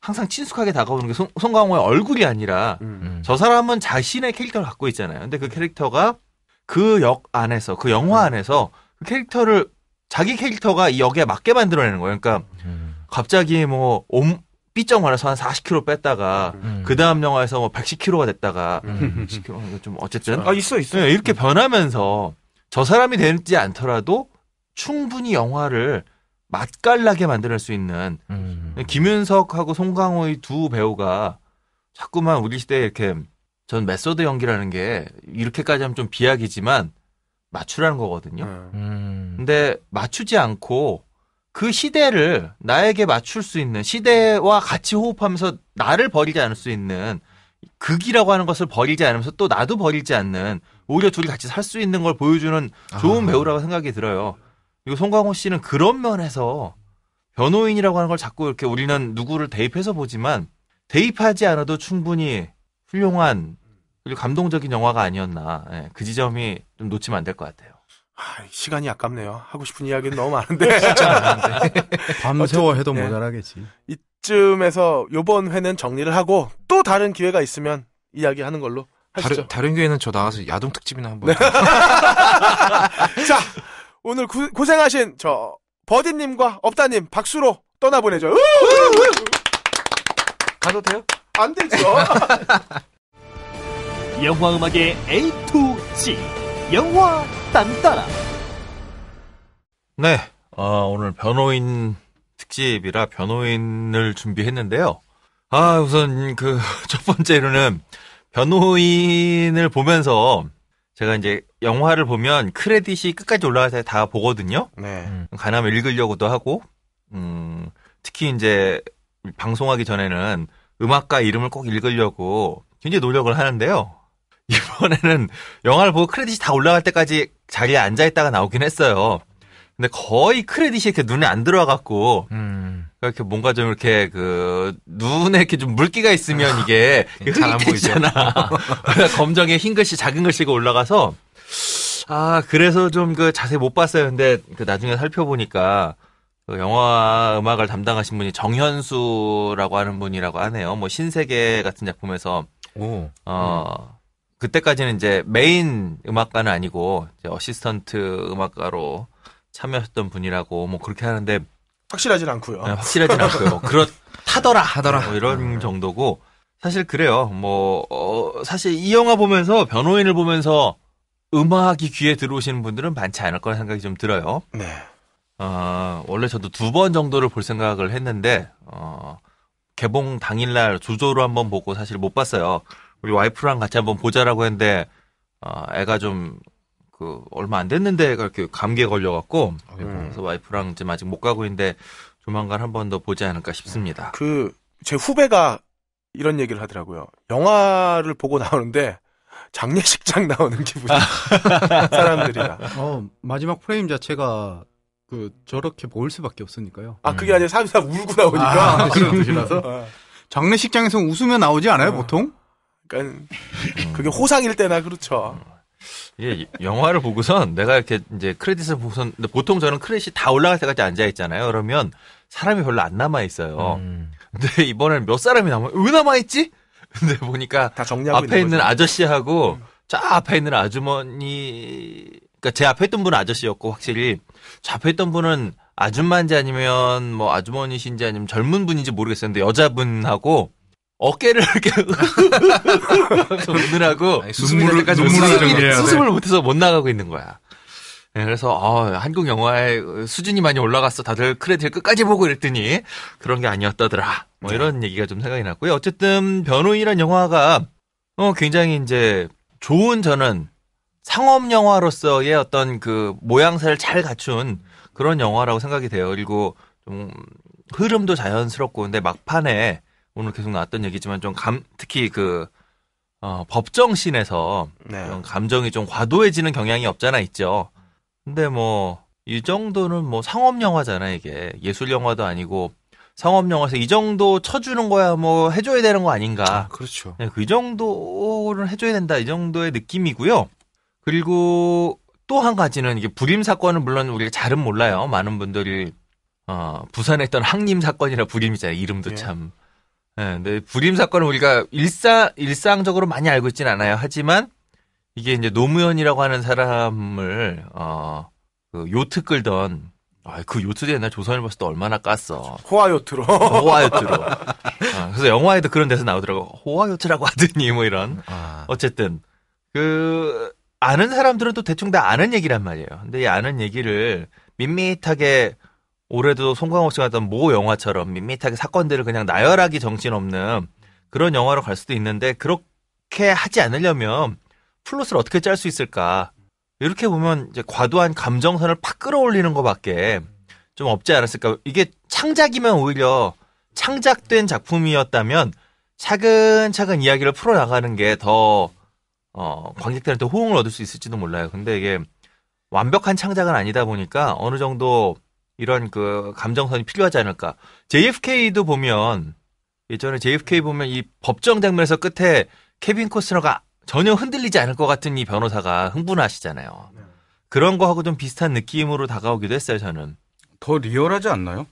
Speaker 1: 항상 친숙하게 다가오는 게 송, 강호의 얼굴이 아니라 음. 음. 저 사람은 자신의 캐릭터를 갖고 있잖아요. 근데 그 캐릭터가 그 역 안에서 그 영화 안에서 그 캐릭터를 자기 캐릭터가 이 역에 맞게 만들어내는 거예요. 그러니까 음. 갑자기 뭐 옴, 삐쩍 말해서한 40kg 뺐다가 음. 그 다음 영화에서 뭐 110kg가 됐다가 음. 10kg 음, 좀 어쨌든 아 있어 있어 네, 이렇게 변하면서 저 사람이 되지 않더라도 충분히 영화를 맛깔나게 만들수 있는 음. 네, 김윤석하고 송강호의 두 배우가 자꾸만 우리 시대에 이렇게 전 메소드 연기라는 게 이렇게까지 하면 좀 비약이지만 맞추라는 거거든요. 네. 음. 근데 맞추지 않고 그 시대를 나에게 맞출 수 있는 시대와 같이 호흡하면서 나를 버리지 않을 수 있는 극이라고 하는 것을 버리지 않으면서 또 나도 버리지 않는 오히려 둘이 같이 살 수 있는 걸 보여주는 아. 좋은 아. 배우라고 생각이 들어요. 그리고 송강호 씨는 그런 면에서 변호인이라고 하는 걸 자꾸 이렇게 우리는 누구를 대입해서 보지만 대입하지 않아도 충분히 훌륭한 그리고 감동적인 영화가 아니었나 예, 그 지점이 좀 놓치면 안 될 것 같아요.
Speaker 2: 아, 시간이 아깝네요. 하고 싶은 이야기는 너무 많은데. 진짜 많은데.
Speaker 1: 밤새워 해도 네. 모자라겠지.
Speaker 2: 이쯤에서 요번 회는 정리를 하고 또 다른 기회가 있으면 이야기하는 걸로 하시죠. 다른,
Speaker 3: 다른 기회는 저 나가서 야동 특집이나 한번. 네.
Speaker 2: 자, 오늘 구, 고생하신 저 버디님과 업다님 박수로 떠나보내죠. 가도 돼요? 안 되죠.
Speaker 1: 영화 음악의 A to Z 영화 딴따라. 네, 어, 오늘 변호인 특집이라 변호인을 준비했는데요. 아 우선 그 첫 번째로는 변호인을 보면서 제가 이제 영화를 보면 크레딧이 끝까지 올라와서 다 보거든요. 네. 음, 가나면 읽으려고도 하고, 음, 특히 이제 방송하기 전에는 음악가 이름을 꼭 읽으려고 굉장히 노력을 하는데요. 이번에는 영화를 보고 크레딧이 다 올라갈 때까지 자리에 앉아 있다가 나오긴 했어요. 근데 거의 크레딧이 이렇게 눈에 안 들어와갖고 음. 그러니까 이렇게 뭔가 좀 이렇게 그 눈에 이렇게 좀 물기가 있으면 이게 잘 안 보이잖아 검정에 흰 글씨 작은 글씨가 올라가서 아 그래서 좀 그 자세히 못 봤어요. 근데 그 나중에 살펴보니까 그 영화 음악을 담당하신 분이 정현수라고 하는 분이라고 하네요. 뭐 신세계 같은 작품에서 오. 어. 음. 그때까지는 이제 메인 음악가는 아니고 어시스턴트 음악가로 참여했던 분이라고 뭐 그렇게 하는데 확실하진 않고요. 네, 확실하진 않고요. 뭐 그렇 다더라 하더라 뭐 이런 네. 정도고 사실 그래요. 뭐 어, 사실 이 영화 보면서 변호인을 보면서 음악이 귀에 들어오시는 분들은 많지 않을 거라 생각이 좀 들어요. 네. 어, 원래 저도 두 번 정도를 볼 생각을 했는데 어, 개봉 당일날 주조로 한번 보고 사실 못 봤어요. 우리 와이프랑 같이 한번 보자라고 했는데 어, 애가 좀 그 얼마 안 됐는데 그렇게 감기에 걸려갖고 음. 그래서 와이프랑 지금 아직 못 가고 있는데 조만간 한 번 더 보지 않을까 싶습니다. 그 제 후배가 이런 얘기를
Speaker 2: 하더라고요. 영화를 보고 나오는데 장례식장 나오는 기분이 사람들이라.
Speaker 4: 어, 마지막 프레임 자체가 그 저렇게 보일 수밖에 없으니까요.
Speaker 2: 아 그게 아니라 사람들이 울고 나오니까 아, 그런 뜻이라서 음.
Speaker 4: 장례식장에서 웃으면 나오지
Speaker 2: 않아요 어. 보통? 그러니까 그게 호상일 때나 그렇죠.
Speaker 1: 예, 영화를 보고선 내가 이렇게 이제 크레딧을 보고선 보통 저는 크레딧이 다 올라갈 때까지 앉아 있잖아요. 그러면 사람이 별로 안 남아 있어요. 음. 근데 이번엔 몇 사람이 남아 왜 남아 있지? 근데 보니까 다 정리하고 앞에 있는, 있는 아저씨하고 음. 저 앞에 있는 아주머니 그러니까 제 앞에 있던 분은 아저씨였고 확실히 저 앞에 있던 분은 아줌마인지 아니면 뭐 아주머니신지 아니면 젊은 분인지 모르겠었는데 여자분하고 어깨를 이렇게 웃느라고 눈물을 눈을 수습을 못해서 못 나가고 있는 거야. 네, 그래서 어, 한국 영화의 수준이 많이 올라갔어. 다들 크레딧 끝까지 보고 이랬더니 그런 게 아니었다더라. 뭐 네. 이런 얘기가 좀 생각이 났고요. 어쨌든 변호인란 이 영화가 어, 굉장히 이제 좋은 저는 상업 영화로서의 어떤 그 모양새를 잘 갖춘 그런 영화라고 생각이 돼요. 그리고 좀 흐름도 자연스럽고 근데 막판에 오늘 계속 나왔던 얘기지만 좀 감, 특히 그, 어, 법정신에서 네. 이런 감정이 좀 과도해지는 경향이 없잖아 있죠. 근데 뭐, 이 정도는 뭐 상업영화잖아, 이게. 예술영화도 아니고 상업영화에서 이 정도 쳐주는 거야 뭐 해줘야 되는 거 아닌가. 아, 그렇죠. 네, 그정도는 해줘야 된다. 이 정도의 느낌이고요. 그리고 또 한 가지는 이게 불임 사건은 물론 우리가 잘은 몰라요. 많은 분들이 어, 부산에 있던 항림 사건이라 불임이잖아요. 이름도 네. 참 네, 근데 불임 사건을 우리가 일상 일상적으로 많이 알고 있진 않아요. 하지만 이게 이제 노무현이라고 하는 사람을 어그 요트 끌던 아, 그 요트도 옛날 조선일보에서 또 얼마나 깠어. 호화 요트로. 호화 요트로. 어, 아, 그래서 영화에도 그런 데서 나오더라고. 호화 요트라고 하더니 뭐 이런. 아. 어쨌든 그 아는 사람들은 또 대충 다 아는 얘기란 말이에요. 근데 이 아는 얘기를 밋밋하게 올해도 송강호 씨가 했던 모 영화처럼 밋밋하게 사건들을 그냥 나열하기 정신없는 그런 영화로 갈 수도 있는데 그렇게 하지 않으려면 플롯을 어떻게 짤 수 있을까? 이렇게 보면 이제 과도한 감정선을 팍 끌어올리는 것밖에 좀 없지 않았을까? 이게 창작이면 오히려 창작된 작품이었다면 차근차근 이야기를 풀어나가는 게 더 어, 관객들한테 호응을 얻을 수 있을지도 몰라요. 근데 이게 완벽한 창작은 아니다 보니까 어느 정도 이런 그 감정선이 필요하지 않을까. JFK도 보면 예전에 JFK 보면 이 법정 장면에서 끝에 케빈 코스너가 전혀 흔들리지 않을 것 같은 이 변호사가 흥분하시잖아요. 네. 그런 거하고 좀 비슷한 느낌으로 다가오기도 했어요, 저는. 더 리얼하지 않나요?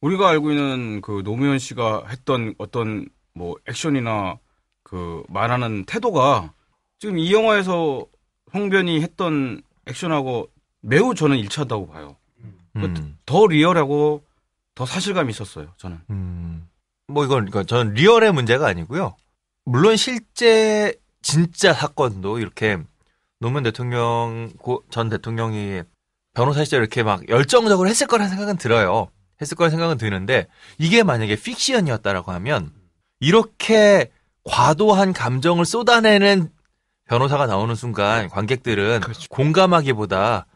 Speaker 5: 우리가 알고 있는 그 노무현 씨가 했던 어떤 뭐 액션이나 그 말하는 태도가 지금 이 영화에서 홍변이 했던 액션하고 매우 저는 일치한다고 봐요. 그 음. 더 리얼하고
Speaker 1: 더 사실감이 있었어요. 저는. 음. 뭐 이건 그러니까 저는 리얼의 문제가 아니고요. 물론 실제 진짜 사건도 이렇게 노무현 대통령 전 대통령이 변호사 시절 이렇게 막 열정적으로 했을 거라는 생각은 들어요. 했을 거라는 생각은 드는데 이게 만약에 픽션이었다라고 하면 이렇게 과도한 감정을 쏟아내는 변호사가 나오는 순간 관객들은 그렇죠. 공감하기보다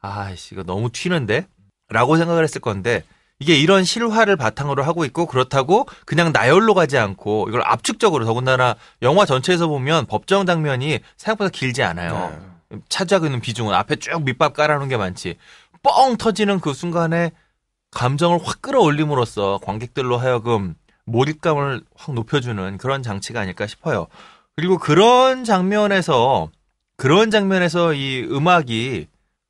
Speaker 1: 아씨 이거 너무 튀는데 라고 생각을 했을 건데 이게 이런 실화를 바탕으로 하고 있고 그렇다고 그냥 나열로 가지 않고 이걸 압축적으로 더군다나 영화 전체에서 보면 법정 장면이 생각보다 길지 않아요. 네. 차지하는 비중은 앞에 쭉 밑밥 깔아놓은 게 많지. 뻥 터지는 그 순간에 감정을 확 끌어올림으로써 관객들로 하여금 몰입감을 확 높여주는 그런 장치가 아닐까 싶어요. 그리고 그런 장면에서 그런 장면에서 이 음악이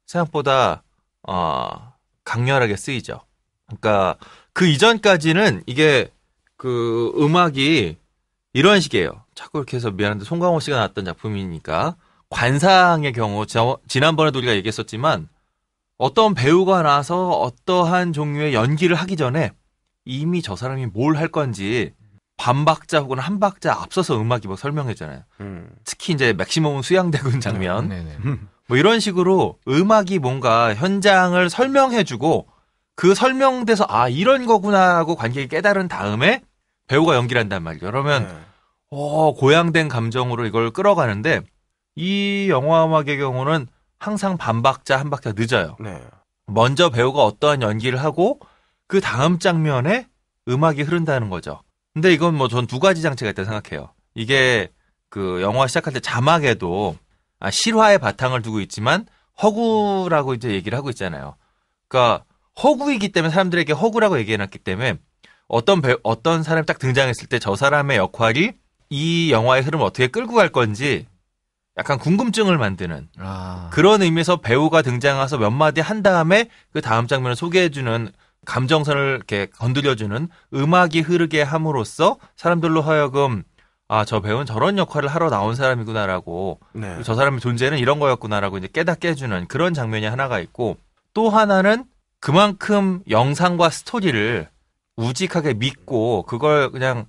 Speaker 1: 생각보다 어, 강렬하게 쓰이죠. 그러니까 그 이전까지는 이게 그 음악이 이런 식이에요. 자꾸 이렇게 해서 미안한데 송강호 씨가 나왔던 작품이니까 관상의 경우 지난번에도 우리가 얘기했었지만 어떤 배우가 나서 와 어떠한 종류의 연기를 하기 전에 이미 저 사람이 뭘 할 건지 반 박자 혹은 한 박자 앞서서 음악이 뭐 설명했잖아요. 음. 특히 이제 맥시멈 수양대군 음, 장면. 음, 뭐 이런 식으로 음악이 뭔가 현장을 설명해주고 그 설명돼서 아 이런 거구나 하고 관객이 깨달은 다음에 배우가 연기를 한단 말이죠. 그러면 네. 오, 어, 고양된 감정으로 이걸 끌어가는데 이 영화 음악의 경우는 항상 반 박자 한 박자 늦어요. 네. 먼저 배우가 어떠한 연기를 하고 그 다음 장면에 음악이 흐른다는 거죠. 근데 이건 뭐 전 두 가지 장치가 있다고 생각해요. 이게 그 영화 시작할 때 자막에도 아, 실화의 바탕을 두고 있지만 허구라고 이제 얘기를 하고 있잖아요. 그러니까 허구이기 때문에 사람들에게 허구라고 얘기해놨기 때문에 어떤 배, 어떤 사람이 딱 등장했을 때 저 사람의 역할이 이 영화의 흐름 을 어떻게 끌고 갈 건지 약간 궁금증을 만드는 아. 그런 의미에서 배우가 등장해서 몇 마디 한 다음에 그 다음 장면을 소개해주는 감정선을 이렇게 건드려주는 음악이 흐르게 함으로써 사람들로 하여금 아, 저 배우는 저런 역할을 하러 나온 사람이구나라고 네. 저 사람의 존재는 이런 거였구나라고 이제 깨닫게 해주는 그런 장면이 하나가 있고 또 하나는 그만큼 영상과 스토리를 우직하게 믿고 그걸 그냥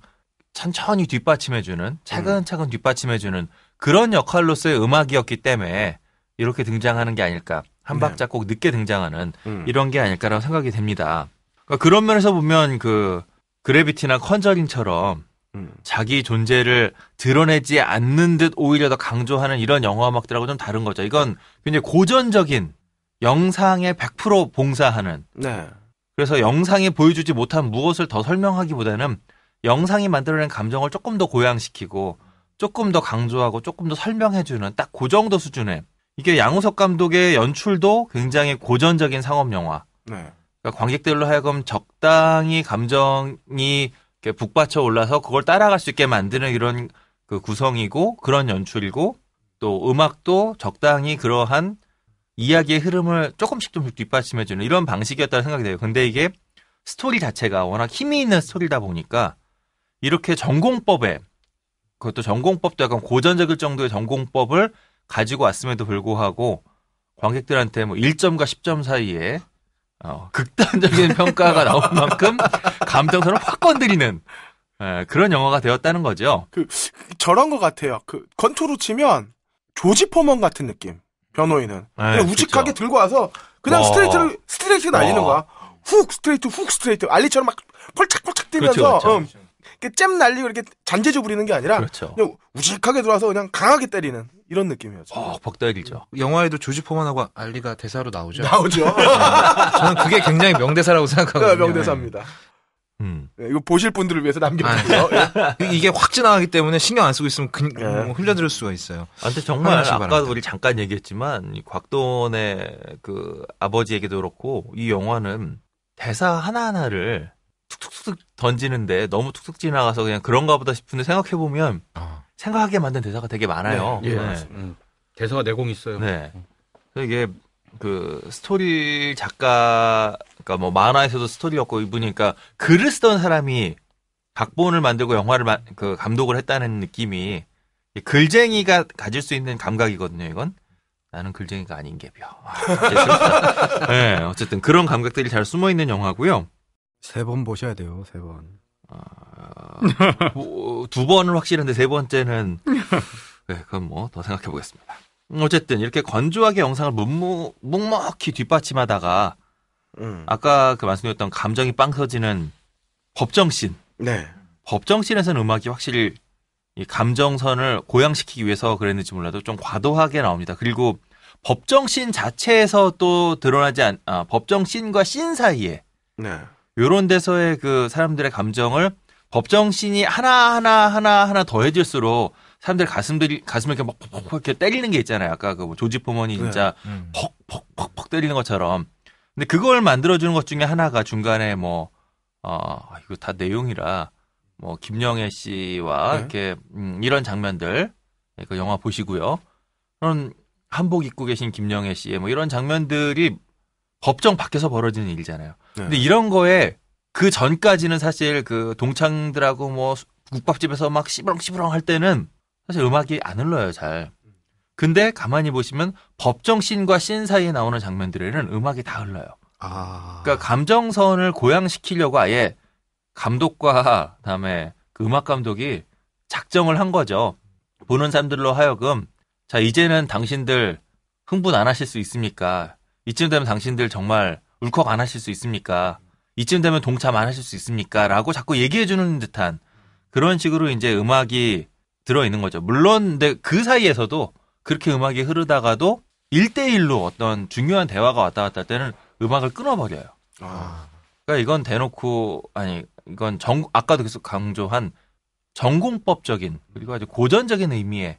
Speaker 1: 천천히 뒷받침해주는 차근차근 음. 뒷받침해주는 그런 역할로서의 음악이었기 때문에 이렇게 등장하는 게 아닐까 한 네. 박자 꼭 늦게 등장하는 음. 이런 게 아닐까라고 생각이 됩니다. 그러니까 그런 면에서 보면 그 그래비티나 컨저링처럼 음. 자기 존재를 드러내지 않는 듯 오히려 더 강조하는 이런 영화음악들하고 좀 다른 거죠. 이건 굉장히 고전적인 영상에 100% 봉사하는. 네. 그래서 영상이 보여주지 못한 무엇을 더 설명하기보다는 영상이 만들어낸 감정을 조금 더 고양시키고 조금 더 강조하고 조금 더 설명해주는 딱 그 정도 수준의 이게 양우석 감독의 연출도 굉장히 고전적인 상업 영화. 네. 그러니까 관객들로 하여금 적당히 감정이 이렇게 북받쳐 올라서 그걸 따라갈 수 있게 만드는 이런 그 구성이고 그런 연출이고 또 음악도 적당히 그러한 이야기의 흐름을 조금씩 좀 뒷받침해주는 이런 방식이었다는 생각이 돼요. 근데 이게 스토리 자체가 워낙 힘이 있는 스토리다 보니까 이렇게 전공법에 그것도 전공법도 약간 고전적일 정도의 전공법을 가지고 왔음에도 불구하고 관객들한테 뭐 1점과 10점 사이에 어, 극단적인 평가가 나온 만큼 감정선을 확 건드리는 에, 예, 그런 영화가 되었다는 거죠. 그
Speaker 2: 저런 것 같아요. 그권투로 치면 조지 포먼 같은 느낌. 변호인은 네, 그냥 우직하게 그쵸. 들고 와서 그냥 어. 스트레이트를 스트레이트 날리는 어. 거야. 훅 스트레이트 훅 스트레이트 알리처럼 막 펄짝펄짝 뛰면서 그렇죠, 그렇죠. 음, 잼 날리고 이렇게 잔재주 부리는 게 아니라 그렇죠. 그냥 우직하게 들어와서 그냥 강하게 때리는 이런 느낌이었죠. 어, 아,
Speaker 3: 박다일이죠. 영화에도 조지 포만하고 알리가 대사로 나오죠. 나오죠. 네. 저는 그게 굉장히 명대사라고 생각하거든요. 네, 명대사입니다. 음. 네, 이거 보실 분들을 위해서 남겨놓고요. 아, 네. 예. 이게 확 지나가기 때문에 신경 안 쓰고 있으면 그, 네. 뭐 흘려들을 수가 있어요. 아, 근데 정말 아까
Speaker 1: 우리 잠깐 얘기했지만 곽돈의 그 아버지에게도 그렇고 이 영화는 대사 하나하나를 툭툭툭 던지는데 너무 툭툭 지나가서 그냥 그런가 보다 싶은데 생각해보면 어. 생각하게 만든 대사가 되게 많아요. 네, 예, 네. 음. 대사가 내공 네 있어요. 네. 이게 그 스토리 작가, 그러니까 뭐 만화에서도 스토리였고 이분이니까 글을 쓰던 사람이 각본을 만들고 영화를 마, 그 감독을 했다는 느낌이 글쟁이가 가질 수 있는 감각이거든요. 이건 나는 글쟁이가 아닌 게요 네, 어쨌든 그런 감각들이 잘 숨어 있는 영화고요. 세 번 보셔야 돼요. 세 번. 어, 두 번은 확실한데 세 번째는 네, 그건 뭐 더 생각해 보겠습니다. 음, 어쨌든 이렇게 건조하게 영상을 묵묵, 히 뒷받침하다가 음. 아까 그 말씀드렸던 감정이 빵 터지는 법정신 네. 법정신에서는 음악이 확실히 이 감정선을 고양시키기 위해서 그랬는지 몰라도 좀 과도하게 나옵니다. 그리고 법정신 자체에서 또 드러나지 않, 아, 법정신과신 사이에 네. 요런 데서의 그 사람들의 감정을 법정신이 하나하나 하나하나 더해질수록 사람들 가슴들이 가슴을 이렇게 막 퍽퍽 이렇게 때리는 게 있잖아요. 아까 그뭐 조지 포먼이 네. 진짜 네. 음. 퍽퍽퍽퍽 때리는 것처럼. 근데 그걸 만들어주는 것 중에 하나가 중간에 뭐, 어, 이거 다 내용이라, 뭐, 김영애 씨와 네. 이렇게, 음, 이런 장면들, 예, 그 영화 보시고요. 그런 한복 입고 계신 김영애 씨의 뭐 이런 장면들이 법정 밖에서 벌어지는 일이잖아요. 네. 근데 이런 거에 그 전까지는 사실 그 동창들하고 뭐 국밥집에서 막 시부렁시부렁 할 때는 사실 음악이 안 흘러요, 잘. 근데 가만히 보시면 법정 씬과 씬 사이에 나오는 장면들에는 음악이 다 흘러요.
Speaker 6: 아.
Speaker 1: 그러니까 감정선을 고양시키려고 아예 감독과 그다음에 그 음악 감독이 작정을 한 거죠. 보는 사람들로 하여금 자 이제는 당신들 흥분 안 하실 수 있습니까? 이쯤 되면 당신들 정말 울컥 안 하실 수 있습니까? 이쯤 되면 동참 안 하실 수 있습니까? 라고 자꾸 얘기해 주는 듯한 그런 식으로 이제 음악이 들어 있는 거죠. 물론 근데 그 사이에서도 그렇게 음악이 흐르다가도 1대1로 어떤 중요한 대화가 왔다 갔다 할 때는 음악을 끊어버려요. 아. 그러니까 이건 대놓고 아니 이건 정 아까도 계속 강조한 전공법적인 그리고 아주 고전적인 의미의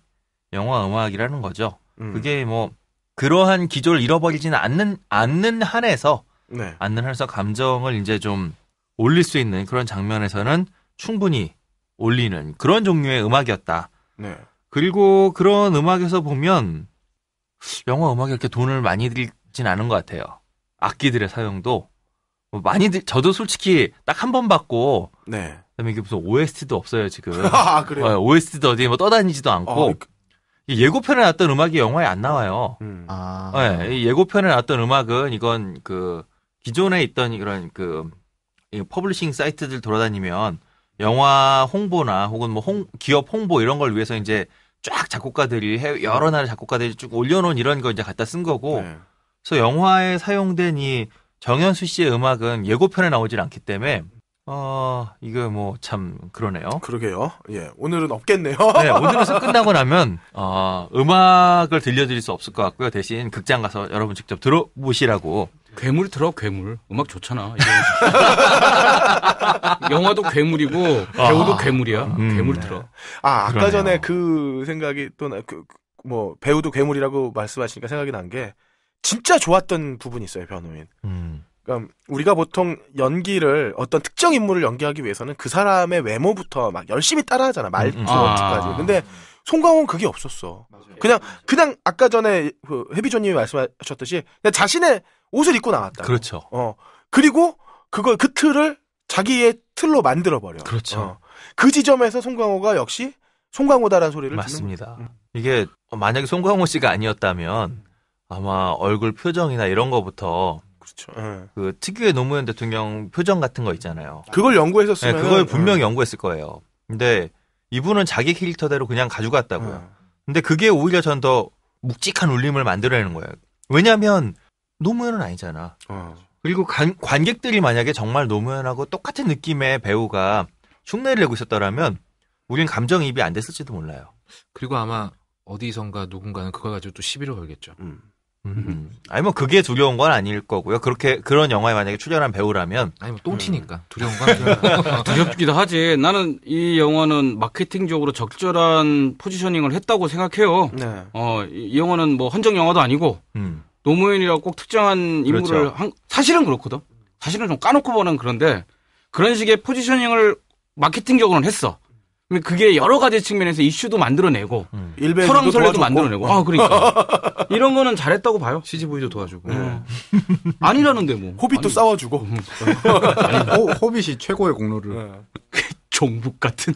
Speaker 1: 영화 음악이라는 거죠. 음. 그게 뭐 그러한 기조를 잃어버리지는 않는 않는 한에서 네. 않는 한서 감정을 이제 좀 올릴 수 있는 그런 장면에서는 충분히 올리는 그런 종류의 음악이었다. 네. 그리고 그런 음악에서 보면 영화 음악에 이렇게 돈을 많이 들진 않은 것 같아요. 악기들의 사용도 뭐 많이 들, 저도 솔직히 딱 한 번 받고 네. 그다음에 이게 무슨 OST도 없어요 지금. 아, 어, OST도 어디 뭐 떠다니지도 않고 아, 그... 예고편에 나왔던 음악이 영화에 안 나와요. 음. 아. 네, 예고편에 나왔던 음악은 이건 그 기존에 있던 이런 그 퍼블리싱 사이트들 돌아다니면 영화 홍보나 혹은 뭐 홍, 기업 홍보 이런 걸 위해서 이제 쫙 작곡가들이 해외 여러 음. 나라 작곡가들이 쭉 올려놓은 이런 걸 이제 갖다 쓴 거고 네. 그래서 영화에 사용된 이 정현수 씨의 음악은 예고편에 나오질 않기 때문에 어 이거 뭐참 그러네요. 그러게요. 예 오늘은 없겠네요. 네오늘은서 끝나고 나면 어 음악을 들려드릴 수 없을 것 같고요. 대신 극장 가서 여러분 직접 들어보시라고 괴물 들어 괴물 음악 좋잖아
Speaker 2: 영화도 괴물이고 배우도 아. 괴물이야 음. 괴물 네. 들어 아 아까 그러네요. 전에 그 생각이 또뭐 그, 그 뭐, 배우도 괴물이라고 말씀하시니까 생각이 난 게 진짜 좋았던 부분이 있어요 변호인 음. 그러니까 우리가 보통 연기를 어떤 특정 인물을 연기하기 위해서는 그 사람의 외모부터 막 열심히 따라하잖아 말투 어까지 음. 음. 아. 근데 송강호는 그게 없었어 맞아요. 그냥 그냥 아까 전에 그 해비조님이 말씀하셨듯이 그냥 자신의 옷을 입고 나왔다.
Speaker 1: 그렇죠. 어.
Speaker 2: 그리고 그걸 그 틀을 자기의 틀로 만들어 버려. 그렇죠. 어. 그 지점에서 송강호가 역시 송강호다라는 소리를 맞습니다. 음.
Speaker 1: 이게 만약에 송강호 씨가 아니었다면 아마 얼굴 표정이나 이런 거부터 그렇죠. 네. 그 특유의 노무현 대통령 표정 같은 거 있잖아요. 그걸 연구했었으면 네, 예, 그걸 분명히 음. 연구했을 거예요. 근데 이분은 자기 캐릭터대로 그냥 가져갔다고요. 음. 근데 그게 오히려 전 더 묵직한 울림을 만들어내는 거예요. 왜냐하면 노무현은 아니잖아. 어. 그리고 관, 관객들이 만약에 정말 노무현하고 똑같은 느낌의 배우가 흉내를 내고 있었더라면 우린 감정이입이 안 됐을지도 몰라요. 그리고 아마 어디선가 누군가는 그걸 가지고 또 시비를 걸겠죠. 음. 음. 아니 뭐 그게 두려운 건 아닐 거고요. 그렇게 그런 영화에 만약에 출연한 배우라면 아니 뭐 똥치니까
Speaker 3: 음. 두려운 건 아,
Speaker 1: 두렵기도 하지. 나는 이 영화는 마케팅적으로 적절한
Speaker 5: 포지셔닝을 했다고 생각해요. 네. 어이 영화는 뭐 헌정 영화도 아니고 음. 노무현이라고 꼭 특정한 인물을 그렇죠. 한, 사실은 그렇거든. 사실은 좀 까놓고 보는 그런데 그런 식의 포지셔닝을 마케팅적으로는 했어. 그게 여러 가지 측면에서 이슈도 만들어내고 음. 설왕설래도 음. 만들어내고 아 그러니까 이런 거는 잘했다고 봐요 CGV도 도와주고 음. 아니라는데 뭐 호빗도 아니. 싸워주고 음. 아니, 호,
Speaker 4: 호빗이 최고의 공로를 네. 그 종북 같은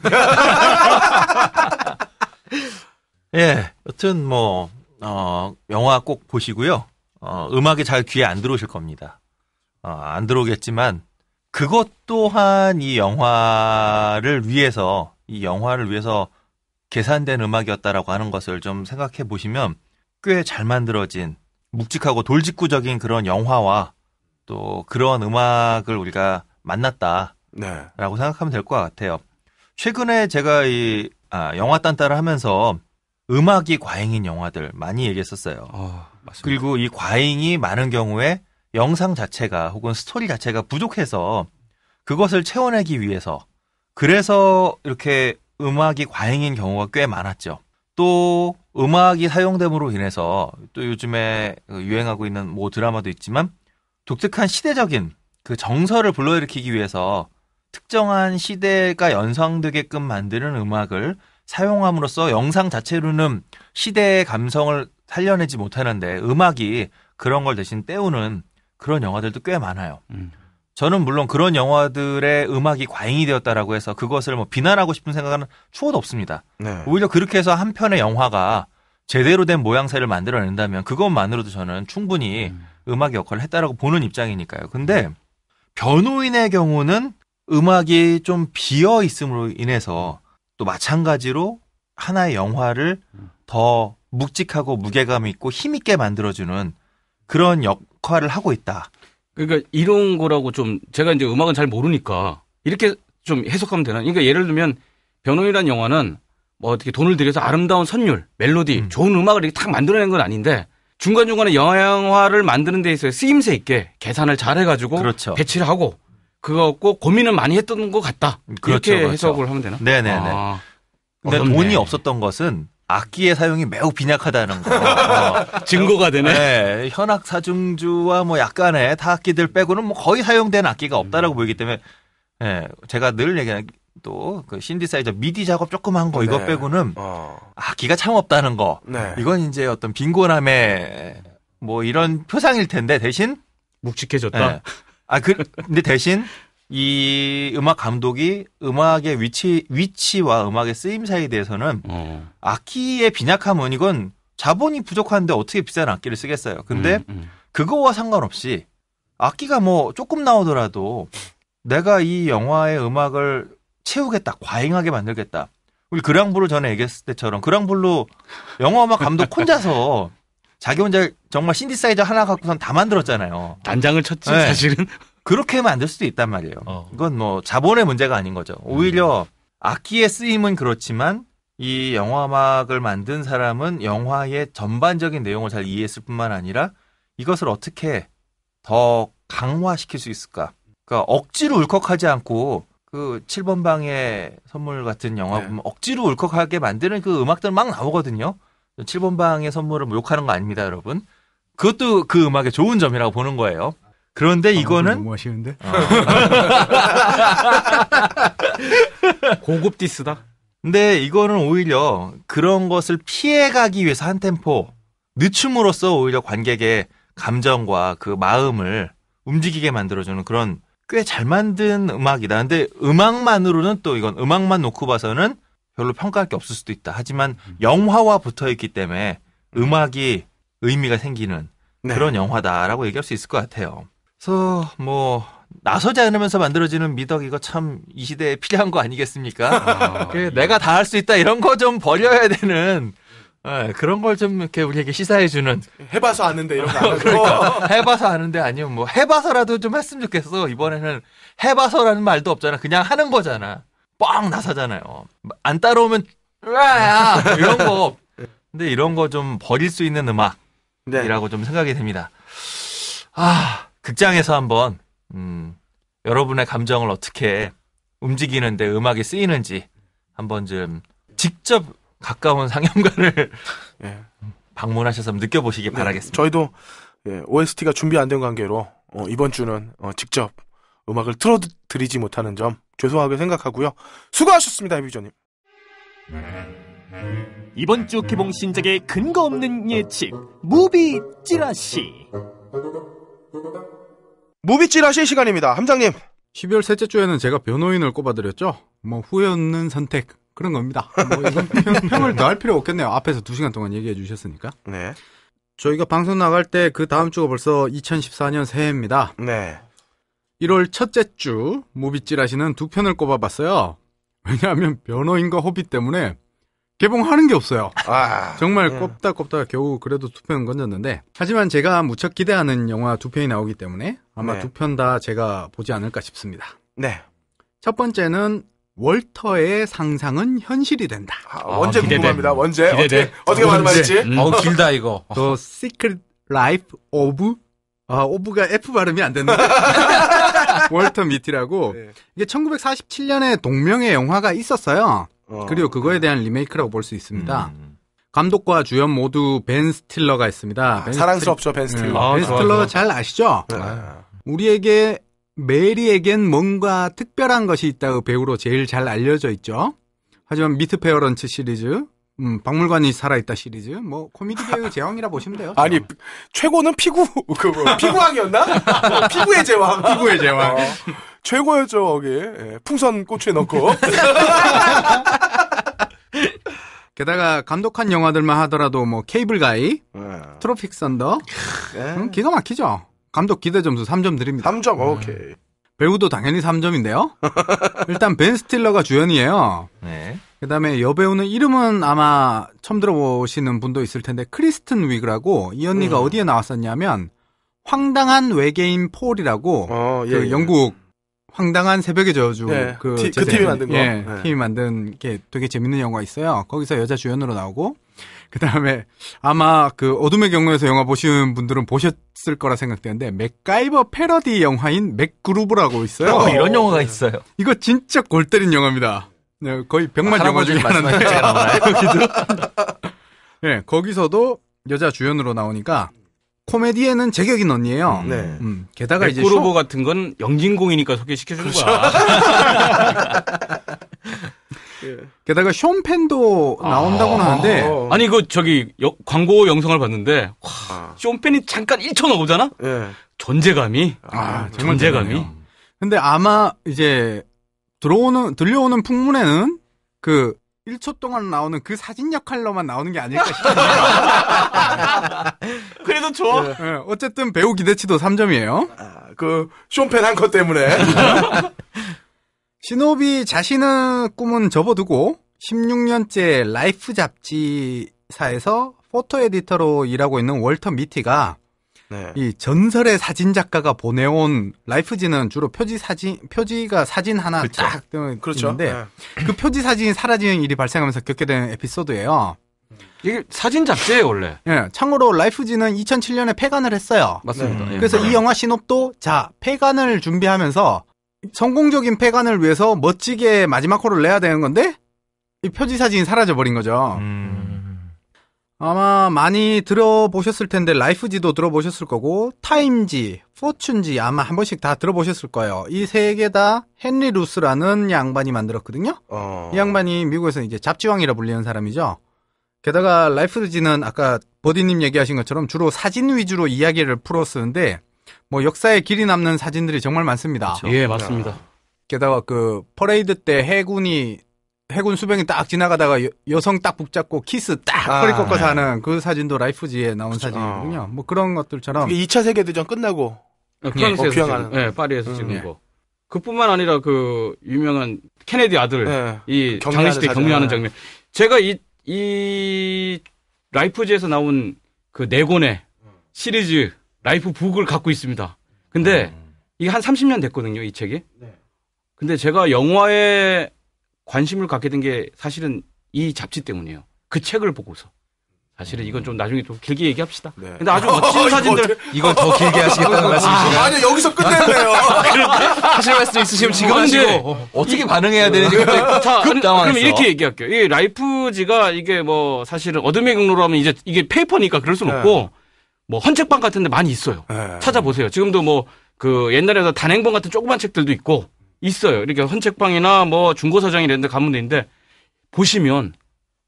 Speaker 1: 예 여튼 뭐 어, 영화 꼭 보시고요 어, 음악이 잘 귀에 안 들어오실 겁니다. 어, 안 들어오겠지만 그것 또한 이 영화를 위해서 이 영화를 위해서 계산된 음악이었다라고 하는 것을 좀 생각해 보시면 꽤 잘 만들어진 묵직하고 돌직구적인 그런 영화와 또 그런 음악을 우리가 만났다라고 네. 생각하면 될 것 같아요. 최근에 제가 이 아, 영화 딴따를 하면서 음악이 과잉인 영화들 많이 얘기했었어요. 어... 맞습니다. 그리고 이 과잉이 많은 경우에 영상 자체가 혹은 스토리 자체가 부족해서 그것을 채워내기 위해서 그래서 이렇게 음악이 과잉인 경우가 꽤 많았죠. 또 음악이 사용됨으로 인해서 또 요즘에 그 유행하고 있는 뭐 드라마도 있지만 독특한 시대적인 그 정서를 불러일으키기 위해서 특정한 시대가 연상되게끔 만드는 음악을 사용함으로써 영상 자체로는 시대의 감성을 살려내지 못하는데 음악이 그런 걸 대신 때우는 그런 영화들도 꽤 많아요. 음. 저는 물론 그런 영화들의 음악이 과잉이 되었다라고 해서 그것을 뭐 비난하고 싶은 생각은 추호도 없습니다. 네. 오히려 그렇게 해서 한 편의 영화가 제대로 된 모양새를 만들어낸다면 그것만으로도 저는 충분히 음. 음악 역할을 했다라고 보는 입장이니까요. 근데 음. 변호인의 경우는 음악이 좀 비어 있음으로 인해서 또 마찬가지로 하나의 영화를 음. 더 묵직하고 무게감 있고 힘있게 만들어주는 그런 역할을 하고 있다. 그러니까 이런 거라고 좀 제가 이제 음악은 잘
Speaker 5: 모르니까 이렇게 좀 해석하면 되나? 그러니까 예를 들면 변호인이라는 영화는 뭐 어떻게 돈을 들여서 아름다운 선율, 멜로디, 음. 좋은 음악을 이렇게 탁 만들어낸 건 아닌데 중간중간에 영화영화를 만드는 데 있어서 쓰임새 있게 계산을 잘 해가지고 그렇죠. 배치를 하고 그거 갖고
Speaker 1: 고민을 많이 했던 것 같다. 그렇게 그렇죠, 그렇죠. 해석을 하면 되나? 네네네. 아, 근데 돈이 없었던 것은 악기의 사용이 매우 빈약하다는 거 어. 증거가 되네. 네, 현악 사중주와 뭐 약간의 타악기들 빼고는 뭐 거의 사용된 악기가 없다라고 음. 보이기 때문에 네, 제가 늘 얘기하는 또 그 신디사이저 미디 작업 조금 한거이거 네. 빼고는 어. 악기가 참 없다는 거. 네. 이건 이제 어떤 빈곤함의 뭐 이런 표상일 텐데 대신 묵직해졌다. 네. 아, 그, 근데 대신 이 음악 감독이 음악의 위치 위치와 음악의 쓰임새에 대해서는 어. 악기의 빈약함은 이건 자본이 부족한데 어떻게 비싼 악기를 쓰겠어요. 근데 음, 음. 그거와 상관없이 악기가 뭐 조금 나오더라도 내가 이 영화의 음악을 채우겠다, 과잉하게 만들겠다. 우리 그랑블루 전에 얘기했을 때처럼 그랑블루 영화 음악 감독 혼자서 자기 혼자 정말 신디사이저 하나 갖고선 다 만들었잖아요. 단장을 쳤지 네. 사실은. 그렇게 만들 수도 있단 말이에요. 어. 이건 뭐 자본의 문제가 아닌 거죠. 오히려 음. 악기의 쓰임은 그렇지만 이 영화음악을 만든 사람은 영화의 전반적인 내용을 잘 이해했을 뿐만 아니라 이것을 어떻게 더 강화시킬 수 있을까? 그러니까 억지로 울컥하지 않고 그 7번 방의 선물 같은 영화 네. 보면 네. 억지로 울컥하게 만드는 그 음악들 막 나오거든요. 7번 방의 선물을 뭐 욕하는 거 아닙니다, 여러분. 그것도 그 음악의 좋은 점이라고 보는 거예요. 그런데 이거는 너무 아쉬운데 고급 디스다. 근데 이거는 오히려 그런 것을 피해가기 위해서 한 템포 늦춤으로써 오히려 관객의 감정과 그 마음을 움직이게 만들어주는 그런 꽤 잘 만든 음악이다. 근데 음악만으로는 또 이건 음악만 놓고 봐서는 별로 평가할 게 없을 수도 있다. 하지만 음. 영화와 붙어 있기 때문에 음악이 의미가 생기는 네. 그런 영화다라고 얘기할 수 있을 것 같아요. 그래서 뭐 나서지 않으면서 만들어지는 미덕 이거 참 이 시대에 필요한 거 아니겠습니까? 아, 그 예. 내가 다 할 수 있다 이런 거 좀 버려야 되는 네, 그런 걸 좀 이렇게 우리에게 시사해주는
Speaker 2: 해봐서 아는데 이런 거 그러니까
Speaker 1: 해봐서 아는데 아니면 뭐 해봐서라도 좀 했으면 좋겠어 이번에는 해봐서라는 말도 없잖아 그냥 하는 거잖아 뻥 나서잖아요 안 따라오면 으아야 뭐 이런 거 근데 이런 거 좀 버릴 수 있는 음악이라고 네. 좀 생각이 됩니다 아 극장에서 한번 음, 여러분의 감정을 어떻게 움직이는데 음악이 쓰이는지 한번 좀 직접 가까운 상영관을 예. 방문하셔서 느껴보시기 네, 바라겠습니다. 저희도
Speaker 2: 예, OST가 준비 안 된 관계로 어, 이번 주는 어, 직접 음악을 틀어드리지 못하는 점 죄송하게 생각하고요. 수고하셨습니다, 해비조님. 이번 주 개봉 신작의 근거 없는 예측 무비 찌라시. 무비찌 하실 시간입니다. 함장님. 12월 셋째
Speaker 4: 주에는 제가 변호인을 꼽아드렸죠. 뭐 후회 없는 선택 그런 겁니다. 뭐 이건 평, 을 더 할 필요 없겠네요. 앞에서 2시간 동안 얘기해 주셨으니까. 네. 저희가 방송 나갈 때 그 다음 주가 벌써 2014년 새해입니다. 네. 1월 첫째 주무비찌하시는두 편을 꼽아봤어요. 왜냐하면 변호인과 호비 때문에 개봉하는 게 없어요.
Speaker 2: 아, 정말 예.
Speaker 4: 꼽다꼽다 겨우 그래도 두편 건졌는데 하지만 제가 무척 기대하는 영화 두 편이 나오기 때문에 아마 네. 두편 다 제가 보지 않을까 싶습니다. 네. 첫 번째는 월터의 상상은 현실이 된다. 아, 원제 아, 궁금합니다. 언제 기대돼. 어떻게 어떻게 말지 음. 어 길다 이거. 더시크 Secret 아, 오브가 F 발음이 안 됐는데. 월터 미티라고. 네. 이게 1947년에 동명의 영화가 있었어요. 어, 그리고 그거에 대한 리메이크라고 볼 수 있습니다. 음, 음, 음. 감독과 주연 모두 벤 스틸러가 있습니다. 아, 벤 사랑스럽죠, 벤 스틸러. 네. 아, 벤 스틸러 잘 아시죠? 네. 아. 우리에게 메리에겐 뭔가 특별한 것이 있다고 배우로 제일 잘 알려져 있죠. 하지만 미트 페어런츠 시리즈, 음, 박물관이 살아있다 시리즈, 뭐 코미디 배우 제왕이라 보시면 돼요. 아니 어. 최고는 피구
Speaker 2: 그 뭐, 피구왕이었나? 피구의 제왕, 피구의 제왕. 어. 최고였죠, 거기. 예, 풍선 꼬추에 넣고.
Speaker 4: 게다가 감독한 영화들만 하더라도 뭐 케이블 가이, 예. 트로픽 썬더 응? 예. 음, 기가 막히죠. 감독 기대 점수 3점 드립니다. 3점, 예. 오케이. 배우도 당연히 3점인데요. 일단 벤 스틸러가 주연이에요. 네. 그다음에 여배우는 이름은 아마 처음 들어보시는 분도 있을 텐데 크리스튼 위그라고 이 언니가 음. 어디에 나왔었냐면 황당한 외계인 폴이라고 어, 예, 그 영국 황당한 새벽의 저주 네. 그, 티, 그 팀이 만든 거 예, 네. 팀이 만든 게 되게 재밌는 영화 있어요. 거기서 여자 주연으로 나오고 그 다음에 아마 그 어둠의 경로에서 영화 보시는 분들은 보셨을 거라 생각되는데 맥가이버 패러디 영화인 맥그루브라고 있어요. 어, 이런 영화가 있어요. 이거 진짜 골 때린 영화입니다. 네, 거의 백만 아, 영화 중에 하나인데 거기도 예 거기서도 여자 주연으로 나오니까 코미디에는 제격인 언니예요. 음. 네. 음, 게다가 이제 쇼... 로보
Speaker 5: 같은 건 영진공이니까 소개시켜 준그 거야. 그렇죠.
Speaker 6: 예.
Speaker 4: 게다가 쇼펜도 나온다고 아~ 하는데
Speaker 5: 아니 그 저기 여, 광고 영상을 봤는데 와, 아. 쇼펜이 잠깐 1초 나오잖아. 네. 예. 존재감이 아, 아 존재감이. 아,
Speaker 4: 근데 아마 이제 들어오는 들려오는 풍문에는 그 1초 동안 나오는 그 사진 역할로만 나오는 게 아닐까 싶어요. 그래도 좋아. 네, 어쨌든 배우 기대치도 3점이에요. 아, 그 쇼펜 한컷 때문에. 시노비 자신의 꿈은 접어두고 16년째 라이프 잡지사에서 포토 에디터로 일하고 있는 월터 미티가 네. 이 전설의 사진 작가가 보내온 라이프지는 주로 표지 사진 표지가 사진 하나 그렇죠. 딱 때문에 그렇죠. 네. 그 표지 사진이 사라지는 일이 발생하면서 겪게 된 에피소드예요. 이게 사진 잡지예요 원래. 예, 네, 참고로 라이프지는 2007년에 폐간을 했어요. 맞습니다. 네. 예. 그래서 이 네. 영화 신업도 자 폐간을 준비하면서 성공적인 폐간을 위해서 멋지게 마지막 호를 내야 되는 건데 이 표지 사진이 사라져 버린 거죠. 음. 아마 많이 들어보셨을 텐데 라이프지도 들어보셨을 거고 타임지, 포춘지 아마 한 번씩 다 들어보셨을 거예요. 이 세 개 다 헨리 루스라는 양반이 만들었거든요. 어... 이 양반이 미국에서 이제 잡지왕이라 불리는 사람이죠. 게다가 라이프지는 아까 버디님 얘기하신 것처럼 주로 사진 위주로 이야기를 풀어 쓰는데 뭐 역사에 길이 남는 사진들이 정말 많습니다. 그렇죠. 예, 맞습니다. 게다가 그 퍼레이드 때 해군이 해군 수병이 딱 지나가다가 여, 성딱 붙잡고 키스
Speaker 2: 딱 허리 아, 꺾어서
Speaker 4: 네. 하는 그 사진도 라이프지에 나온 그렇사진이거요뭐
Speaker 2: 그런 것들처럼. 그게 2차 세계대전 끝나고 네, 네, 프랑스에서 어, 귀향하는. 네, 파리에서 음. 찍은 예. 거. 뭐. 그뿐만 아니라
Speaker 5: 그 유명한 케네디 아들 네. 이 장례식 때 격려하는 장면. 제가 이, 이 라이프지에서 나온 그네곤의 시리즈 라이프 북을 갖고 있습니다. 근데 음. 이게 한 30년 됐거든요, 이 책이. 네. 근데 제가 영화에 관심을 갖게 된 게 사실은 이 잡지 때문이에요. 그 책을 보고서. 사실은 이건 음. 좀 나중에 좀 길게 얘기합시다. 네. 근데 아주 멋진 어, 사진들. 이 이걸 더 길게 하시겠다는 아, 말씀이시죠? 아니,
Speaker 3: 여기서 끝내야돼요 하실 말씀 있으시면 지금 하시고
Speaker 5: 뭐 어떻게 반응해야 되는지 자, 아니, 그럼 이렇게 얘기할게요. 이 라이프지가 이게 뭐 사실은 어둠의 경로로 하면 이제 이게 페이퍼니까 그럴 순 네. 없고 뭐 헌책방 같은 데 많이 있어요. 네. 찾아보세요. 지금도 뭐 그 옛날에도 단행본 같은 조그만 책들도 있고 있어요. 이렇게 헌책방이나 뭐 중고서장이 이런 데 가면 되는데 보시면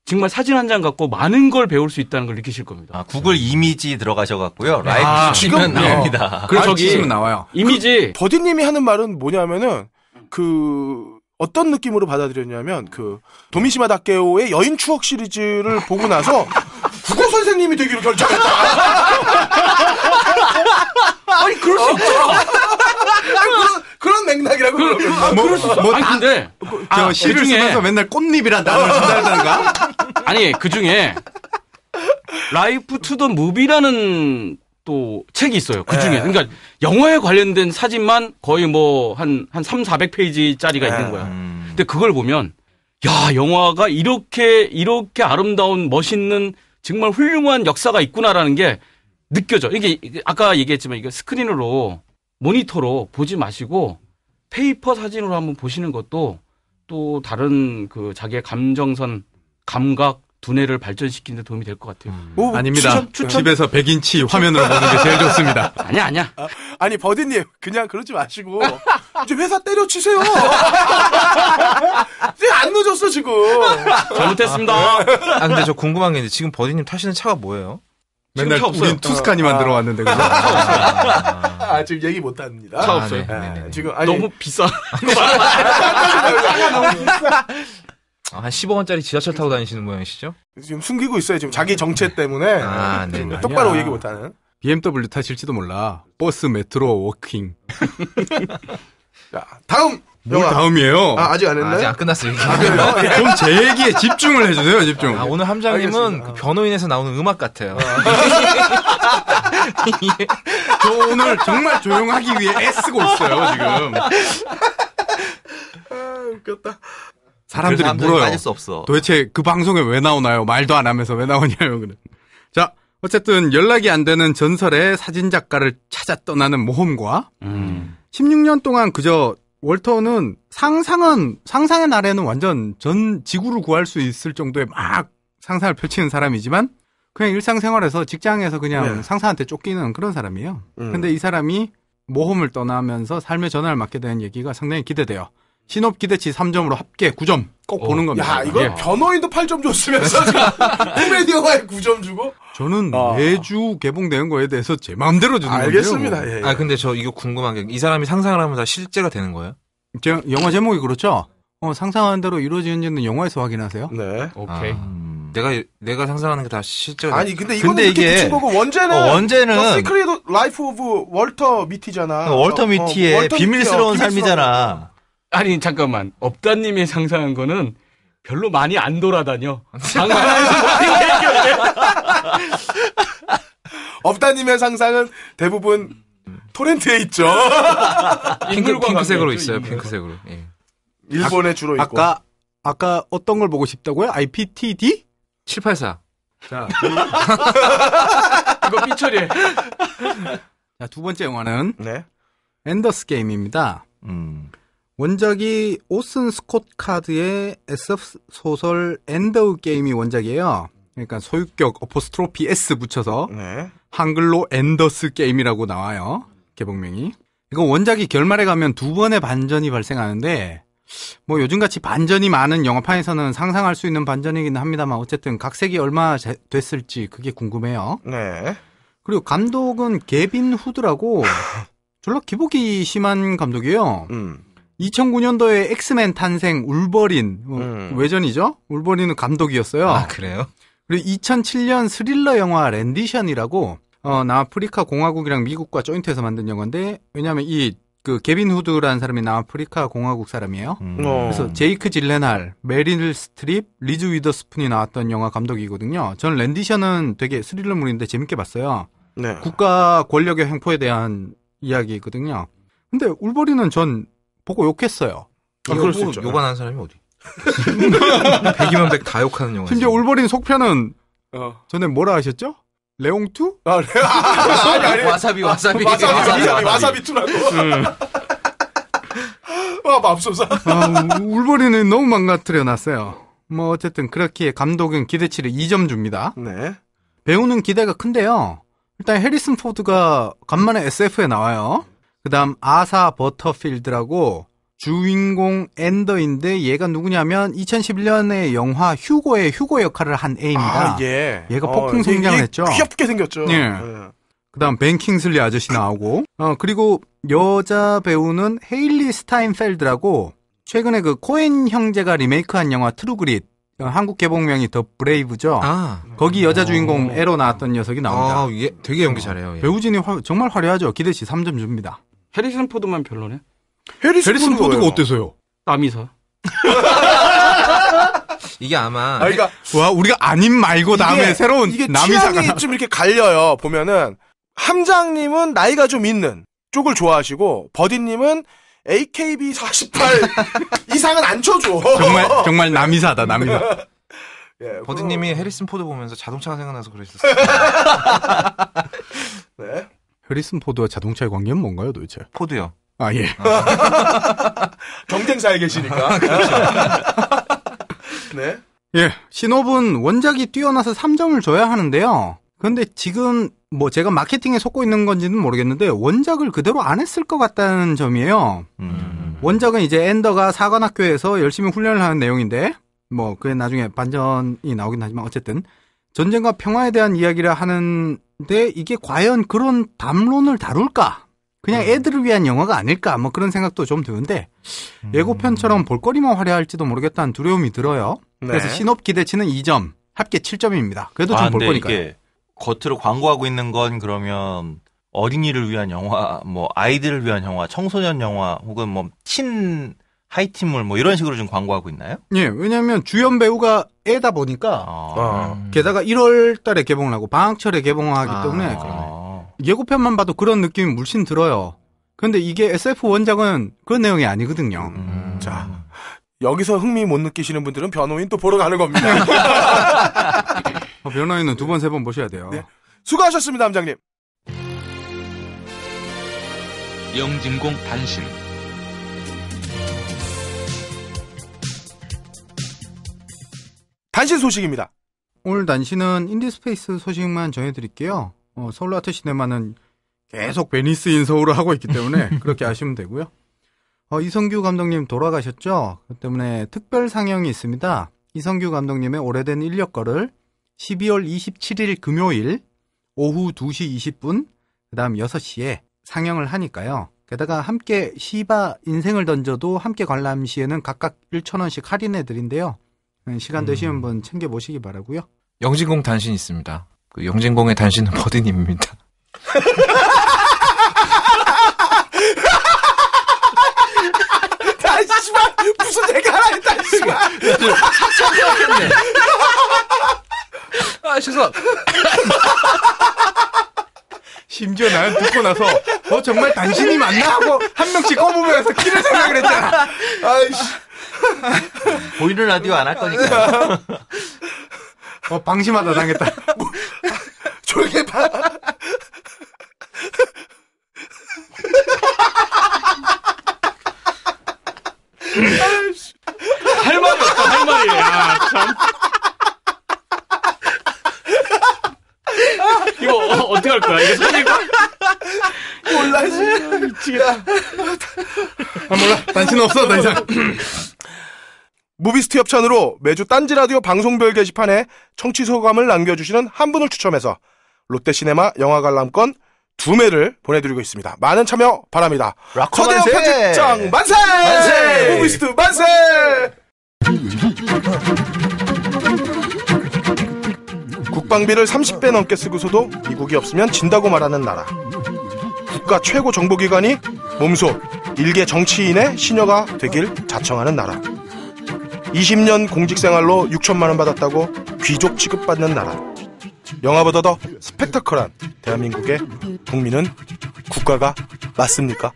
Speaker 5: 정말 사진 한 장 갖고 많은 걸 배울 수 있다는 걸 느끼실 겁니다. 아, 구글 네. 이미지 들어가셔갖고요.
Speaker 1: 아, 라이브 지금
Speaker 5: 면 네. 나옵니다. 어, 그래서 저기 나와요.
Speaker 2: 이미지. 그 버디님이 하는 말은 뭐냐면은 그 어떤 느낌으로 받아들였냐면 그 도미시마 다케오의 여인 추억 시리즈를 보고 나서 국어 선생님이 되기로 결정했다. 아니 그럴 수 있죠. 어. 그런, 그런 맥락이라고 그, 그 아, 뭐, 그럴 수 있어. 뭐, 뭐, 아니
Speaker 4: 근데 아, 저 시를 그 중에, 쓰면서 맨날
Speaker 2: 꽃잎이란 단어를 쓴다든가.
Speaker 5: 아니 그 중에 라이프 투 더 무비라는 또 책이 있어요. 그 중에. 네. 그러니까 영화에 관련된 사진만 거의 뭐 한, 한 3, 400페이지짜리가 있는 거야. 음. 근데 그걸 보면, 야, 영화가 이렇게, 이렇게 아름다운 멋있는 정말 훌륭한 역사가 있구나라는 게 느껴져. 이게 아까 얘기했지만 이거 스크린으로 모니터로 보지 마시고 페이퍼 사진으로 한번 보시는 것도 또 다른 그 자기의 감정선 감각 두뇌를 발전시키는 데 도움이 될 것 같아요. 음. 오, 아닙니다. 추천, 추천. 집에서 100인치 화면으로 보는 게 제일 좋습니다. 아니야,
Speaker 2: 아니야. 아, 니 버디님, 그냥 그러지 마시고 이제 회사 때려치세요. 이제 안 늦었어 지금. 잘못했습니다. 아, 근데
Speaker 3: 저 궁금한 게 있는데 지금 버디님 타시는 차가 뭐예요? 맨날 우린 투스카니 만들어 왔는데 그죠? 아, 아,
Speaker 2: 아, 아, 지금 얘기 못 합니다. 차 없어요. 아, 네. 네, 네, 네.
Speaker 3: 지금 아니, 너무 비싸. 너무
Speaker 2: 비싸.
Speaker 6: 아, 네.
Speaker 3: 아, 한1 5억원짜리 지하철 타고 다니시는 모양이시죠?
Speaker 2: 지금 숨기고 있어요. 지금 자기 정체 때문에. 아, 네. 네. 똑바로 아니야. 얘기 못하는. BMW 타실지도
Speaker 4: 몰라. 버스, 메트로, 워킹. 자, 다음! 뭘 뭐 영화.
Speaker 3: 다음이에요? 아, 아직 안 했나요? 아, 직안 끝났어요. 아, 그럼 제 얘기에 집중을 해주세요, 집중. 아, 오늘 함장님은 그 변호인에서 나오는 음악 같아요. 아.
Speaker 6: 예.
Speaker 4: 저 오늘 정말 조용하기 위해 애쓰고 있어요, 지금. 아, 웃겼다.
Speaker 1: 사람들이, 사람들이 물어요. 수 없어.
Speaker 4: 도대체 그 방송에 왜 나오나요? 말도 안 하면서 왜 나오냐요? 그래. 자, 어쨌든 연락이 안 되는 전설의 사진 작가를 찾아 떠나는 모험과 음. 16년 동안 그저 월터는 상상은 상상의 날에는 완전 전 지구를 구할 수 있을 정도의 막 상상을 펼치는 사람이지만 그냥 일상생활에서 직장에서 그냥 네. 상사한테 쫓기는 그런 사람이에요. 음. 근데 이 사람이 모험을 떠나면서 삶의 전환을 맞게 되는 얘기가 상당히 기대돼요. 신업 기대치 3점으로 합계 9점 꼭 어. 보는 겁니다. 야, 이거 예. 변호인도 8점 줬으면서
Speaker 2: 코미디어에 9점 주고?
Speaker 3: 저는 아. 매주 개봉되는 거에 대해서 제 마음대로 주는 거예요. 알겠습니다. 예, 예. 아, 근데 저 이거 궁금한 게 이 사람이 상상을 하면 다 실제가 되는 거예요? 제 영화
Speaker 4: 제목이 그렇죠? 어, 상상하는 대로 이루어지는지는 영화에서 확인하세요. 네. 오케이. 아,
Speaker 3: 내가 내가 상상하는 게 다 실제가 아니 근데 이거는 이게 붙인 고 원제는 어, 원제는 시크릿
Speaker 2: 라이프 오브 월터 미티잖아. 월터 어, 어, 미티의 어, 비밀스러운, 비밀스러운 삶이잖아.
Speaker 3: 아니
Speaker 5: 잠깐만 업다님이 상상한 거는 별로 많이 안 돌아다녀. 뭐
Speaker 2: 업다님의 상상은 대부분 토렌트에 있죠. 핑크, 핑크색으로 있어요.
Speaker 3: 핑크색으로. 예.
Speaker 4: 일본에 아, 주로 있고. 아까 아까 어떤 걸 보고 싶다고요? IPTD 784. 자.
Speaker 6: 그 이거 삐처리
Speaker 4: 자, 두 번째 영화는 네. 엔더스 게임입니다. 음. 원작이 오슨 스콧 카드의 SF 소설 엔더 게임이 원작이에요. 그러니까 소유격 어포스트로피 S 붙여서 네. 한글로 엔더스 게임이라고 나와요. 개봉명이. 이거 원작이 결말에 가면 두 번의 반전이 발생하는데 뭐 요즘같이 반전이 많은 영화판에서는 상상할 수 있는 반전이긴 합니다만 어쨌든 각색이 얼마 됐을지 그게 궁금해요. 네. 그리고 감독은 개빈 후드라고 졸라 기복이 심한 감독이에요. 음. 2009년도에 엑스맨 탄생 울버린 어, 음. 외전이죠. 울버린은 감독이었어요. 아 그래요? 그리고 2007년 스릴러 영화 랜디션이라고 어, 남아프리카 공화국이랑 미국과 조인트해서 만든 영화인데 왜냐하면 이 그 개빈 후드라는 사람이 남아프리카 공화국 사람이에요. 음. 어. 그래서 제이크 질레날, 메릴 스트립, 리즈 위더스푼이 나왔던 영화 감독이거든요. 전 랜디션은 되게 스릴러물인데 재밌게 봤어요. 네. 국가 권력의 횡포에 대한 이야기거든요. 근데 울버린은 전 보고 욕했어요. 아, 그럴 수 있죠. 욕안 하는 사람이 어디? 100이면 100 다 욕하는 영화. 심지어 울버린 속편은 어. 전에 뭐라 하셨죠? 레옹투? 아, 레... 아 아니, 아니. 와사비, 와사비. 와사비, 와사비, 와사비 투라고. 음.
Speaker 2: 와, 맙소사.
Speaker 4: 아, 울버린은 너무 망가뜨려놨어요. 뭐, 어쨌든, 그렇게 감독은 기대치를 2점 줍니다. 네. 배우는 기대가 큰데요. 일단, 해리슨 포드가 간만에 SF에 나와요. 그 다음 아사 버터필드라고 주인공 앤더인데 얘가 누구냐면 2011년에 영화 휴고의 휴고 역할을 한 애입니다. 아,
Speaker 2: 예. 얘가 어, 폭풍 어, 성장을 했죠. 귀엽게 생겼죠. 예. 네.
Speaker 4: 그다음 뱅킹슬리 아저씨 나오고 어 그리고 여자 배우는 헤일리 스타인펠드라고 최근에 그 코엔 형제가 리메이크한 영화 트루그릿 한국 개봉명이 더 브레이브죠. 아. 거기 여자 어. 주인공 에로 나왔던 녀석이 나옵니다. 아,
Speaker 3: 예, 되게 연기 잘해요.
Speaker 4: 예. 배우진이 화, 정말 화려하죠. 기대치 3점 줍니다.
Speaker 5: 해리슨 포드만 별로네.
Speaker 4: 해리슨, 해리슨 포드가 왜요? 어때서요?
Speaker 5: 남이사.
Speaker 2: 이게 아마 아, 그러니까 와 우리가 아님 말고 다음에 새로운 이게 남이사가 취향이 좀 이렇게 갈려요. 보면은 함장님은 나이가 좀 있는 쪽을 좋아하시고 버디님은 AKB 48 이상은 안 쳐줘. 정말 정말
Speaker 3: 남이사다 남이사. 예, 버디님이 해리슨 포드 보면서 자동차가 생각나서 그러셨어요. 네. 해리슨
Speaker 4: 포드와 자동차의 관계는 뭔가요, 도대체? 포드요. 아, 예. 아.
Speaker 3: 경쟁사에
Speaker 2: 계시니까. 아, 그렇죠. 네.
Speaker 4: 예. 신호분 원작이 뛰어나서 3점을 줘야 하는데요. 근데 지금 뭐 제가 마케팅에 속고 있는 건지는 모르겠는데 원작을 그대로 안 했을 것 같다는 점이에요. 음. 원작은 이제 앤더가 사관학교에서 열심히 훈련을 하는 내용인데 뭐 그게 나중에 반전이 나오긴 하지만 어쨌든 전쟁과 평화에 대한 이야기를 하는 근데 네, 이게 과연 그런 담론을 다룰까? 그냥 음. 애들을 위한 영화가 아닐까? 뭐 그런 생각도 좀 드는데 음. 예고편처럼 볼거리만 화려할지도 모르겠다는 두려움이 들어요. 네. 그래서 신업
Speaker 1: 기대치는 2점, 합계 7점입니다. 그래도 좀 아, 볼거니까 겉으로 광고하고 있는 건 그러면 어린이를 위한 영화, 뭐 아이들을 위한 영화, 청소년 영화 혹은 뭐친 하이틴물뭐 이런 식으로 좀 광고하고 있나요?
Speaker 4: 예, 왜냐하면 주연 배우가 애다 보니까
Speaker 1: 아. 아.
Speaker 4: 게다가 1월달에 개봉을 하고 방학철에 개봉하기 아. 때문에 아. 예고편만 봐도 그런 느낌이 물씬 들어요. 그런데 이게 SF 원작은 그런 내용이 아니거든요. 음. 자,
Speaker 2: 여기서 흥미 못 느끼시는 분들은 변호인 또 보러 가는 겁니다. 변호인은 두 번, 세 번 보셔야 돼요. 네. 수고하셨습니다, 함장님. 영진공 단신. 단신 소식입니다.
Speaker 4: 오늘 단신은 인디스페이스 소식만 전해드릴게요. 어, 서울 아트 시네마는 계속 베니스 인서울을 하고 있기 때문에 그렇게 아시면 되고요. 어, 이성규 감독님 돌아가셨죠? 그 때문에 특별 상영이 있습니다. 이성규 감독님의 오래된 인력거를 12월 27일 금요일 오후 2시 20분, 그 다음 6시에 상영을 하니까요. 게다가 함께 시바 인생을 던져도 함께 관람 시에는 각각 1,000원씩 할인해 드린대요 네, 시간 되시면 음. 한번 챙겨 보시기 바라고요.
Speaker 3: 영진공 단신 있습니다. 그 영진공의 단신은 버디님입니다.
Speaker 6: 단신만 무슨 얘기 하나 했다 씨발. 했네아
Speaker 3: 죄송. 심지어
Speaker 4: 나는 듣고 나서
Speaker 2: 너 어, 정말
Speaker 3: 단신이 맞나 하고 한 명씩
Speaker 2: 꺼보면서 키를 생각을 했잖아.
Speaker 3: 아이씨.
Speaker 1: 보이는 라디오 안 할 거니까. 어, 방심하다 당했다. 뭐, 졸용히 봐.
Speaker 6: 할 말이 없어, 할 말이. 야, 아, 참. 이거 어, 떻게할 거야? 이거 손일까?
Speaker 2: 몰라, 아, 미치겠다.
Speaker 6: 아,
Speaker 2: 몰라. 단신 없어, 더 이상. 무비스트 협찬으로 매주 딴지 라디오 방송별 게시판에 청취 소감을 남겨주시는 한 분을 추첨해서 롯데시네마 영화 관람권 두 매를 보내드리고 있습니다. 많은 참여 바랍니다. 서대 편집장 만세! 만세! 무비스트 만세! 국방비를 30배 넘게 쓰고서도 미국이 없으면 진다고 말하는 나라. 국가 최고 정보기관이 몸소 일개 정치인의 신녀가 되길 자청하는 나라. 20년 공직생활로 6천만 원 받았다고 귀족 취급받는 나라. 영화보다 더 스펙터클한 대한민국의 국민은 국가가 맞습니까?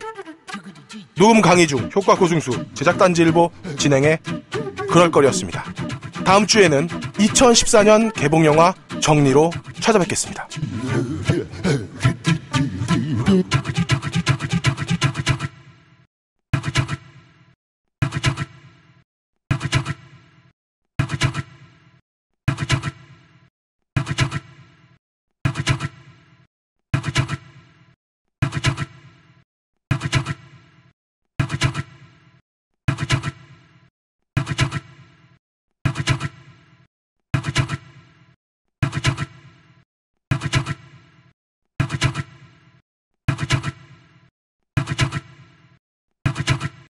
Speaker 2: 녹음 강의 중 효과 고승수 제작단지일보 진행해 그럴 거리였습니다. 다음 주에는 2014년 개봉 영화 정리로 찾아뵙겠습니다.